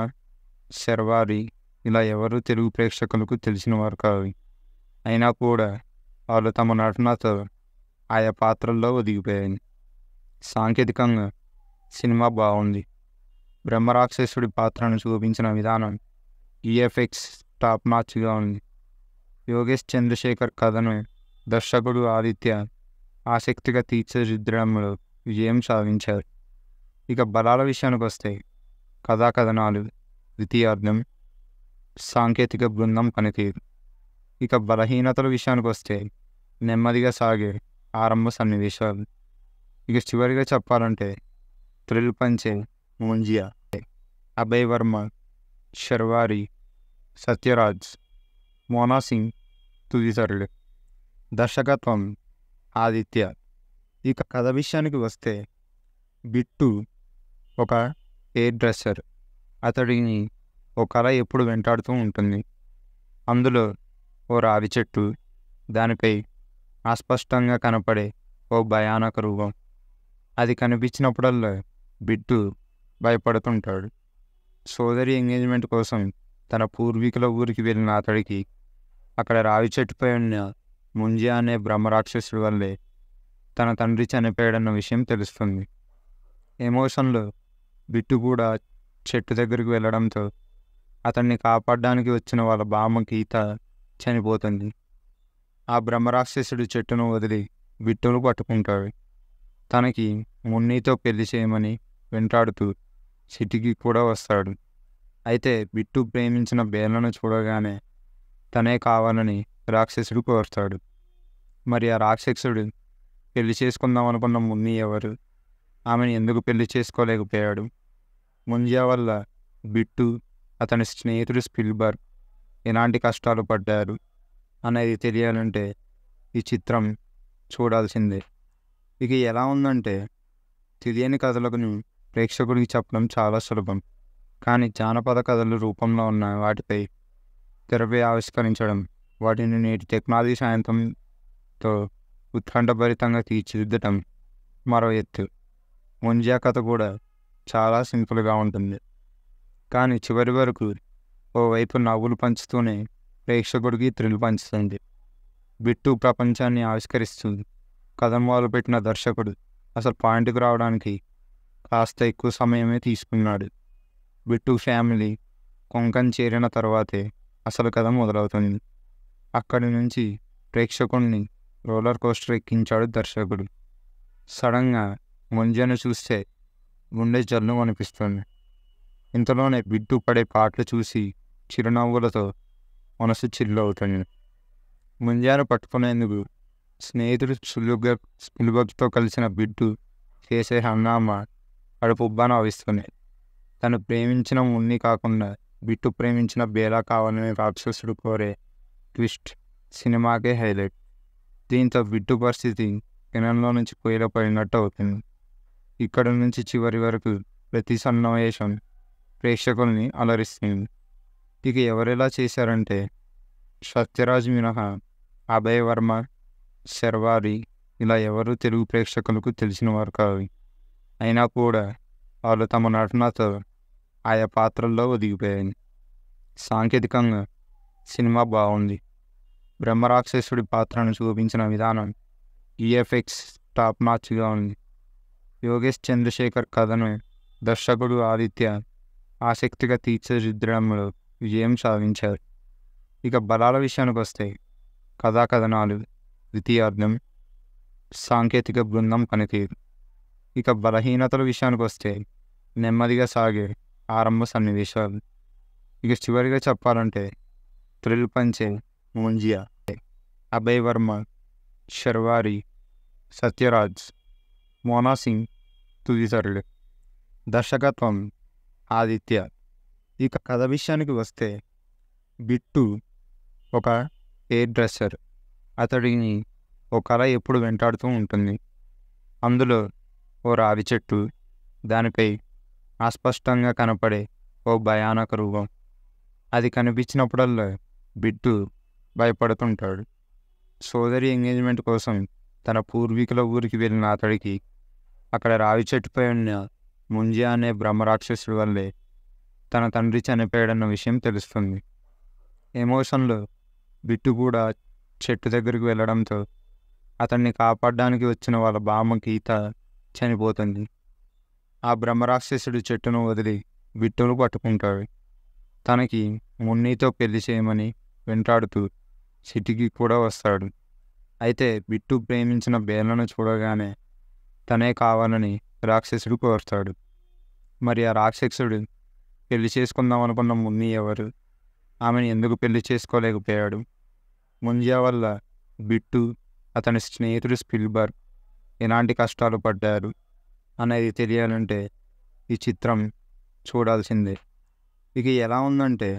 శర్వారి ఇలా ఎవరు తెలుగు ప్రేక్షకులకు తెలిసిన వారు కావాలి అయినా కూడా వాళ్ళు తమ నటనతో ఆయా పాత్రల్లో ఒదిగిపోయాయి సాంకేతికంగా సినిమా బాగుంది బ్రహ్మరాక్షసుడి పాత్రను చూపించిన విధానం ఈఎఫ్ఎక్స్ టాప్ మార్చ్గా ఉంది యోగేష్ చంద్రశేఖర్ కథను దర్శకుడు ఆదిత్య ఆసక్తిగా తీర్చిదిద్దడంలో విజయం సాధించారు ఇక బలాల విషయానికి వస్తే కథాకథనాలు ద్వితీయార్థం సాంకేతిక బృందం పనితీరు ఇక బలహీనతల విషయానికి వస్తే నెమ్మదిగా సాగే ఆరంభ సన్నివేశాలు ఇక చివరిగా చెప్పాలంటే త్రిల్ పంచే ముంజియా అభయ్ వర్మ శర్వారి సత్యరాజ్ మోనా సింగ్ తుదితరులు దర్శకత్వం ఆదిత్య ఇక కథ విషయానికి వస్తే బిట్టు ఒక హెయిర్ డ్రెస్సర్ అతడిని ఒక కళ ఎప్పుడు వెంటాడుతూ ఉంటుంది అందులో ఓ రావి చెట్టు దానిపై అస్పష్టంగా కనపడే ఓ భయానక రూపం అది కనిపించినప్పుడల్లా బిట్టు భయపడుతుంటాడు సోదరి ఎంగేజ్మెంట్ కోసం తన పూర్వీకుల ఊరికి వెళ్ళిన అతడికి అక్కడ రావి చెట్టుపై ఉన్న ముంజియా అనే బ్రహ్మరాక్షసుడి వల్లే తన తండ్రి చనిపోయాడన్న విషయం తెలుస్తుంది ఎమోషన్లో బిట్టు కూడా చెట్టు దగ్గరికి వెళ్ళడంతో అతన్ని కాపాడడానికి వచ్చిన వాళ్ళ బామ్మ గీత చనిపోతుంది ఆ బ్రహ్మరాక్షసుడు చెట్టును వదిలి విట్టును పట్టుకుంటాడు తనకి మున్నీతో పెళ్లి చేయమని వెంటాడుతూ సిటీకి కూడా వస్తాడు అయితే బిట్టు ప్రేమించిన బేలను చూడగానే తనే కావాలని రాక్షసుడు కోరుతాడు మరి ఆ రాక్షసుడు పెళ్లి చేసుకుందాం అనుకున్న మున్ని ఎవరు ఆమెను ఎందుకు పెళ్లి చేసుకోలేకపోయాడు ముంజియా వల్ల బిట్టు అతని స్నేహితుడు స్పిల్బర్గ్ ఎలాంటి కష్టాలు పడ్డారు అనేది తెలియాలంటే ఈ చిత్రం చూడాల్సిందే ఇది ఎలా ఉందంటే తెలియని కథలకు ప్రేక్షకుడికి చెప్పడం చాలా సులభం కానీ జానపద కథలు రూపంలో ఉన్న వాటిపై తెరపై ఆవిష్కరించడం వాటిని నేటి టెక్నాలజీ సాయంత్రంతో ఉత్కంఠభరితంగా తీర్చిదిద్దటం మరో ఎత్తు ముంజా కథ కూడా చాలా సింపుల్గా ఉంటుంది కానీ చివరి వరకు ఓవైపు నవ్వులు పంచుతూనే ప్రేక్షకుడికి థ్రిల్ పంచుతుంది బిట్టు ప్రపంచాన్ని ఆవిష్కరిస్తుంది కథం పెట్టిన దర్శకుడు అసలు పాయింట్కి రావడానికి కాస్త ఎక్కువ సమయమే తీసుకున్నాడు బిట్టు ఫ్యామిలీ కొంకం చేరిన తర్వాతే అసలు కథ మొదలవుతుంది అక్కడి నుంచి ప్రేక్షకుడిని రోలర్ కోస్టర్ ఎక్కించాడు దర్శకుడు సడన్గా ముంజను చూస్తే గుండె జల్లు అనిపిస్తుంది ఇంతలోనే బిడ్డు పడే పాటలు చూసి చిరునవ్వులతో మనసు చిల్లవుతుంది ముంజాను పట్టుకునేందుకు స్నేహితుడు సులువుగా సులుభతో కలిసిన బిడ్డు చేసే హంగామా కడుపుబ్బా నవ్విస్తుంది తను ప్రేమించిన ఉన్ని కాకుండా బిట్టు ప్రేమించిన బేలా కావాలని రాక్షసుడు కోరే ట్విస్ట్ సినిమాకే హైలైట్ దీంతో బిట్టు పరిస్థితి కిణంలో నుంచి కోయిలో పడినట్టు అవుతుంది ఇక్కడ నుంచి చివరి వరకు ప్రతి సన్నివేశం ప్రేక్షకుల్ని అలరిస్తుంది ఇక ఎవరెలా చేశారంటే సత్యరాజ్ మినహా అభయ్ వర్మ శర్వారి ఇలా ఎవరు తెలుగు ప్రేక్షకులకు తెలిసిన వారు కావు అయినా కూడా వాళ్ళు తమ నటనతో ఆయా పాత్రల్లో ఒదిగిపోయాయి సాంకేతికంగా సినిమా బాగుంది బ్రహ్మరాక్షసుడి పాత్రను చూపించిన విధానం ఈఎఫ్ఎక్స్ టాప్ మార్చ్గా ఉంది యోగేష్ చంద్రశేఖర్ కథను దర్శకుడు ఆదిత్య ఆసక్తిగా తీర్చిదిద్దడంలో విజయం సాధించారు ఇక బలాల విషయానికి వస్తే కథాకథనాలు ద్వితీయార్థం సాంకేతిక బృందం పనితీరు ఇక బలహీనతల విషయానికి వస్తే నెమ్మదిగా సాగే ఆరంభ సన్నివేశాలు ఇక చివరిగా చెప్పాలంటే త్రిల్ పంచే ముంజియా అభయ్ వర్మ శర్వారి సత్యరాజ్ మోనా సింగ్ తుదితరులు దర్శకత్వం ఆదిత్య ఇక కథ విషయానికి వస్తే బిట్టు ఒక హెయిర్ డ్రెస్సర్ అతడిని ఓ కళ ఎప్పుడు వెంటాడుతూ ఉంటుంది అందులో ఓ రావి చెట్టు దానిపై అస్పష్టంగా కనపడే ఓ భయానక రూపం అది కనిపించినప్పుడల్లా బిట్టు భయపడుతుంటాడు సోదరి ఎంగేజ్మెంట్ కోసం తన పూర్వీకుల ఊరికి వెళ్ళిన అతడికి అక్కడ రావి చెట్టుపై ఉన్న ముంజియా అనే బ్రహ్మరాక్షసుడి వల్లే తన తండ్రి చనిపోయాడన్న విషయం తెలుస్తుంది ఎమోషన్లో బిట్టు కూడా చెట్టు దగ్గరికి వెళ్ళడంతో అతన్ని కాపాడడానికి వచ్చిన వాళ్ళ బామ్మ గీత చనిపోతుంది ఆ బ్రహ్మరాక్షసుడు చెట్టును వదిలి బిట్టును పట్టుకుంటాడు తనకి మున్నీతో పెళ్లి చేయమని వెంటాడుతూ సిటీకి కూడా వస్తాడు అయితే బిట్టు ప్రేమించిన బేలను చూడగానే తనే కావాలని రాక్షసుడు కోరుతాడు మరి ఆ రాక్షసుడు పెళ్లి చేసుకుందాం అనుకున్న ముని ఎవరు ఆమెను ఎందుకు పెళ్లి చేసుకోలేకపోయాడు ముంజా వల్ల బిట్టు అతని స్నేహితుడు స్పిల్బర్ ఎలాంటి కష్టాలు పడ్డారు అనేది తెలియాలంటే ఈ చిత్రం చూడాల్సిందే ఇక ఎలా ఉందంటే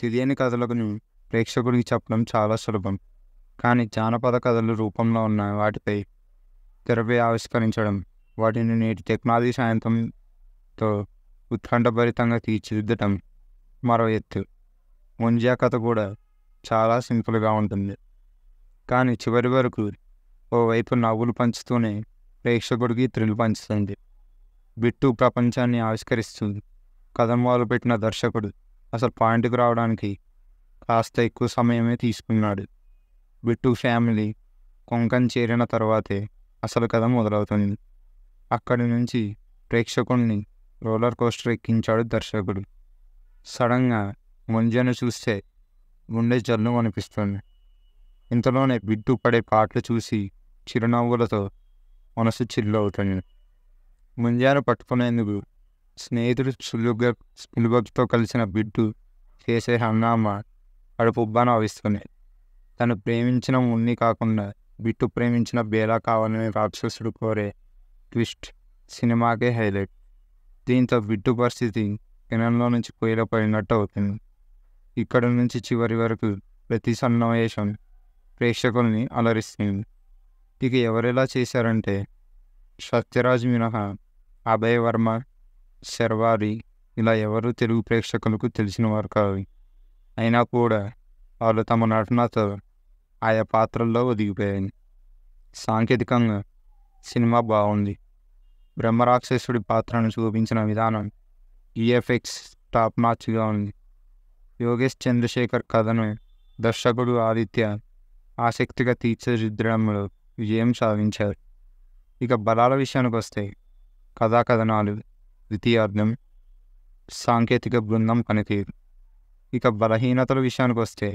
తెలియని కథలను ప్రేక్షకుడికి చెప్పడం చాలా సులభం కానీ జానపద కథలు రూపంలో ఉన్న వాటిపై తెరపై ఆవిష్కరించడం వాటిని నేటి టెక్నాలజీ సాయంత్రంతో ఉత్కంఠభరితంగా తీర్చిదిద్దటం మరో ఎత్తు ముంజా కథ కూడా చాలా సింపుల్గా ఉంటుంది కానీ చివరి వరకు ఓవైపు నవ్వులు పంచుతూనే ప్రేక్షకుడికి త్రిల్ పంచుతుంది బిట్టు ప్రపంచాన్ని ఆవిష్కరిస్తుంది వాళ్ళు పెట్టిన దర్శకుడు అసలు పాయింట్కి రావడానికి కాస్త ఎక్కువ సమయమే తీసుకున్నాడు బిట్టు ఫ్యామిలీ కొంకణ్ చేరిన తర్వాతే అసలు కథ మొదలవుతుంది అక్కడి నుంచి ప్రేక్షకుల్ని రోలర్ కోస్టర్ ఎక్కించాడు దర్శకుడు సడన్గా ముంజను చూస్తే గుండె జల్లు అనిపిస్తుంది ఇంతలోనే బిడ్డు పడే పాటలు చూసి చిరునవ్వులతో మనసు చిల్లు అవుతుంది ముంజాను పట్టుకునేందుకు స్నేహితుడు సులుగా సులుభతో కలిసిన బిడ్డు చేసే హంగామా కడుపుబ్బా నవ్విస్తుంది తను ప్రేమించిన ఉన్ని కాకుండా బిట్టు ప్రేమించిన బేలా కావాలని రాక్షసుడు కోరే ట్విస్ట్ సినిమాకే హైలైట్ దీంతో బిట్టు పరిస్థితి కిరణంలో నుంచి పొయ్యిలో పడినట్టు అవుతుంది ఇక్కడ నుంచి చివరి వరకు ప్రతి సన్నివేశం ప్రేక్షకుల్ని అలరిస్తుంది ఇక ఎవరెలా చేశారంటే సత్యరాజ్ మినహా అభయ్ వర్మ శర్వారి ఇలా ఎవరు తెలుగు ప్రేక్షకులకు తెలిసిన వారు కావు అయినా కూడా వాళ్ళు తమ నటనతో ఆయా పాత్రల్లో ఒదిగిపోయాయి సాంకేతికంగా సినిమా బాగుంది బ్రహ్మరాక్షసుడి పాత్రను చూపించిన విధానం ఈఎఫ్ఎక్స్ టాప్ మార్చ్గా ఉంది యోగేష్ చంద్రశేఖర్ కథను దర్శకుడు ఆదిత్య ఆసక్తిగా తీర్చిదిద్దడంలో విజయం సాధించారు ఇక బలాల విషయానికి వస్తే కథాకథనాలు ద్వితీయార్థం సాంకేతిక బృందం పనితీరు ఇక బలహీనతల విషయానికి వస్తే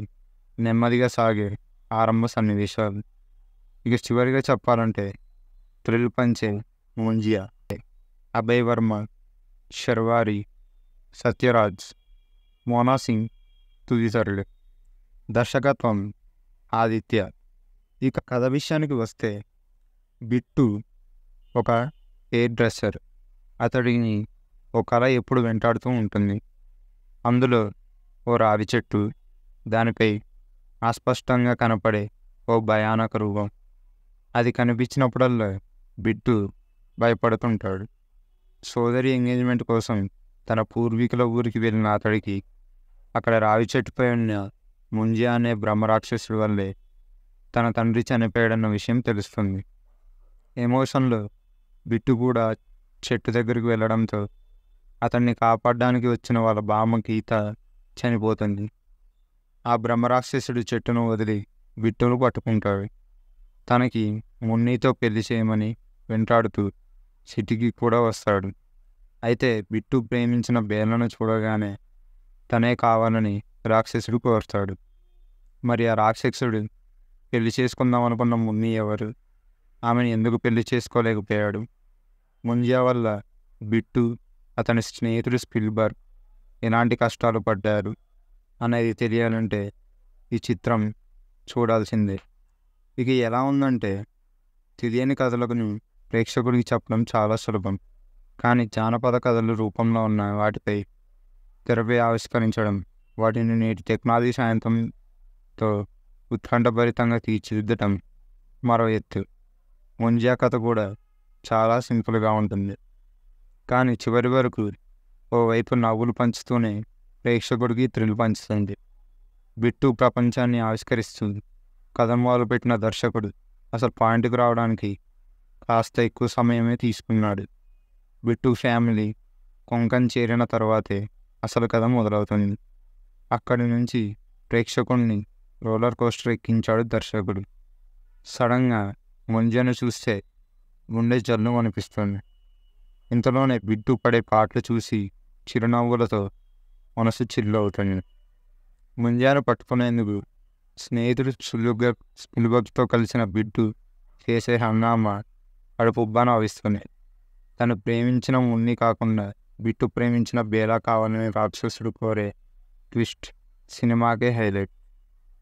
నెమ్మదిగా సాగే ఆరంభ సన్నివేశాలు ఇక చివరిగా చెప్పాలంటే థ్రిల్ పంచే ముంజియా అభయ్ వర్మ శర్వారి సత్యరాజ్ మోనా సింగ్ తుదితరులు దర్శకత్వం ఆదిత్య ఇక కథ విషయానికి వస్తే బిట్టు ఒక హెయిర్ డ్రెస్సర్ అతడిని ఒక కళ ఎప్పుడు వెంటాడుతూ ఉంటుంది అందులో ఓ రావి చెట్టు దానిపై అస్పష్టంగా కనపడే ఓ భయానక రూపం అది కనిపించినప్పుడల్లా బిట్టు భయపడుతుంటాడు సోదరి ఎంగేజ్మెంట్ కోసం తన పూర్వీకుల ఊరికి వెళ్ళిన అతడికి అక్కడ రావి చెట్టుపై ఉన్న ముంజియా అనే బ్రహ్మరాక్షసుడి వల్లే తన తండ్రి చనిపోయాడన్న విషయం తెలుస్తుంది ఎమోషన్లో బిట్టు కూడా చెట్టు దగ్గరికి వెళ్ళడంతో అతన్ని కాపాడడానికి వచ్చిన వాళ్ళ బామ్మ గీత చనిపోతుంది ఆ బ్రహ్మరాక్షసుడు చెట్టును వదిలి బిట్టును పట్టుకుంటాడు తనకి మున్నీతో పెళ్లి చేయమని వెంటాడుతూ సిటీకి కూడా వస్తాడు అయితే బిట్టు ప్రేమించిన బేలను చూడగానే తనే కావాలని రాక్షసుడు కోరుతాడు మరి ఆ రాక్షసుడు పెళ్లి చేసుకుందాం అనుకున్న ముని ఎవరు ఆమెను ఎందుకు పెళ్లి చేసుకోలేకపోయాడు ముంజియా వల్ల బిట్టు అతని స్నేహితుడు స్పిల్బర్ ఎలాంటి కష్టాలు పడ్డారు అనేది తెలియాలంటే ఈ చిత్రం చూడాల్సిందే ఇక ఎలా ఉందంటే తెలియని కథలకు ప్రేక్షకుడికి చెప్పడం చాలా సులభం కానీ జానపద కథలు రూపంలో ఉన్న వాటిపై తెరపై ఆవిష్కరించడం వాటిని నేటి టెక్నాలజీ సాయంత్రంతో ఉత్కంఠభరితంగా తీర్చిదిద్దటం మరో ఎత్తు ముంజా కథ కూడా చాలా సింపుల్గా ఉంటుంది కానీ చివరి వరకు ఓవైపు నవ్వులు పంచుతూనే ప్రేక్షకుడికి త్రిలు పంచుతుంది బిట్టు ప్రపంచాన్ని ఆవిష్కరిస్తుంది కథం మొదలుపెట్టిన దర్శకుడు అసలు పాయింట్కి రావడానికి కాస్త ఎక్కువ సమయమే తీసుకున్నాడు బిట్టు ఫ్యామిలీ కొంకన్ చేరిన తర్వాతే అసలు కథ మొదలవుతుంది అక్కడి నుంచి ప్రేక్షకుల్ని రోలర్ కోస్టర్ ఎక్కించాడు దర్శకుడు సడన్గా ముంజను చూస్తే గుండె జల్లు అనిపిస్తుంది ఇంతలోనే బిడ్డు పడే పాటలు చూసి చిరునవ్వులతో మనసు చిల్లు అవుతుంది ముంజాను పట్టుకునేందుకు స్నేహితుడు సులుగ్గా సులుభతో కలిసిన బిడ్డు చేసే హంగామా వాడు పుబ్బాను భావిస్తుంది తను ప్రేమించిన ఉన్ని కాకుండా బిట్టు ప్రేమించిన బేలా కావాలని రాక్షసుడు కోరే ట్విస్ట్ సినిమాకే హైలైట్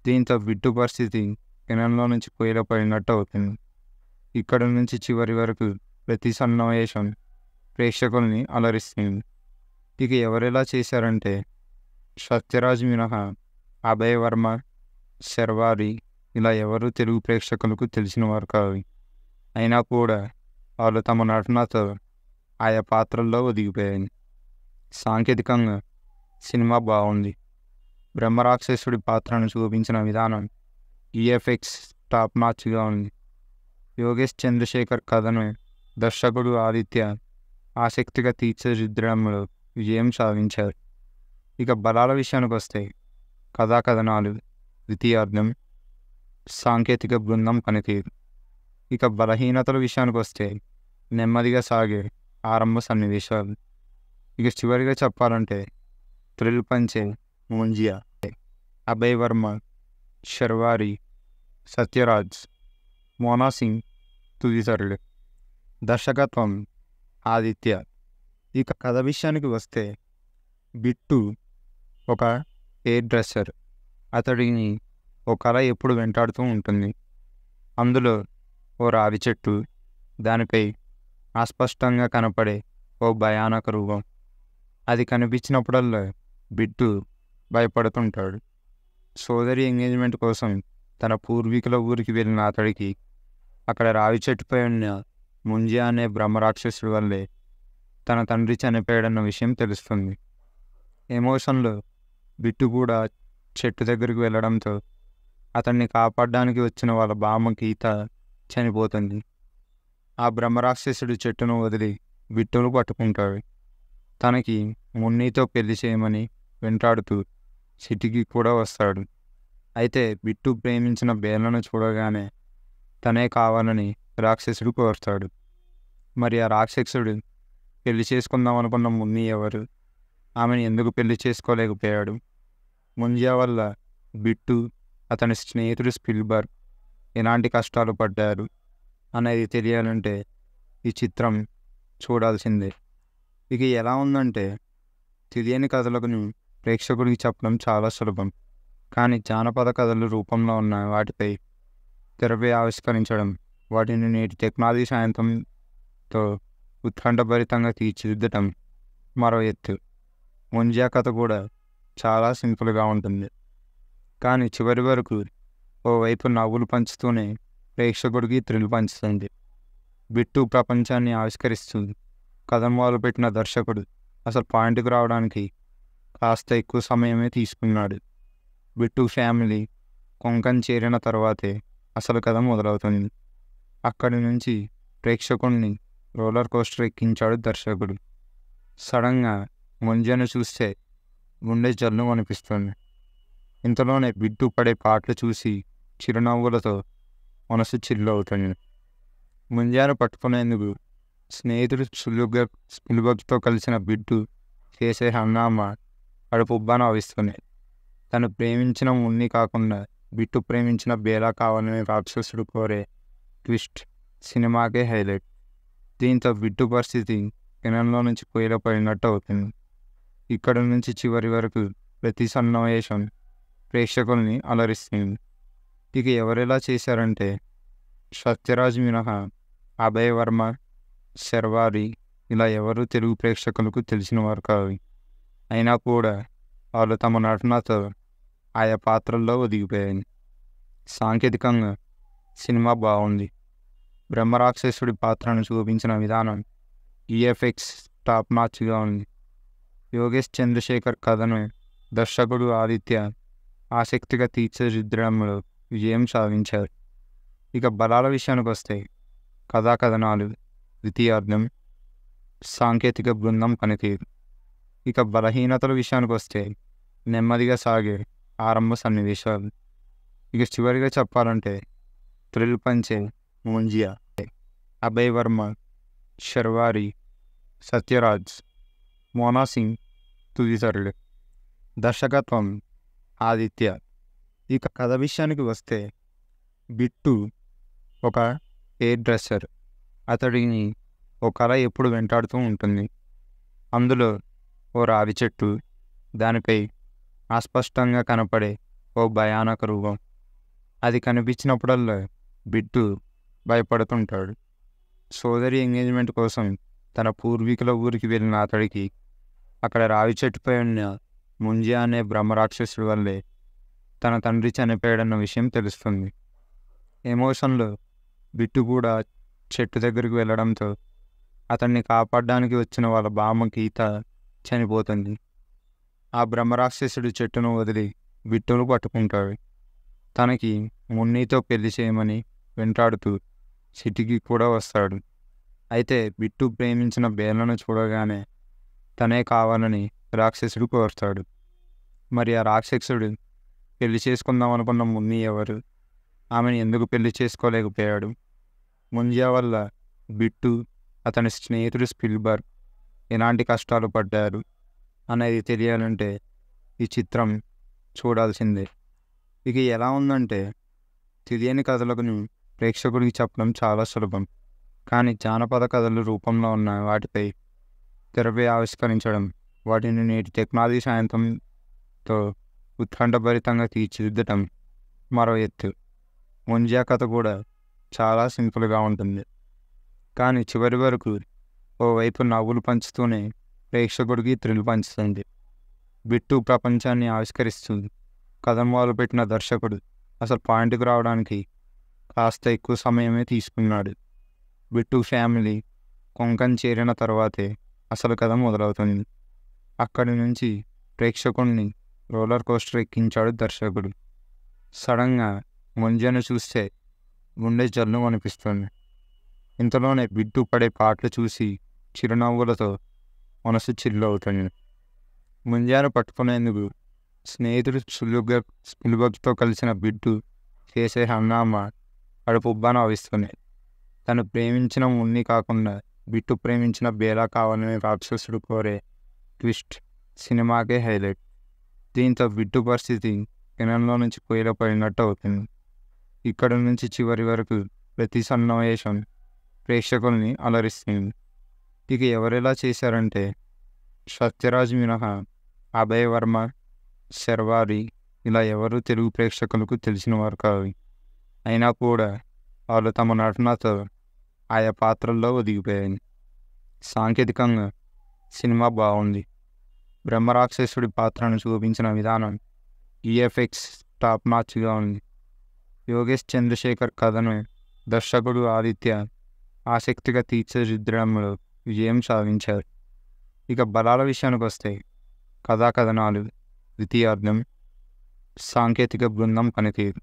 దీంతో బిట్టు పరిస్థితి కిరణంలో నుంచి పొయ్యిలో పడినట్టు అవుతుంది ఇక్కడ నుంచి చివరి వరకు ప్రతి సన్నివేశం ప్రేక్షకుల్ని అలరిస్తుంది ఇక ఎవరెలా చేశారంటే సత్యరాజ్ మినహా అభయ్ వర్మ శర్వారి ఇలా ఎవరు తెలుగు ప్రేక్షకులకు తెలిసిన వారు కావాలి అయినా కూడా వాళ్ళు తమ నటనతో ఆయా పాత్రల్లో ఒదిగిపోయాయి సాంకేతికంగా సినిమా బాగుంది బ్రహ్మరాక్షసుడి పాత్రను చూపించిన విధానం ఈఎఫ్ఎక్స్ టాప్ మార్చ్గా ఉంది యోగేష్ చంద్రశేఖర్ కథను దర్శకుడు ఆదిత్య ఆసక్తిగా తీర్చిదిద్దడంలో విజయం సాధించారు ఇక బలాల విషయానికి వస్తే కథాకథనాలు ద్వితీయార్థం సాంకేతిక బృందం పనితీరు ఇక బలహీనతల విషయానికి వస్తే నెమ్మదిగా సాగే ఆరంభ సన్నివేశాలు ఇక చివరిగా చెప్పాలంటే త్రిల్ పంచే ముంజియా అభయ్ వర్మ శర్వారి సత్యరాజ్ మోనా సింగ్ తుదితరులు దర్శకత్వం ఆదిత్య ఇక కథ విషయానికి వస్తే బిట్టు ఒక ఎయిర్ డ్రెస్సర్ అతడిని ఒక కళ ఎప్పుడు వెంటాడుతూ ఉంటుంది అందులో ఓ రావి చెట్టు దానిపై అస్పష్టంగా కనపడే ఓ భయానక రూపం అది కనిపించినప్పుడల్లా బిట్టు భయపడుతుంటాడు సోదరి ఎంగేజ్మెంట్ కోసం తన పూర్వీకుల ఊరికి వెళ్ళిన అతడికి అక్కడ రావి చెట్టుపై ఉన్న ముంజి అనే బ్రహ్మరాక్షసుడి వల్లే తన తండ్రి చనిపోయాడన్న విషయం తెలుస్తుంది ఎమోషన్లో బిట్టు కూడా చెట్టు దగ్గరికి వెళ్ళడంతో అతన్ని కాపాడడానికి వచ్చిన వాళ్ళ బామ్మ గీత చనిపోతుంది ఆ బ్రహ్మరాక్షసుడు చెట్టును వదిలి విట్టును పట్టుకుంటాడు తనకి మున్నీతో పెళ్లి చేయమని వెంటాడుతూ సిటీకి కూడా వస్తాడు అయితే బిట్టు ప్రేమించిన బేలను చూడగానే తనే కావాలని రాక్షసుడు కోరుతాడు మరి ఆ రాక్షసుడు పెళ్లి చేసుకుందాం అనుకున్న మున్ని ఎవరు ఆమెను ఎందుకు పెళ్లి చేసుకోలేకపోయాడు ముంజా వల్ల బిట్టు అతని స్నేహితుడు స్పిల్బర్గ్ ఎలాంటి కష్టాలు పడ్డారు అనేది తెలియాలంటే ఈ చిత్రం చూడాల్సిందే ఇక ఎలా ఉందంటే తెలియని కథలను ప్రేక్షకుడికి చెప్పడం చాలా సులభం కానీ జానపద కథలు రూపంలో ఉన్న వాటిపై తెరపై ఆవిష్కరించడం వాటిని నేటి టెక్నాలజీ సాయంత్రంతో ఉత్కంఠభరితంగా తీర్చిదిద్దటం మరో ఎత్తు ముంజా కథ కూడా చాలా సింపుల్గా ఉంటుంది కానీ చివరి వరకు ఓవైపు నవ్వులు పంచుతూనే ప్రేక్షకుడికి థ్రిల్ పంచుతుంది బిట్టు ప్రపంచాన్ని ఆవిష్కరిస్తుంది వాళ్ళు పెట్టిన దర్శకుడు అసలు పాయింట్కి రావడానికి కాస్త ఎక్కువ సమయమే తీసుకున్నాడు బిట్టు ఫ్యామిలీ కొంకణ్ చేరిన తర్వాతే అసలు కథ మొదలవుతుంది అక్కడి నుంచి ప్రేక్షకుడిని రోలర్ కోస్టర్ ఎక్కించాడు దర్శకుడు సడన్గా ముంజను చూస్తే గుండె జల్లు అనిపిస్తుంది ఇంతలోనే బిడ్డు పడే పాటలు చూసి చిరునవ్వులతో మనసు చిల్లు అవుతుంది ముంజాను పట్టుకునేందుకు స్నేహితుడు సులుగా సులుభతో కలిసిన బిడ్డు చేసే హంగామా కడుపుబ్బా నవ్విస్తున్నాయి తను ప్రేమించిన ఉన్ని కాకుండా బిట్టు ప్రేమించిన బేలా కావాలని రాక్షసుడు కోరే ట్విస్ట్ సినిమాకే హైలైట్ దీంతో బిట్టు పరిస్థితి కిణంలో నుంచి పొయ్యిలో పడినట్టు అవుతుంది ఇక్కడ నుంచి చివరి వరకు ప్రతి సన్నివేశం ప్రేక్షకుల్ని అలరిస్తుంది ఇక ఎవరెలా చేశారంటే సత్యరాజ్ మినహా అభయ్ వర్మ శర్వారి ఇలా ఎవరు తెలుగు ప్రేక్షకులకు తెలిసిన వారు కావు అయినా కూడా వాళ్ళు తమ నటనతో ఆయా పాత్రల్లో ఒదిగిపోయాయి సాంకేతికంగా సినిమా బాగుంది బ్రహ్మరాక్షసుడి పాత్రను చూపించిన విధానం ఈఎఫ్ఎక్స్ టాప్ నాచ్గా ఉంది యోగేష్ చంద్రశేఖర్ కథను దర్శకుడు ఆదిత్య ఆసక్తిగా తీర్చిదిద్దడంలో విజయం సాధించారు ఇక బలాల విషయానికి వస్తే కథాకథనాలు ద్వితీయార్థం సాంకేతిక బృందం పనితీరు ఇక బలహీనతల విషయానికి వస్తే నెమ్మదిగా సాగే ఆరంభ సన్నివేశాలు ఇక చివరిగా చెప్పాలంటే త్రిల్ పంచే ముంజియా అభయ్ వర్మ శర్వారి సత్యరాజ్ మోనా సింగ్ తదితరులు దర్శకత్వం ఆదిత్య ఈ కథ విషయానికి వస్తే బిట్టు ఒక హెయిర్ డ్రెస్సర్ అతడిని ఓ కళ ఎప్పుడు వెంటాడుతూ ఉంటుంది అందులో ఓ రావి చెట్టు దానిపై అస్పష్టంగా కనపడే ఓ భయానక రూపం అది కనిపించినప్పుడల్లా బిట్టు భయపడుతుంటాడు సోదరి ఎంగేజ్మెంట్ కోసం తన పూర్వీకుల ఊరికి వెళ్ళిన అతడికి అక్కడ రావి చెట్టుపై ఉన్న ముంజా అనే బ్రహ్మరాక్షసుడి వల్లే తన తండ్రి చనిపోయాడన్న విషయం తెలుస్తుంది ఎమోషన్లో బిట్టు కూడా చెట్టు దగ్గరికి వెళ్ళడంతో అతన్ని కాపాడడానికి వచ్చిన వాళ్ళ బామ గీత చనిపోతుంది ఆ బ్రహ్మరాక్షసుడు చెట్టును వదిలి బిట్టును పట్టుకుంటాడు తనకి మున్నీతో పెళ్లి చేయమని వెంటాడుతూ సిటీకి కూడా వస్తాడు అయితే బిట్టు ప్రేమించిన బేలను చూడగానే తనే కావాలని రాక్షసుడు కోరుతాడు మరి ఆ రాక్షసుడు పెళ్లి చేసుకుందాం అనుకున్న మున్ని ఎవరు ఆమెను ఎందుకు పెళ్లి చేసుకోలేకపోయాడు ముంజియా వల్ల బిట్టు అతని స్నేహితుడు స్పిల్బర్ ఎలాంటి కష్టాలు పడ్డారు అనేది తెలియాలంటే ఈ చిత్రం చూడాల్సిందే ఇక ఎలా ఉందంటే తెలియని కథలకు ప్రేక్షకుడికి చెప్పడం చాలా సులభం కానీ జానపద కథలు రూపంలో ఉన్న వాటిపై తెరపై ఆవిష్కరించడం వాటిని నేటి టెక్నాలజీ సాయంత్రంతో ఉత్కంఠభరితంగా తీర్చిదిద్దటం మరో ఎత్తు ముంజా కథ కూడా చాలా సింపుల్గా ఉంటుంది కానీ చివరి వరకు ఓవైపు నవ్వులు పంచుతూనే ప్రేక్షకుడికి థ్రిల్ పంచుతుంది బిట్టు ప్రపంచాన్ని ఆవిష్కరిస్తుంది వాళ్ళు పెట్టిన దర్శకుడు అసలు పాయింట్కి రావడానికి కాస్త ఎక్కువ సమయమే తీసుకున్నాడు బిట్టు ఫ్యామిలీ కొంకం చేరిన తర్వాతే అసలు కథ మొదలవుతుంది అక్కడి నుంచి ప్రేక్షకుడిని రోలర్ కోస్టర్ ఎక్కించాడు దర్శకుడు సడన్గా ముంజను చూస్తే గుండె జల్లు అనిపిస్తుంది ఇంతలోనే బిడ్డు పడే పాటలు చూసి చిరునవ్వులతో మనసు చిల్లు అవుతుంది ముంజాను పట్టుకునేందుకు స్నేహితుడు సులువుగా సులుభతో కలిసిన బిడ్డు చేసే హంగామా ఉబ్బాను అవిస్తుంది తను ప్రేమించిన ఉన్ని కాకుండా బిట్టు ప్రేమించిన బేలా కావాలని రాక్షసుడు కోరే ట్విస్ట్ సినిమాకే హైలైట్ దీంతో బిడ్డు పరిస్థితి కిరణంలో నుంచి పొయ్యిలో పడినట్టు అవుతుంది ఇక్కడ నుంచి చివరి వరకు ప్రతి సన్నివేశం ప్రేక్షకుల్ని అలరిస్తుంది ఇక ఎవరెలా చేశారంటే సత్యరాజ్ మినహా అభయ్ వర్మ శర్వారి ఇలా ఎవరు తెలుగు ప్రేక్షకులకు తెలిసిన వారు కావు అయినా కూడా వాళ్ళు తమ నటనతో ఆయా పాత్రల్లో ఒదిగిపోయాయి సాంకేతికంగా సినిమా బాగుంది బ్రహ్మరాక్షసుడి పాత్రను చూపించిన విధానం ఈఎఫ్ఎక్స్ టాప్ మార్చిగా ఉంది యోగేష్ చంద్రశేఖర్ కథను దర్శకుడు ఆదిత్య ఆసక్తిగా తీర్చిదిద్దడంలో విజయం సాధించారు ఇక బలాల విషయానికి వస్తే కథాకథనాలు ద్వితీయార్థం సాంకేతిక బృందం పనితీరు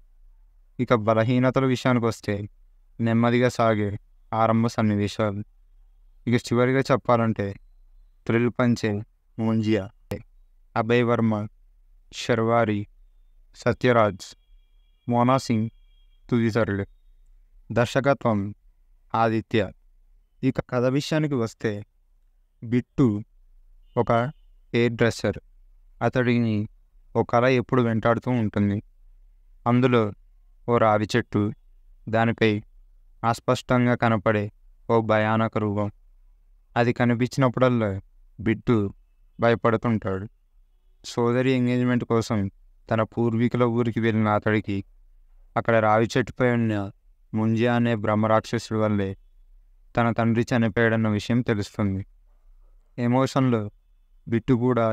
ఇక బలహీనతల విషయానికి వస్తే నెమ్మదిగా సాగే ఆరంభ సన్నివేశాలు ఇక చివరిగా చెప్పాలంటే థ్రిల్ పంచే మోంజియా అభయ్ వర్మ శర్వారి సత్యరాజ్ మోనా సింగ్ తుదితరులు దర్శకత్వం ఆదిత్య ఇక కథ విషయానికి వస్తే బిట్టు ఒక హెయిర్ డ్రెస్సర్ అతడిని ఒక కళ ఎప్పుడు వెంటాడుతూ ఉంటుంది అందులో ఓ రావి చెట్టు దానిపై అస్పష్టంగా కనపడే ఓ భయానక రూపం అది కనిపించినప్పుడల్లా బిట్టు భయపడుతుంటాడు సోదరి ఎంగేజ్మెంట్ కోసం తన పూర్వీకుల ఊరికి వెళ్ళిన అతడికి అక్కడ రావి చెట్టుపై ఉన్న ముంజి అనే బ్రహ్మరాక్షసుడి వల్లే తన తండ్రి చనిపోయాడన్న విషయం తెలుస్తుంది ఎమోషన్లో బిట్టు కూడా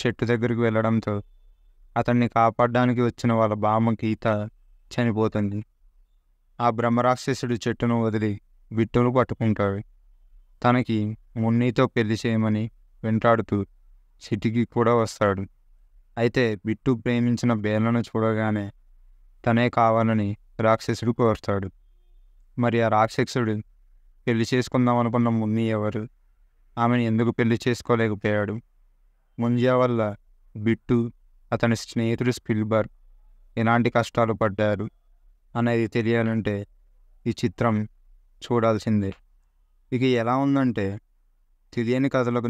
చెట్టు దగ్గరికి వెళ్ళడంతో అతన్ని కాపాడడానికి వచ్చిన వాళ్ళ బామ్మ గీత చనిపోతుంది ఆ బ్రహ్మరాక్షసుడు చెట్టును వదిలి బిట్టును పట్టుకుంటాడు తనకి మున్నీతో పెళ్లి చేయమని వెంటాడుతూ సిటీకి కూడా వస్తాడు అయితే బిట్టు ప్రేమించిన బేలను చూడగానే తనే కావాలని రాక్షసుడు కోరుతాడు మరి ఆ రాక్షసుడు పెళ్లి చేసుకుందాం అనుకున్న ముని ఎవరు ఆమెను ఎందుకు పెళ్లి చేసుకోలేకపోయాడు ముంజియా వల్ల బిట్టు అతని స్నేహితుడు స్పిల్బర్ ఎలాంటి కష్టాలు పడ్డారు అనేది తెలియాలంటే ఈ చిత్రం చూడాల్సిందే ఇక ఎలా ఉందంటే తెలియని కథలకు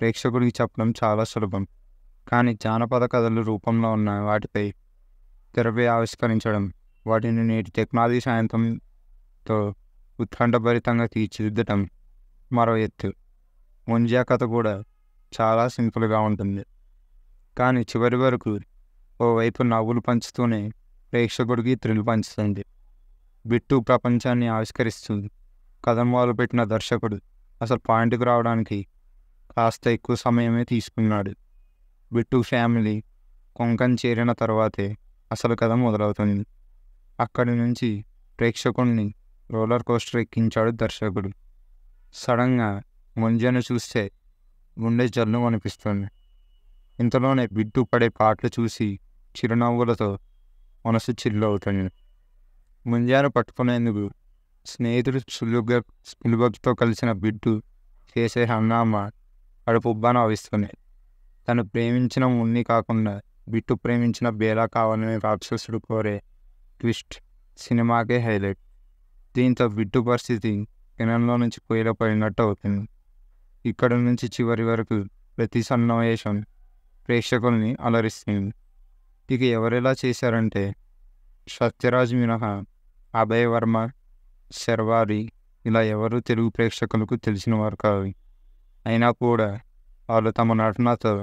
ప్రేక్షకుడికి చెప్పడం చాలా సులభం కానీ జానపద కథలు రూపంలో ఉన్న వాటిపై తెరపై ఆవిష్కరించడం వాటిని నేటి టెక్నాలజీ సాయంత్రంతో ఉత్కంఠభరితంగా తీర్చిదిద్దటం మరో ఎత్తు ముంజా కథ కూడా చాలా సింపుల్గా ఉంటుంది కానీ చివరి వరకు ఓవైపు నవ్వులు పంచుతూనే ప్రేక్షకుడికి థ్రిల్ పంచుతుంది బిట్టు ప్రపంచాన్ని ఆవిష్కరిస్తుంది కథం వాళ్ళు పెట్టిన దర్శకుడు అసలు పాయింట్కి రావడానికి కాస్త ఎక్కువ సమయమే తీసుకున్నాడు బిట్టు ఫ్యామిలీ కొంకణ్ చేరిన తర్వాతే అసలు కథ మొదలవుతుంది అక్కడి నుంచి ప్రేక్షకుణ్ణి రోలర్ కోస్టర్ ఎక్కించాడు దర్శకుడు సడన్గా ముంజను చూస్తే గుండె జల్లు అనిపిస్తుంది ఇంతలోనే బిడ్డు పడే పాటలు చూసి చిరునవ్వులతో మనసు చిల్లు అవుతుంది ముంజాను పట్టుకునేందుకు స్నేహితుడు సులువుగా సులుభతో కలిసిన బిడ్డు చేసే హంగామా వాడు పుబ్బా నవ్విస్తున్నాడు తను ప్రేమించిన ఉన్ని కాకుండా బిట్టు ప్రేమించిన బేలా కావాలని రాక్షసుడు కోరే ట్విస్ట్ సినిమాకే హైలైట్ దీంతో బిట్టు పరిస్థితి కిరణంలో నుంచి పొయ్యిలో అవుతుంది ఇక్కడ నుంచి చివరి వరకు ప్రతి సన్నివేశం ప్రేక్షకుల్ని అలరిస్తుంది ఇక ఎవరెలా చేశారంటే సత్యరాజ్ మినహా అభయ్ వర్మ శర్వారి ఇలా ఎవరు తెలుగు ప్రేక్షకులకు తెలిసిన వారు కావాలి అయినా కూడా వాళ్ళు తమ నటనతో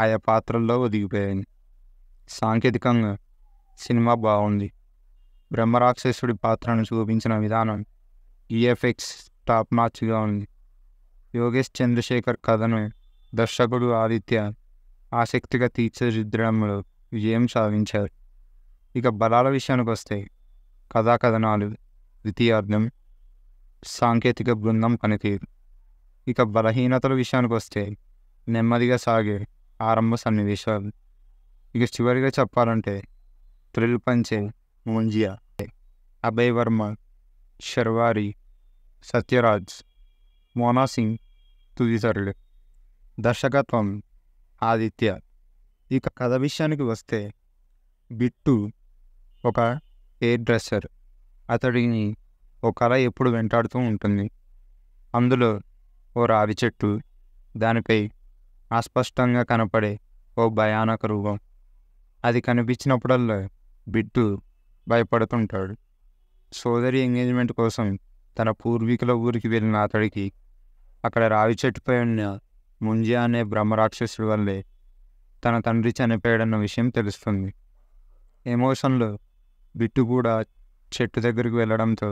ఆయా పాత్రల్లో ఒదిగిపోయాయి సాంకేతికంగా సినిమా బాగుంది బ్రహ్మరాక్షసుడి పాత్రను చూపించిన విధానం ఈఎఫ్ఎక్స్ టాప్ మార్చ్గా ఉంది యోగేష్ చంద్రశేఖర్ కథను దర్శకుడు ఆదిత్య ఆసక్తిగా తీర్చిదిద్దడంలో విజయం సాధించారు ఇక బలాల విషయానికి వస్తే కథాకథనాలు ద్వితీయార్థం సాంకేతిక బృందం పనితీరు ఇక బలహీనతల విషయానికి వస్తే నెమ్మదిగా సాగే ఆరంభ సన్నివేశాలు ఇక చివరిగా చెప్పాలంటే త్రిల్ పంచే ముంజియా అభయ్ వర్మ శర్వారి సత్యరాజ్ మోనా సింగ్ తుదితరులు దర్శకత్వం ఆదిత్య ఇక కథ విషయానికి వస్తే బిట్టు ఒక హెయిర్ డ్రెస్సర్ అతడిని ఒక కళ ఎప్పుడు వెంటాడుతూ ఉంటుంది అందులో ఓ రావి చెట్టు దానిపై అస్పష్టంగా కనపడే ఓ భయానక రూపం అది కనిపించినప్పుడల్లా బిట్టు భయపడుతుంటాడు సోదరి ఎంగేజ్మెంట్ కోసం తన పూర్వీకుల ఊరికి వెళ్ళిన అతడికి అక్కడ రావి చెట్టుపై ఉన్న ముంజియా అనే బ్రహ్మరాక్షసుడి వల్లే తన తండ్రి చనిపోయాడన్న విషయం తెలుస్తుంది ఎమోషన్లో బిట్టు కూడా చెట్టు దగ్గరికి వెళ్ళడంతో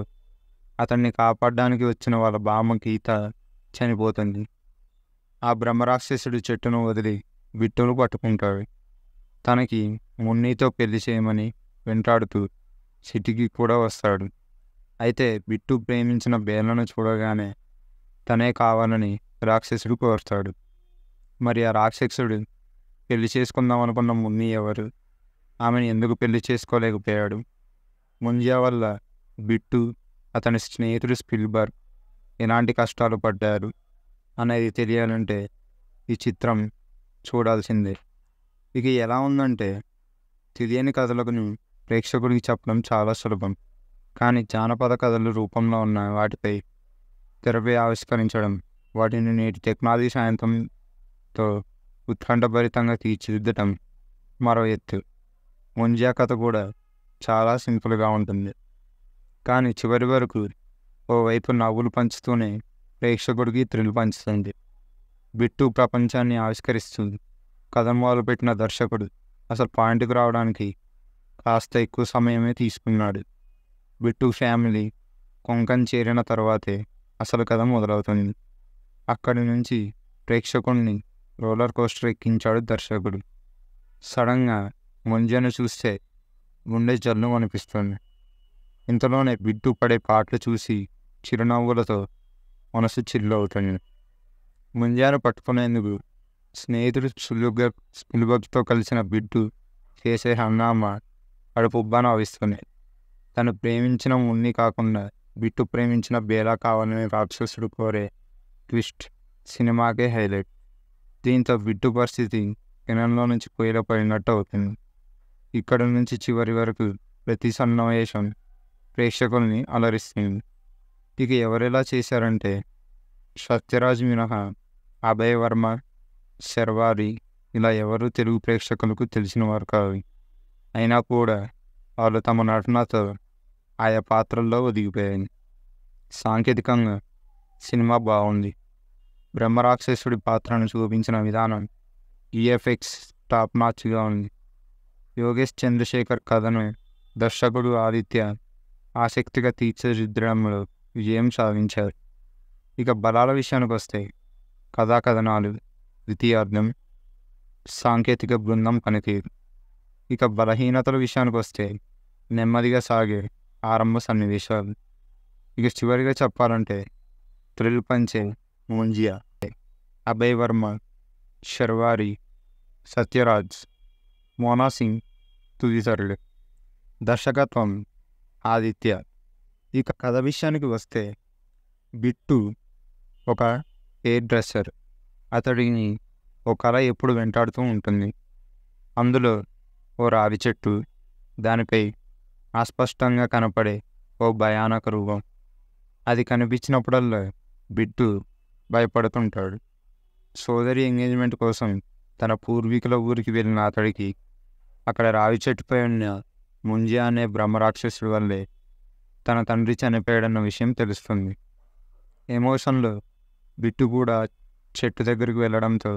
అతన్ని కాపాడడానికి వచ్చిన వాళ్ళ బామ్మ గీత చనిపోతుంది ఆ బ్రహ్మరాక్షసుడు చెట్టును వదిలి విట్టును పట్టుకుంటాడు తనకి మున్నీతో పెళ్లి చేయమని వెంటాడుతూ సిటీకి కూడా వస్తాడు అయితే బిట్టు ప్రేమించిన బేలను చూడగానే తనే కావాలని రాక్షసుడు కోరుతాడు మరి ఆ రాక్షసుడు పెళ్లి చేసుకుందాం అనుకున్న మున్ని ఎవరు ఆమెను ఎందుకు పెళ్లి చేసుకోలేకపోయాడు ముంజియా వల్ల బిట్టు అతని స్నేహితుడు స్పిల్బర్గ్ ఎలాంటి కష్టాలు పడ్డారు అనేది తెలియాలంటే ఈ చిత్రం చూడాల్సిందే ఇది ఎలా ఉందంటే తెలియని కథలకు ప్రేక్షకుడికి చెప్పడం చాలా సులభం కానీ జానపద కథలు రూపంలో ఉన్న వాటిపై తెరపై ఆవిష్కరించడం వాటిని నేటి టెక్నాలజీ సాయంత్రంతో ఉత్కంఠభరితంగా తీర్చిదిద్దటం మరో ఎత్తు ముంజా కథ కూడా చాలా సింపుల్గా ఉంటుంది కానీ చివరి వరకు ఓవైపు నవ్వులు పంచుతూనే ప్రేక్షకుడికి థ్రిల్ పంచుతుంది బిట్టు ప్రపంచాన్ని ఆవిష్కరిస్తుంది కథం పెట్టిన దర్శకుడు అసలు పాయింట్కి రావడానికి కాస్త ఎక్కువ సమయమే తీసుకున్నాడు బిట్టు ఫ్యామిలీ కొంకం చేరిన తర్వాతే అసలు కథ మొదలవుతుంది అక్కడి నుంచి ప్రేక్షకుడిని రోలర్ కోస్టర్ ఎక్కించాడు దర్శకుడు సడన్గా ముంజను చూస్తే గుండె జల్లు అనిపిస్తుంది ఇంతలోనే బిడ్డు పడే పాటలు చూసి చిరునవ్వులతో మనసు చిల్లవుతుంది ముంజాను పట్టుకునేందుకు స్నేహితుడు సులువుగా సులుభతో కలిసిన బిడ్డు చేసే హంగామా కడుపుబ్బాను అవిస్తుంది తను ప్రేమించిన ఉన్ని కాకుండా బిట్టు ప్రేమించిన బేలా కావాలని రాక్షసుడు కోరే ట్విస్ట్ సినిమాకే హైలైట్ దీంతో బిట్టు పరిస్థితి కిణంలో నుంచి పొయ్యిలో పడినట్టు అవుతుంది ఇక్కడ నుంచి చివరి వరకు ప్రతి సన్నివేశం ప్రేక్షకుల్ని అలరిస్తుంది ఇక ఎవరెలా చేశారంటే సత్యరాజ్ మినహా అభయ వర్మ శర్వారి ఇలా ఎవరు తెలుగు ప్రేక్షకులకు తెలిసిన వారు కావు అయినా కూడా వాళ్ళు తమ నటనతో ఆయా పాత్రల్లో ఒదిగిపోయాయి సాంకేతికంగా సినిమా బాగుంది బ్రహ్మరాక్షసుడి పాత్రను చూపించిన విధానం ఈఎఫ్ఎక్స్ టాప్ నాచ్గా ఉంది యోగేష్ చంద్రశేఖర్ కథను దర్శకుడు ఆదిత్య ఆసక్తిగా తీర్చిదిద్దడంలో విజయం సాధించారు ఇక బలాల విషయానికి వస్తే కథాకథనాలు ద్వితీయార్థం సాంకేతిక బృందం పనితీరు ఇక బలహీనతల విషయానికి వస్తే నెమ్మదిగా సాగే ఆరంభ సన్నివేశాలు ఇక చివరిగా చెప్పాలంటే త్రిల్ పంచే ముంజియా అభయ్ వర్మ శర్వారి సత్యరాజ్ మోనా సింగ్ తుదితరులు దర్శకత్వం ఆదిత్య ఇక కథ విషయానికి వస్తే బిట్టు ఒక హెయిర్ డ్రెస్సర్ అతడిని ఓ కళ ఎప్పుడు వెంటాడుతూ ఉంటుంది అందులో ఓ రావి చెట్టు దానిపై అస్పష్టంగా కనపడే ఓ భయానక రూపం అది కనిపించినప్పుడల్లా బిట్టు భయపడుతుంటాడు సోదరి ఎంగేజ్మెంట్ కోసం తన పూర్వీకుల ఊరికి వెళ్ళిన అతడికి అక్కడ రావి చెట్టుపై ఉన్న ముంజి అనే బ్రహ్మరాక్షసుడి వల్లే తన తండ్రి చనిపోయాడన్న విషయం తెలుస్తుంది ఎమోషన్లో బిట్టు కూడా చెట్టు దగ్గరికి వెళ్ళడంతో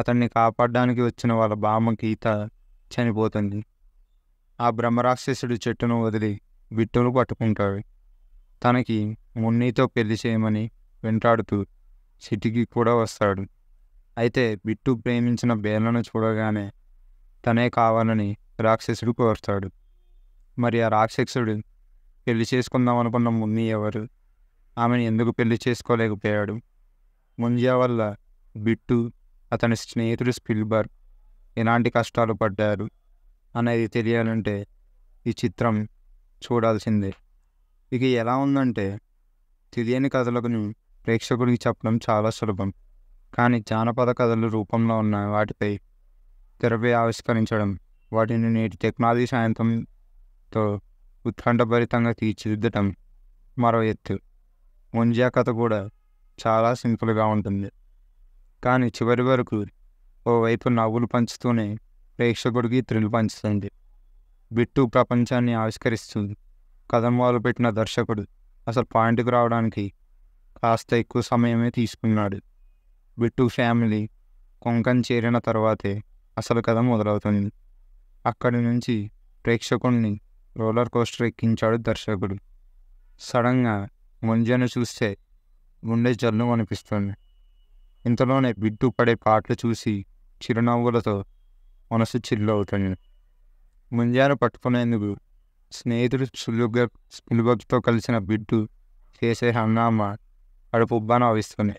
అతన్ని కాపాడడానికి వచ్చిన వాళ్ళ బామ గీత చనిపోతుంది ఆ బ్రహ్మరాక్షసుడు చెట్టును వదిలి బిట్టును పట్టుకుంటాడు తనకి మున్నీతో పెళ్లి చేయమని వెంటాడుతూ సిటీకి కూడా వస్తాడు అయితే బిట్టు ప్రేమించిన బేలను చూడగానే తనే కావాలని రాక్షసుడు కోరుతాడు మరి ఆ రాక్షసుడు పెళ్లి చేసుకుందాం అనుకున్న మున్ని ఎవరు ఆమెను ఎందుకు పెళ్లి చేసుకోలేకపోయాడు ముంజా వల్ల బిట్టు అతని స్నేహితుడు స్పిల్బర్ ఎలాంటి కష్టాలు పడ్డారు అనేది తెలియాలంటే ఈ చిత్రం చూడాల్సిందే ఇక ఎలా ఉందంటే తెలియని కథలకు ప్రేక్షకుడికి చెప్పడం చాలా సులభం కానీ జానపద కథలు రూపంలో ఉన్న వాటిపై తెరపై ఆవిష్కరించడం వాటిని నేటి టెక్నాలజీ సాయంత్రంతో ఉత్కంఠభరితంగా తీర్చిదిద్దటం మరో ఎత్తు ముంజా కథ కూడా చాలా సింపుల్గా ఉంటుంది కానీ చివరి వరకు ఓవైపు నవ్వులు పంచుతూనే ప్రేక్షకుడికి థ్రిల్ పంచుతుంది బిట్టు ప్రపంచాన్ని ఆవిష్కరిస్తుంది వాళ్ళు పెట్టిన దర్శకుడు అసలు పాయింట్కి రావడానికి కాస్త ఎక్కువ సమయమే తీసుకున్నాడు బిట్టు ఫ్యామిలీ కొంకణ్ చేరిన తర్వాతే అసలు కథ మొదలవుతుంది అక్కడి నుంచి ప్రేక్షకుడిని రోలర్ కోస్టర్ ఎక్కించాడు దర్శకుడు సడన్గా ముంజను చూస్తే గుండె జల్లు అనిపిస్తుంది ఇంతలోనే బిడ్డు పడే పాటలు చూసి చిరునవ్వులతో మనసు చిల్లు అవుతుంది ముంజాను పట్టుకునేందుకు స్నేహితుడు సులువుగా సులుభతో కలిసిన బిడ్డు చేసే హంగామా కడుపుబ్బా నవ్విస్తుంది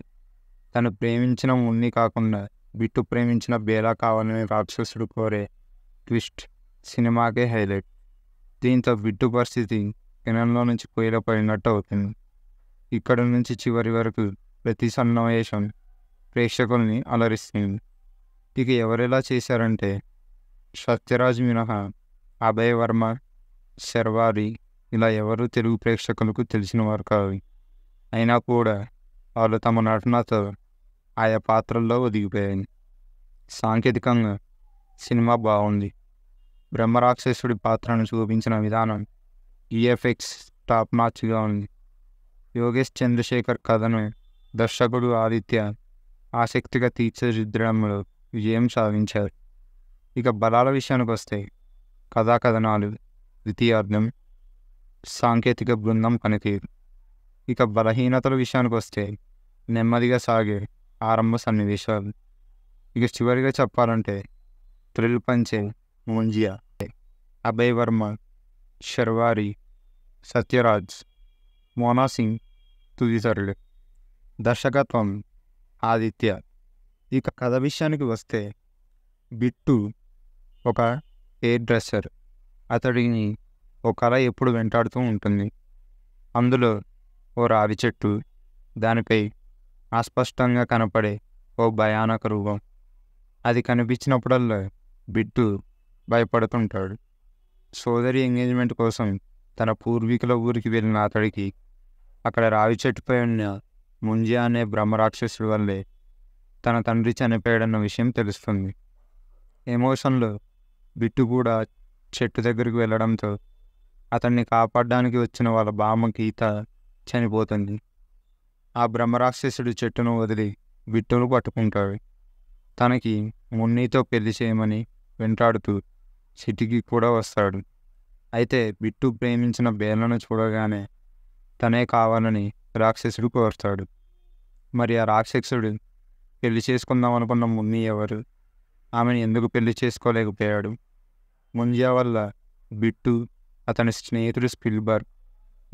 తను ప్రేమించిన ఉన్ని కాకుండా బిట్టు ప్రేమించిన బేలా కావాలనే రాక్షసుడు కోరే ట్విస్ట్ సినిమాకే హైలైట్ దీంతో బిడ్డు పరిస్థితి కిణంలో నుంచి పొయ్యిలో పడినట్టు అవుతుంది ఇక్కడ నుంచి చివరి వరకు ప్రతి సన్నివేశం ప్రేక్షకుల్ని అలరిస్తుంది ఇక ఎవరెలా చేశారంటే సత్యరాజ్ మినహా అభయ్ వర్మ శర్వారి ఇలా ఎవరు తెలుగు ప్రేక్షకులకు తెలిసిన వారు కావు అయినా కూడా వాళ్ళు తమ నటనతో ఆయా పాత్రల్లో ఒదిగిపోయాయి సాంకేతికంగా సినిమా బాగుంది బ్రహ్మరాక్షసుడి పాత్రను చూపించిన విధానం ఈఎఫ్ఎక్స్ టాప్ మార్చ్గా ఉంది యోగేష్ చంద్రశేఖర్ కథను దర్శకుడు ఆదిత్య ఆసక్తిగా తీర్చిదిద్దడంలో విజయం సాధించారు ఇక బలాల విషయానికి వస్తే కథాకథనాలు ద్వితీయార్థం సాంకేతిక బృందం పనితీరు ఇక బలహీనతల విషయానికి వస్తే నెమ్మదిగా సాగే ఆరంభ సన్నివేశాలు ఇక చివరిగా చెప్పాలంటే థ్రిల్ పంచే મોંજિયા అభయ్ వర్మ శర్వారి సత్యరాజ్ మోనా సింగ్ తుదితరులు దర్శకత్వం ఆదిత్య ఇక కథ విషయానికి వస్తే బిట్టు ఒక హెయిర్ డ్రెస్సర్ అతడిని ఒక కళ ఎప్పుడు వెంటాడుతూ ఉంటుంది అందులో ఓ రావి చెట్టు దానిపై అస్పష్టంగా కనపడే ఓ భయానక రూపం అది కనిపించినప్పుడల్లా బిట్టు భయపడుతుంటాడు సోదరి ఎంగేజ్మెంట్ కోసం తన పూర్వీకుల ఊరికి వెళ్ళిన అతడికి అక్కడ రావి చెట్టుపై ఉన్న ముంజియా అనే బ్రహ్మరాక్షసుడి వల్లే తన తండ్రి చనిపోయాడన్న విషయం తెలుస్తుంది ఎమోషన్లో బిట్టు కూడా చెట్టు దగ్గరికి వెళ్ళడంతో అతన్ని కాపాడడానికి వచ్చిన వాళ్ళ బామ్మ గీత చనిపోతుంది ఆ బ్రహ్మరాక్షసుడు చెట్టును వదిలి బిట్టును పట్టుకుంటాడు తనకి మున్నీతో పెళ్లి చేయమని వెంటాడుతూ సిటీకి కూడా వస్తాడు అయితే బిట్టు ప్రేమించిన బేలను చూడగానే తనే కావాలని రాక్షసుడు కోరుతాడు మరి ఆ రాక్షసుడు పెళ్లి చేసుకుందాం అనుకున్న ముని ఎవరు ఆమెను ఎందుకు పెళ్లి చేసుకోలేకపోయాడు ముంజియా వల్ల బిట్టు అతని స్నేహితుడు స్పిల్బర్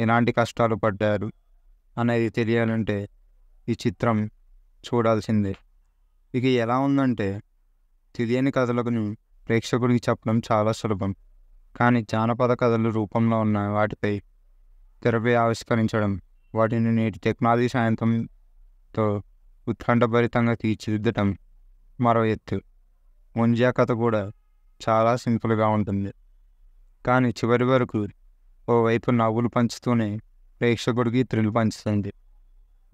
ఎలాంటి కష్టాలు పడ్డారు అనేది తెలియాలంటే ఈ చిత్రం చూడాల్సిందే ఇక ఎలా ఉందంటే తెలియని కథలకు ప్రేక్షకుడికి చెప్పడం చాలా సులభం కానీ జానపద కథలు రూపంలో ఉన్న వాటిపై తెరపై ఆవిష్కరించడం వాటిని నేటి టెక్నాలజీ సాయంత్రంతో ఉత్కంఠభరితంగా తీర్చిదిద్దటం మరో ఎత్తు ముంజా కథ కూడా చాలా సింపుల్గా ఉంటుంది కానీ చివరి వరకు ఓవైపు నవ్వులు పంచుతూనే ప్రేక్షకుడికి త్రిలు పంచుతుంది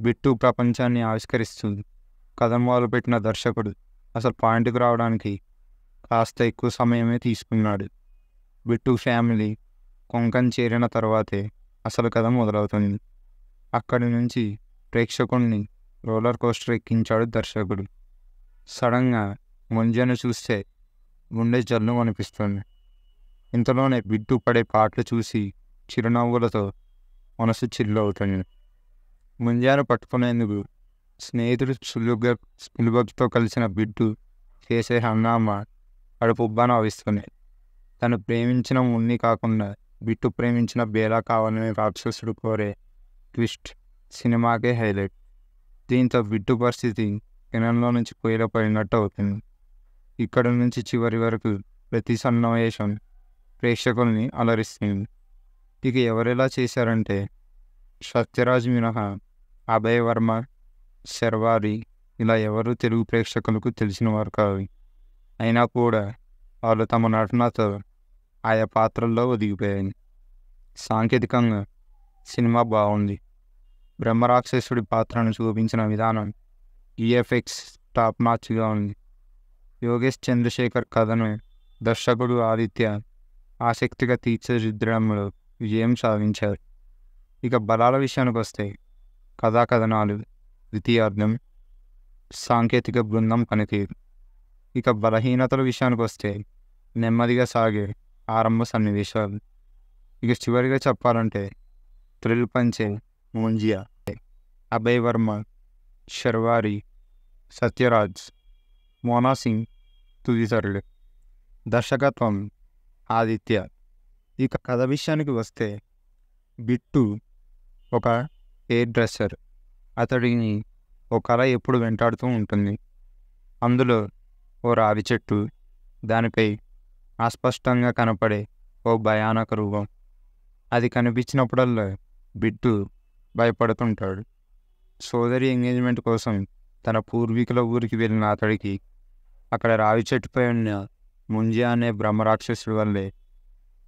బిట్టు ప్రపంచాన్ని ఆవిష్కరిస్తుంది కథం మొదలుపెట్టిన దర్శకుడు అసలు పాయింట్కి రావడానికి కాస్త ఎక్కువ సమయమే తీసుకున్నాడు బిట్టు ఫ్యామిలీ కొంకన్ చేరిన తర్వాతే అసలు కథ మొదలవుతుంది అక్కడి నుంచి ప్రేక్షకుల్ని రోలర్ కోస్టర్ ఎక్కించాడు దర్శకుడు సడన్గా ముంజను చూస్తే గుండె జల్లు అనిపిస్తుంది ఇంతలోనే బిడ్డు పడే పాటలు చూసి చిరునవ్వులతో మనసు చిల్లు అవుతుంది ముంజాను పట్టుకునేందుకు స్నేహితుడు సులుగ్గా సులుభతో కలిసిన బిడ్డు చేసే హంగామా వాడు పుబ్బాను తను ప్రేమించిన ఉన్ని కాకుండా బిట్టు ప్రేమించిన బేలా కావాలని రాక్షసుడు కోరే ట్విస్ట్ సినిమాకే హైలైట్ దీంతో బిట్టు పరిస్థితి కిరణంలో నుంచి పొయ్యిలో పడినట్టు అవుతుంది ఇక్కడ నుంచి చివరి వరకు ప్రతి సన్నివేశం ప్రేక్షకుల్ని అలరిస్తుంది ఇక ఎవరెలా చేశారంటే సత్యరాజ్ మినహా అభయ్ వర్మ శర్వారి ఇలా ఎవరు తెలుగు ప్రేక్షకులకు తెలిసిన వారు కావాలి అయినా కూడా వాళ్ళు తమ నటనతో ఆయా పాత్రల్లో ఒదిగిపోయాయి సాంకేతికంగా సినిమా బాగుంది బ్రహ్మరాక్షసుడి పాత్రను చూపించిన విధానం ఈఎఫ్ఎక్స్ టాప్ మార్చ్గా ఉంది యోగేష్ చంద్రశేఖర్ కథను దర్శకుడు ఆదిత్య ఆసక్తిగా తీర్చిదిద్దడంలో విజయం సాధించారు ఇక బలాల విషయానికి వస్తే కథాకథనాలు ద్వితీయార్థం సాంకేతిక బృందం పనితీరు ఇక బలహీనతల విషయానికి వస్తే నెమ్మదిగా సాగే ఆరంభ సన్నివేశాలు ఇక చివరిగా చెప్పాలంటే త్రిల్ పంచే ముంజియా అభయ్ వర్మ శర్వారి సత్యరాజ్ మోనా సింగ్ తుదితరులు దర్శకత్వం ఆదిత్య ఇక కథ విషయానికి వస్తే బిట్టు ఒక ఎయిర్ డ్రెస్సర్ అతడిని ఒక కళ ఎప్పుడు వెంటాడుతూ ఉంటుంది అందులో ఓ రావి చెట్టు దానిపై అస్పష్టంగా కనపడే ఓ భయానక రూపం అది కనిపించినప్పుడల్లా బిట్టు భయపడుతుంటాడు సోదరి ఎంగేజ్మెంట్ కోసం తన పూర్వీకుల ఊరికి వెళ్ళిన అతడికి అక్కడ రావి చెట్టుపై ఉన్న ముంజి అనే బ్రహ్మరాక్షసుడి వల్లే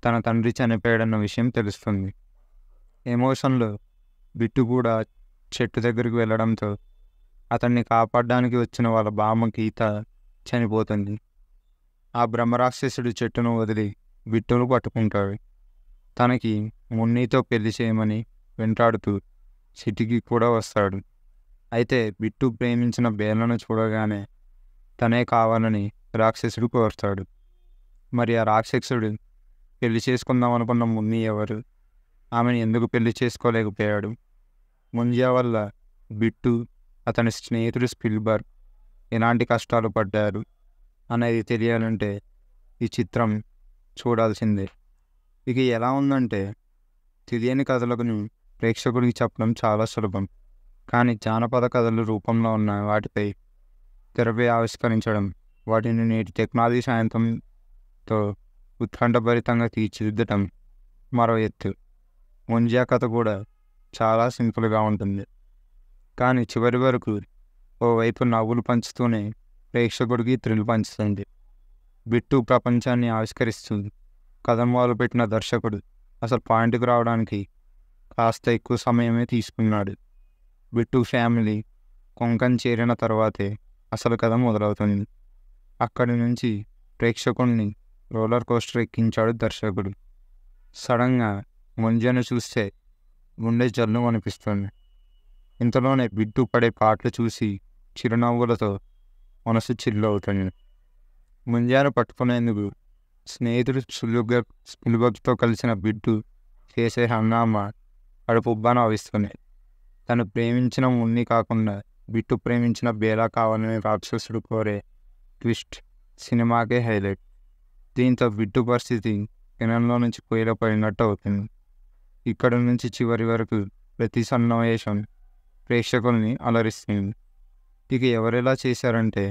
తన తండ్రి చనిపోయాడన్న విషయం తెలుస్తుంది ఎమోషన్లో బిట్టు కూడా చెట్టు దగ్గరికి వెళ్ళడంతో అతన్ని కాపాడడానికి వచ్చిన వాళ్ళ బామ్మ గీత చనిపోతుంది ఆ బ్రహ్మరాక్షసుడు చెట్టును వదిలి విట్టును పట్టుకుంటాడు తనకి మున్నీతో పెళ్లి చేయమని వెంటాడుతూ సిటీకి కూడా వస్తాడు అయితే బిట్టు ప్రేమించిన బేలను చూడగానే తనే కావాలని రాక్షసుడు కోరుతాడు మరి ఆ రాక్షసుడు పెళ్లి చేసుకుందాం అనుకున్న మున్ని ఎవరు ఆమెను ఎందుకు పెళ్లి చేసుకోలేకపోయాడు ముంజా వల్ల బిట్టు అతని స్నేహితుడు స్పిల్బర్గ్ ఎలాంటి కష్టాలు పడ్డారు అనేది తెలియాలంటే ఈ చిత్రం చూడాల్సిందే ఇక ఎలా ఉందంటే తెలియని కథలకు ప్రేక్షకుడికి చెప్పడం చాలా సులభం కానీ జానపద కథలు రూపంలో ఉన్న వాటిపై తెరపై ఆవిష్కరించడం వాటిని నేటి టెక్నాలజీ సాయంత్రంతో ఉత్కంఠభరితంగా తీర్చిదిద్దటం మరో ఎత్తు ముంజా కథ కూడా చాలా సింపుల్గా ఉంటుంది కానీ చివరి వరకు ఓవైపు నవ్వులు పంచుతూనే ప్రేక్షకుడికి థ్రిల్ పంచుతుంది బిట్టు ప్రపంచాన్ని ఆవిష్కరిస్తుంది వాళ్ళు పెట్టిన దర్శకుడు అసలు పాయింట్కి రావడానికి కాస్త ఎక్కువ సమయమే తీసుకున్నాడు బిట్టు ఫ్యామిలీ కొంకణ్ చేరిన తర్వాతే అసలు కథ మొదలవుతుంది అక్కడి నుంచి ప్రేక్షకుడిని రోలర్ కోస్టర్ ఎక్కించాడు దర్శకుడు సడన్గా ముంజను చూస్తే గుండె జల్లు అనిపిస్తుంది ఇంతలోనే బిడ్డు పడే పాటలు చూసి చిరునవ్వులతో మనసు చిల్లు అవుతుంది ముంజాను పట్టుకునేందుకు స్నేహితుడు సులుగా సులుభతో కలిసిన బిడ్డు చేసే హంగామా కడుపుబ్బా అవిస్తున్నాయి తను ప్రేమించిన ఉన్ని కాకుండా బిట్టు ప్రేమించిన బేలా కావాలని రాక్షసుడు కోరే ట్విస్ట్ సినిమాకే హైలైట్ దీంతో బిట్టు పరిస్థితి కిణంలో నుంచి పొయ్యిలో పడినట్టు అవుతుంది ఇక్కడ నుంచి చివరి వరకు ప్రతి సన్నివేశం ప్రేక్షకుల్ని అలరిస్తుంది ఇక ఎవరెలా చేశారంటే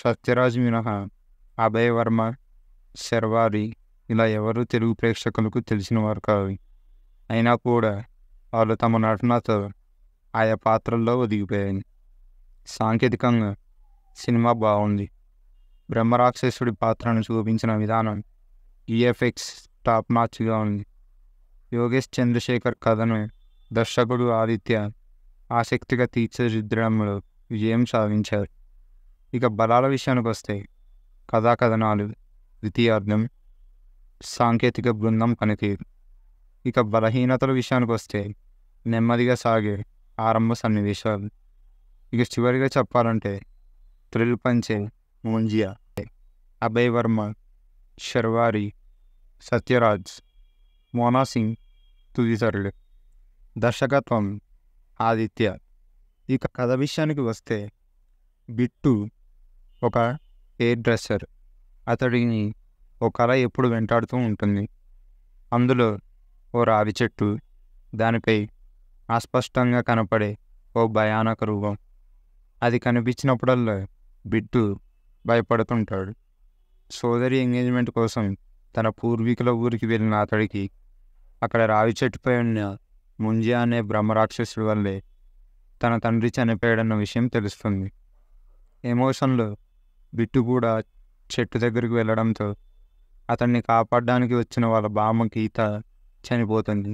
సత్యరాజ్ మినహా అభయ్ వర్మ శర్వారి ఇలా ఎవరు తెలుగు ప్రేక్షకులకు తెలిసిన వారు కావు అయినా కూడా వాళ్ళు తమ నటనతో ఆయా పాత్రల్లో ఒదిగిపోయాయి సాంకేతికంగా సినిమా బాగుంది బ్రహ్మరాక్షసుడి పాత్రను చూపించిన విధానం ఈఎఫ్ఎక్స్ టాప్ మార్చ్గా ఉంది యోగేష్ చంద్రశేఖర్ కథను దర్శకుడు ఆదిత్య ఆసక్తిగా తీర్చిదిద్దడంలో విజయం సాధించారు ఇక బలాల విషయానికి వస్తే కథాకథనాలు ద్వితీయార్థం సాంకేతిక బృందం పనితీరు ఇక బలహీనతల విషయానికి వస్తే నెమ్మదిగా సాగే ఆరంభ సన్నివేశాలు ఇక చివరిగా చెప్పాలంటే త్రిల్ పంచే ముంజియా అభయ్ వర్మ శర్వారి సత్యరాజ్ మోనా సింగ్ తదితరులు దర్శకత్వం ఆదిత్య ఇక కథ విషయానికి వస్తే బిట్టు ఒక హెయిర్ డ్రెస్సర్ అతడిని ఒక కళ ఎప్పుడు వెంటాడుతూ ఉంటుంది అందులో ఓ రావి చెట్టు దానిపై అస్పష్టంగా కనపడే ఓ భయానక రూపం అది కనిపించినప్పుడల్లా బిట్టు భయపడుతుంటాడు సోదరి ఎంగేజ్మెంట్ కోసం తన పూర్వీకుల ఊరికి వెళ్ళిన అతడికి అక్కడ రావి చెట్టుపై ఉన్న ముంజియా అనే బ్రహ్మరాక్షసుడి వల్లే తన తండ్రి చనిపోయాడన్న విషయం తెలుస్తుంది ఎమోషన్లో బిట్టు కూడా చెట్టు దగ్గరికి వెళ్ళడంతో అతన్ని కాపాడడానికి వచ్చిన వాళ్ళ భామ గీత చనిపోతుంది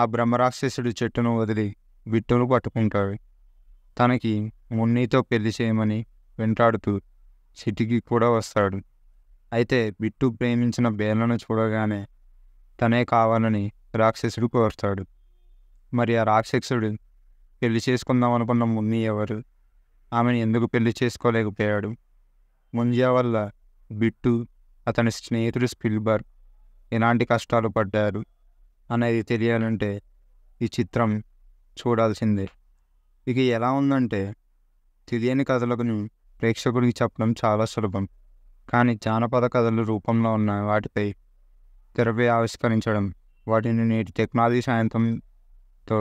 ఆ బ్రహ్మరాక్షసుడు చెట్టును వదిలి బిట్టును పట్టుకుంటాడు తనకి మున్నీతో పెళ్లి చేయమని వెంటాడుతూ సిటీకి కూడా వస్తాడు అయితే బిట్టు ప్రేమించిన బేలను చూడగానే తనే కావాలని రాక్షసుడు కోరుతాడు మరి ఆ రాక్షసుడు పెళ్లి చేసుకుందాం అనుకున్న మున్ని ఎవరు ఆమెను ఎందుకు పెళ్లి చేసుకోలేకపోయాడు ముంజా వల్ల బిట్టు అతని స్నేహితుడు స్పిల్బర్ ఎలాంటి కష్టాలు పడ్డారు అనేది తెలియాలంటే ఈ చిత్రం చూడాల్సిందే ఇక ఎలా ఉందంటే తెలియని కథలకు ప్రేక్షకుడికి చెప్పడం చాలా సులభం కానీ జానపద కథలు రూపంలో ఉన్న వాటిపై తెరపై ఆవిష్కరించడం వాటిని నేటి టెక్నాలజీ సాయంత్రంతో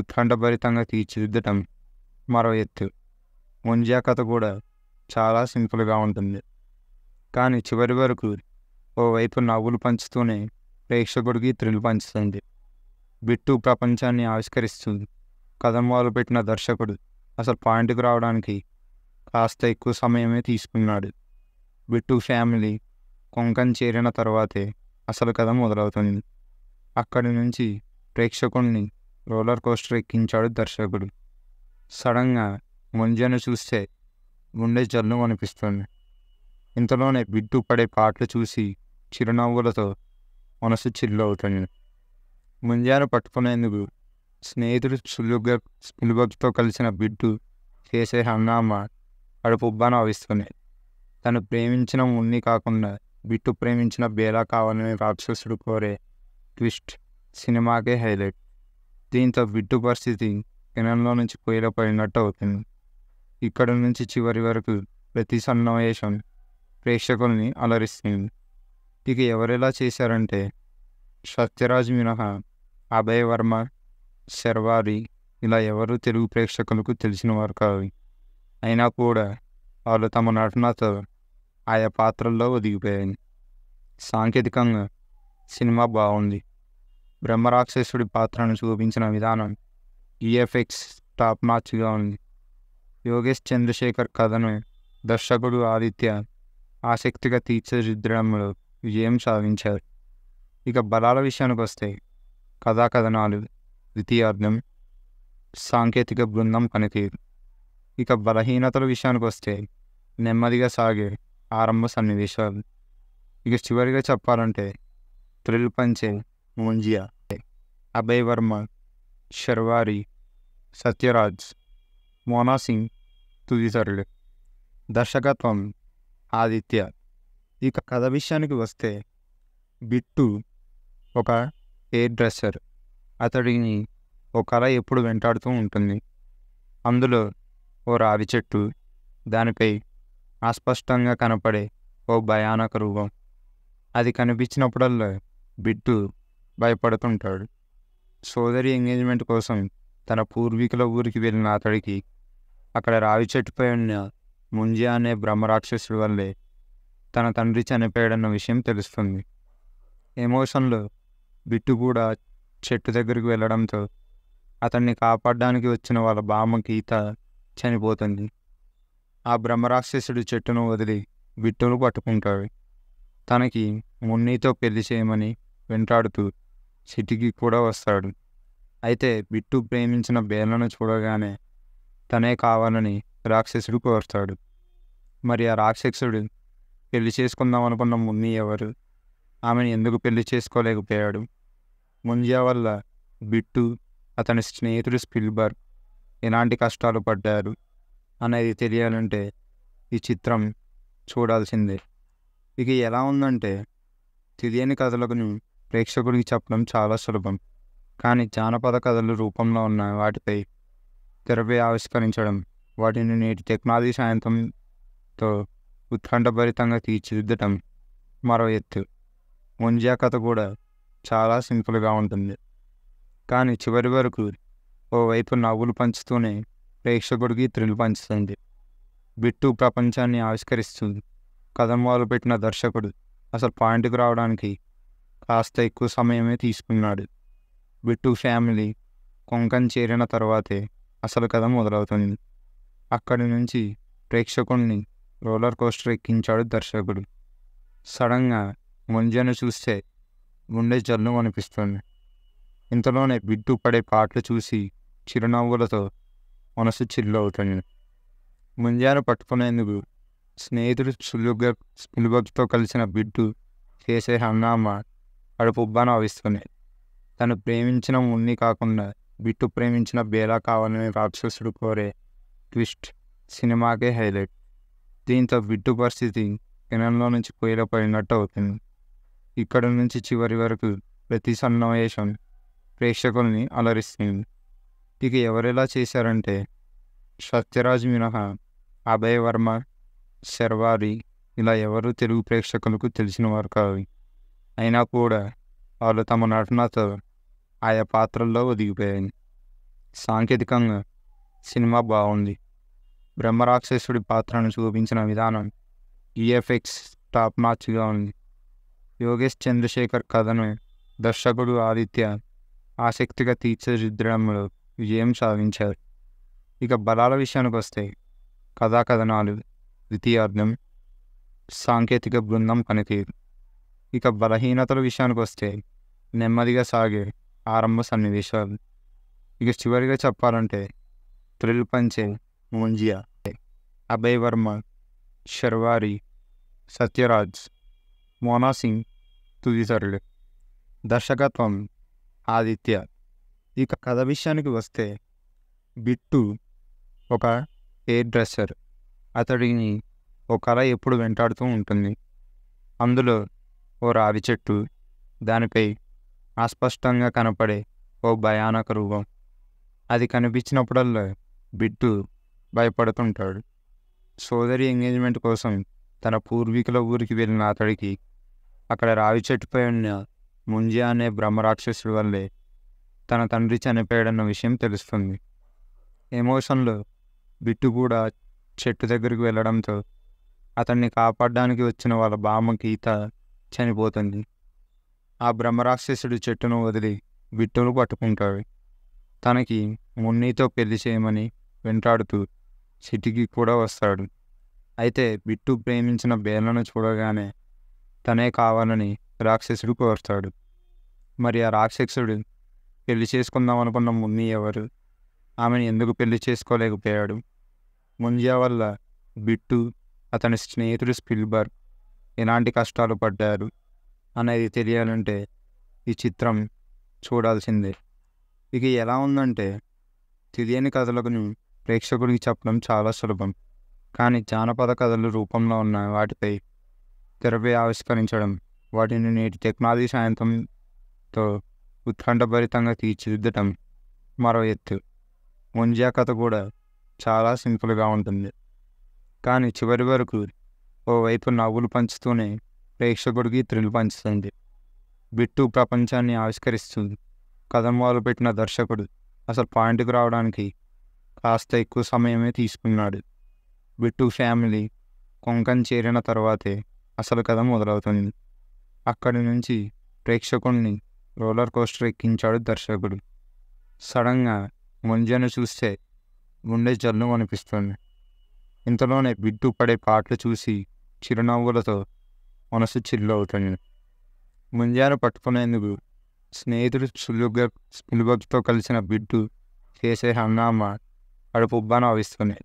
ఉత్కంఠభరితంగా తీర్చిదిద్దటం మరో ఎత్తు ముంజా కథ కూడా చాలా సింపుల్గా ఉంటుంది కానీ చివరి వరకు ఓవైపు నవ్వులు పంచుతూనే ప్రేక్షకుడికి థ్రిల్ పంచుతుంది బిట్టు ప్రపంచాన్ని ఆవిష్కరిస్తుంది వాళ్ళు పెట్టిన దర్శకుడు అసలు పాయింట్కి రావడానికి కాస్త ఎక్కువ సమయమే తీసుకున్నాడు బిట్టు ఫ్యామిలీ కొంకం చేరిన తర్వాతే అసలు కథ మొదలవుతుంది అక్కడి నుంచి ప్రేక్షకుడిని రోలర్ కోస్టర్ ఎక్కించాడు దర్శకుడు సడన్గా ముంజను చూస్తే గుండె జల్లు అనిపిస్తుంది ఇంతలోనే బిడ్డు పడే పాటలు చూసి చిరునవ్వులతో మనసు చిల్లు అవుతుంది ముంజాను పట్టుకునేందుకు స్నేహితుడు సులుగ సులుభతో కలిసిన బిడ్డు చేసే హంగామా అడుపుబ్బాను అవిస్తుంది తను ప్రేమించిన ఉన్ని కాకుండా బిట్టు ప్రేమించిన బేలా కావాలని రాక్షసుడు కోరే ట్విస్ట్ సినిమాకే హైలైట్ దీంతో బిడ్డు పరిస్థితి కిరణంలో నుంచి పొయ్యిలో పడినట్టు అవుతుంది ఇక్కడ నుంచి చివరి వరకు ప్రతి సన్నివేశం ప్రేక్షకుల్ని అలరిస్తుంది ఇక ఎవరెలా చేశారంటే సత్యరాజ్ మినహా అభయ్ వర్మ శర్వారి ఇలా ఎవరు తెలుగు ప్రేక్షకులకు తెలిసిన వారు కావు అయినా కూడా వాళ్ళు తమ నటనతో ఆయా పాత్రల్లో ఒదిగిపోయాయి సాంకేతికంగా సినిమా బాగుంది బ్రహ్మరాక్షసుడి పాత్రను చూపించిన విధానం ఈఎఫ్ఎక్స్ e టాప్ మార్చిగా ఉంది యోగేష్ చంద్రశేఖర్ కథను దర్శకుడు ఆదిత్య ఆసక్తిగా తీర్చిదిద్దడంలో విజయం సాధించారు ఇక బలాల విషయానికి వస్తే కథాకథనాలు ద్వితీయార్థం సాంకేతిక బృందం పనితీరు ఇక బలహీనతల విషయానికి వస్తే నెమ్మదిగా సాగే ఆరంభ సన్నివేశాలు ఇక చివరిగా చెప్పాలంటే థ్రిల్ పంచే మోంజియా అభయ్ వర్మ శర్వారి సత్యరాజ్ మోనా సింగ్ తుదితరులు దర్శకత్వం ఆదిత్య ఇక కథ విషయానికి వస్తే బిట్టు ఒక హెయిర్ డ్రెస్సర్ అతడిని ఒక కళ ఎప్పుడు వెంటాడుతూ ఉంటుంది అందులో ఓ రావి చెట్టు దానిపై అస్పష్టంగా కనపడే ఓ భయానక రూపం అది కనిపించినప్పుడల్లా బిట్టు భయపడుతుంటాడు సోదరి ఎంగేజ్మెంట్ కోసం తన పూర్వీకుల ఊరికి వెళ్ళిన అతడికి అక్కడ రావి చెట్టుపై ఉన్న ముంజి అనే బ్రహ్మరాక్షసుడి వల్లే తన తండ్రి చనిపోయాడన్న విషయం తెలుస్తుంది ఎమోషన్లో బిట్టు కూడా చెట్టు దగ్గరికి వెళ్ళడంతో అతన్ని కాపాడడానికి వచ్చిన వాళ్ళ బామ్మ గీత చనిపోతుంది ఆ బ్రహ్మరాక్షసుడు చెట్టును వదిలి బిట్టును పట్టుకుంటాడు తనకి మున్నీతో పెళ్లి చేయమని వెంటాడుతూ సిటీకి కూడా వస్తాడు అయితే బిట్టు ప్రేమించిన బేలను చూడగానే తనే కావాలని రాక్షసుడు కోరుతాడు మరి ఆ రాక్షసుడు పెళ్లి చేసుకుందాం అనుకున్న ముని ఎవరు ఆమెను ఎందుకు పెళ్లి చేసుకోలేకపోయాడు ముంజియా వల్ల బిట్టు అతని స్నేహితుడు స్పిల్బర్ ఎలాంటి కష్టాలు పడ్డారు అనేది తెలియాలంటే ఈ చిత్రం చూడాల్సిందే ఇక ఎలా ఉందంటే తెలియని కథలకు ప్రేక్షకుడికి చెప్పడం చాలా సులభం కానీ జానపద కథలు రూపంలో ఉన్న వాటిపై తెరపై ఆవిష్కరించడం వాటిని నేటి టెక్నాలజీ సాయంత్రంతో ఉత్కంఠభరితంగా తీర్చిదిద్దటం మరో ఎత్తు ముంజా కథ కూడా చాలా సింపుల్గా ఉంటుంది కానీ చివరి వరకు ఓవైపు నవ్వులు పంచుతూనే ప్రేక్షకుడికి థ్రిల్ పంచుతుంది బిట్టు ప్రపంచాన్ని ఆవిష్కరిస్తుంది కథం వాళ్ళు పెట్టిన దర్శకుడు అసలు పాయింట్కి రావడానికి కాస్త ఎక్కువ సమయమే తీసుకున్నాడు బిట్టు ఫ్యామిలీ కొంకణ్ చేరిన తర్వాతే అసలు కథ మొదలవుతుంది అక్కడి నుంచి ప్రేక్షకుణ్ణి రోలర్ కోస్టర్ ఎక్కించాడు దర్శకుడు సడన్గా ముంజను చూస్తే గుండె జల్లు అనిపిస్తుంది ఇంతలోనే బిడ్డు పడే పాటలు చూసి చిరునవ్వులతో మనసు చిల్లు అవుతుంది ముంజాను పట్టుకునేందుకు స్నేహితుడు సులువుగా సులుభతో కలిసిన బిడ్డు చేసే హంగామా వాడు పుబ్బా నవ్విస్తున్నాడు తను ప్రేమించిన ఉన్ని కాకుండా బిట్టు ప్రేమించిన బేలా కావాలని రాక్షసుడు కోరే ట్విస్ట్ సినిమాకే హైలైట్ దీంతో బిట్టు పరిస్థితి కిరణంలో నుంచి పొయ్యిలో పడినట్టు అవుతుంది ఇక్కడ నుంచి చివరి వరకు ప్రతి సన్నివేశం ప్రేక్షకుల్ని అలరిస్తుంది ఇక ఎవరెలా చేశారంటే సత్యరాజ్ మినహా అభయ్ వర్మ శర్వారి ఇలా ఎవరు తెలుగు ప్రేక్షకులకు తెలిసిన వారు కావాలి అయినా కూడా వాళ్ళు తమ నటనతో ఆయా పాత్రల్లో ఒదిగిపోయాయి సాంకేతికంగా సినిమా బాగుంది బ్రహ్మరాక్షసుడి పాత్రను చూపించిన విధానం ఈఎఫ్ఎక్స్ టాప్ మార్చ్గా ఉంది యోగేష్ చంద్రశేఖర్ కథను దర్శకుడు ఆదిత్య ఆసక్తిగా తీర్చిదిద్దడంలో విజయం సాధించారు ఇక బలాల విషయానికి వస్తే కథాకథనాలు ద్వితీయార్థం సాంకేతిక బృందం పనితీరు ఇక బలహీనతల విషయానికి వస్తే నెమ్మదిగా సాగే ఆరంభ సన్నివేశాలు ఇక చివరిగా చెప్పాలంటే త్రిల్ పంచే ముంజియా అభయ్ వర్మ శర్వారి సత్యరాజ్ మోనా సింగ్ తుదితరులు దర్శకత్వం ఆదిత్య ఇక కథ విషయానికి వస్తే బిట్టు ఒక హెయిర్ డ్రెస్సర్ అతడిని ఒక కళ ఎప్పుడు వెంటాడుతూ ఉంటుంది అందులో ఓ రావి చెట్టు దానిపై అస్పష్టంగా కనపడే ఓ భయానక రూపం అది కనిపించినప్పుడల్లా బిట్టు భయపడుతుంటాడు సోదరి ఎంగేజ్మెంట్ కోసం తన పూర్వీకుల ఊరికి వెళ్ళిన అతడికి అక్కడ రావి చెట్టుపై ఉన్న ముంజియా అనే బ్రహ్మరాక్షసుడి వల్లే తన తండ్రి చనిపోయాడన్న విషయం తెలుస్తుంది ఎమోషన్లో బిట్టు కూడా చెట్టు దగ్గరికి వెళ్ళడంతో అతన్ని కాపాడడానికి వచ్చిన వాళ్ళ బామ్మ గీత చనిపోతుంది ఆ బ్రహ్మరాక్షసుడు చెట్టును వదిలి విట్టును పట్టుకుంటాడు తనకి మున్నీతో పెళ్లి చేయమని వెంటాడుతూ సిటీకి కూడా వస్తాడు అయితే బిట్టు ప్రేమించిన బేలను చూడగానే తనే కావాలని రాక్షసుడు కోరుతాడు మరి ఆ రాక్షసుడు పెళ్లి చేసుకుందాం అనుకున్న మున్ని ఎవరు ఆమెను ఎందుకు పెళ్లి చేసుకోలేకపోయాడు ముంజియా వల్ల బిట్టు అతని స్నేహితుడు స్పిల్బర్గ్ ఎలాంటి కష్టాలు పడ్డారు అనేది తెలియాలంటే ఈ చిత్రం చూడాల్సిందే ఇక ఎలా ఉందంటే తెలియని కథలకు ప్రేక్షకుడికి చెప్పడం చాలా సులభం కానీ జానపద కథలు రూపంలో ఉన్న వాటిపై తెరపై ఆవిష్కరించడం వాటిని నేటి టెక్నాలజీ సాయంత్రంతో ఉత్కంఠభరితంగా తీర్చిదిద్దటం మరో ఎత్తు ముంజా కథ కూడా చాలా సింపుల్గా ఉంటుంది కానీ చివరి వరకు ఓవైపు నవ్వులు పంచుతూనే ప్రేక్షకుడికి థ్రిల్ పంచుతుంది బిట్టు ప్రపంచాన్ని ఆవిష్కరిస్తుంది కథం పెట్టిన దర్శకుడు అసలు పాయింట్కి రావడానికి కాస్త ఎక్కువ సమయమే తీసుకున్నాడు బిట్టు ఫ్యామిలీ కొంకం చేరిన తర్వాతే అసలు కథ మొదలవుతుంది అక్కడి నుంచి ప్రేక్షకుడిని రోలర్ కోస్టర్ ఎక్కించాడు దర్శకుడు సడన్గా ముంజను చూస్తే గుండె జల్లు అనిపిస్తుంది ఇంతలోనే బిడ్డు పడే పాటలు చూసి చిరునవ్వులతో మనసు చిల్లవుతుంది ముంజాను పట్టుకునేందుకు స్నేహితుడు సులువుగా సులుభతో కలిసిన బిడ్డు చేసే అడుపు కడుపుబ్బాను అవిస్తుంది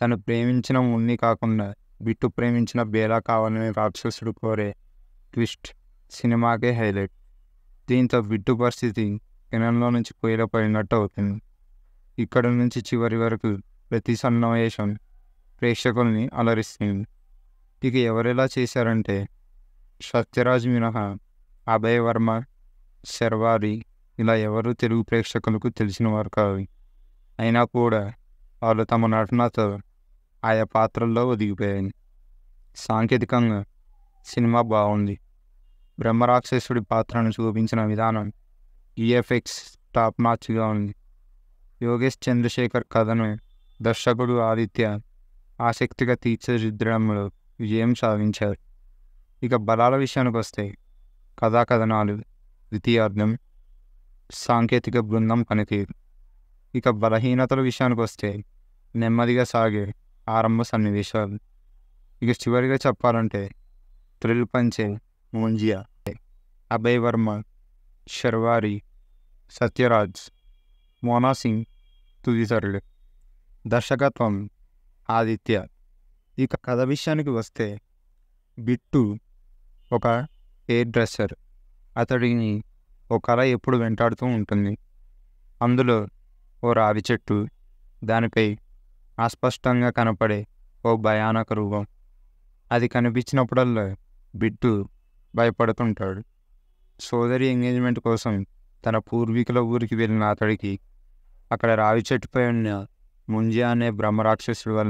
తను ప్రేమించిన ఉన్ని కాకుండా బిట్టు ప్రేమించిన బేలా కావాలని రాక్షసుడు కోరే ట్విస్ట్ సినిమాకే హైలైట్ దీంతో బిట్టు పరిస్థితి కిణంలో నుంచి పొయ్యిలో అవుతుంది ఇక్కడ నుంచి చివరి వరకు ప్రతి సన్నివేశం ప్రేక్షకుల్ని అలరిస్తుంది ఇక ఎవరెలా చేశారంటే సత్యరాజ్ మినహా అభయ్ వర్మ శర్వారి ఇలా ఎవరు తెలుగు ప్రేక్షకులకు తెలిసిన వారు కావు అయినా కూడా వాళ్ళు తమ నటనతో ఆయా పాత్రల్లో ఒదిగిపోయాయి సాంకేతికంగా సినిమా బాగుంది బ్రహ్మరాక్షసుడి పాత్రను చూపించిన విధానం ఈఎఫ్ఎక్స్ టాప్ మార్చ్గా ఉంది యోగేష్ చంద్రశేఖర్ కథను దర్శకుడు ఆదిత్య ఆసక్తిగా తీర్చిదిద్దడంలో విజయం సాధించారు ఇక బలాల విషయానికి వస్తే కథాకథనాలు ద్వితీయార్థం సాంకేతిక బృందం పనితీరు ఇక బలహీనతల విషయానికి వస్తే నెమ్మదిగా సాగే ఆరంభ సన్నివేశాలు ఇక చివరిగా చెప్పాలంటే త్రిల్ పంచే ముంజియా అభయ్ వర్మ శర్వారి సత్యరాజ్ మోనా సింగ్ తదితరులు దర్శకత్వం ఆదిత్య ఇక కథ విషయానికి వస్తే బిట్టు ఒక హెయిర్ డ్రెస్సర్ అతడిని ఓ కళ ఎప్పుడు వెంటాడుతూ ఉంటుంది అందులో ఓ రావి చెట్టు దానిపై అస్పష్టంగా కనపడే ఓ భయానక రూపం అది కనిపించినప్పుడల్లా బిట్టు భయపడుతుంటాడు సోదరి ఎంగేజ్మెంట్ కోసం తన పూర్వీకుల ఊరికి వెళ్ళిన అతడికి అక్కడ రావి చెట్టుపై ఉన్న ముంజియా అనే బ్రహ్మరాక్షసుడి వల్ల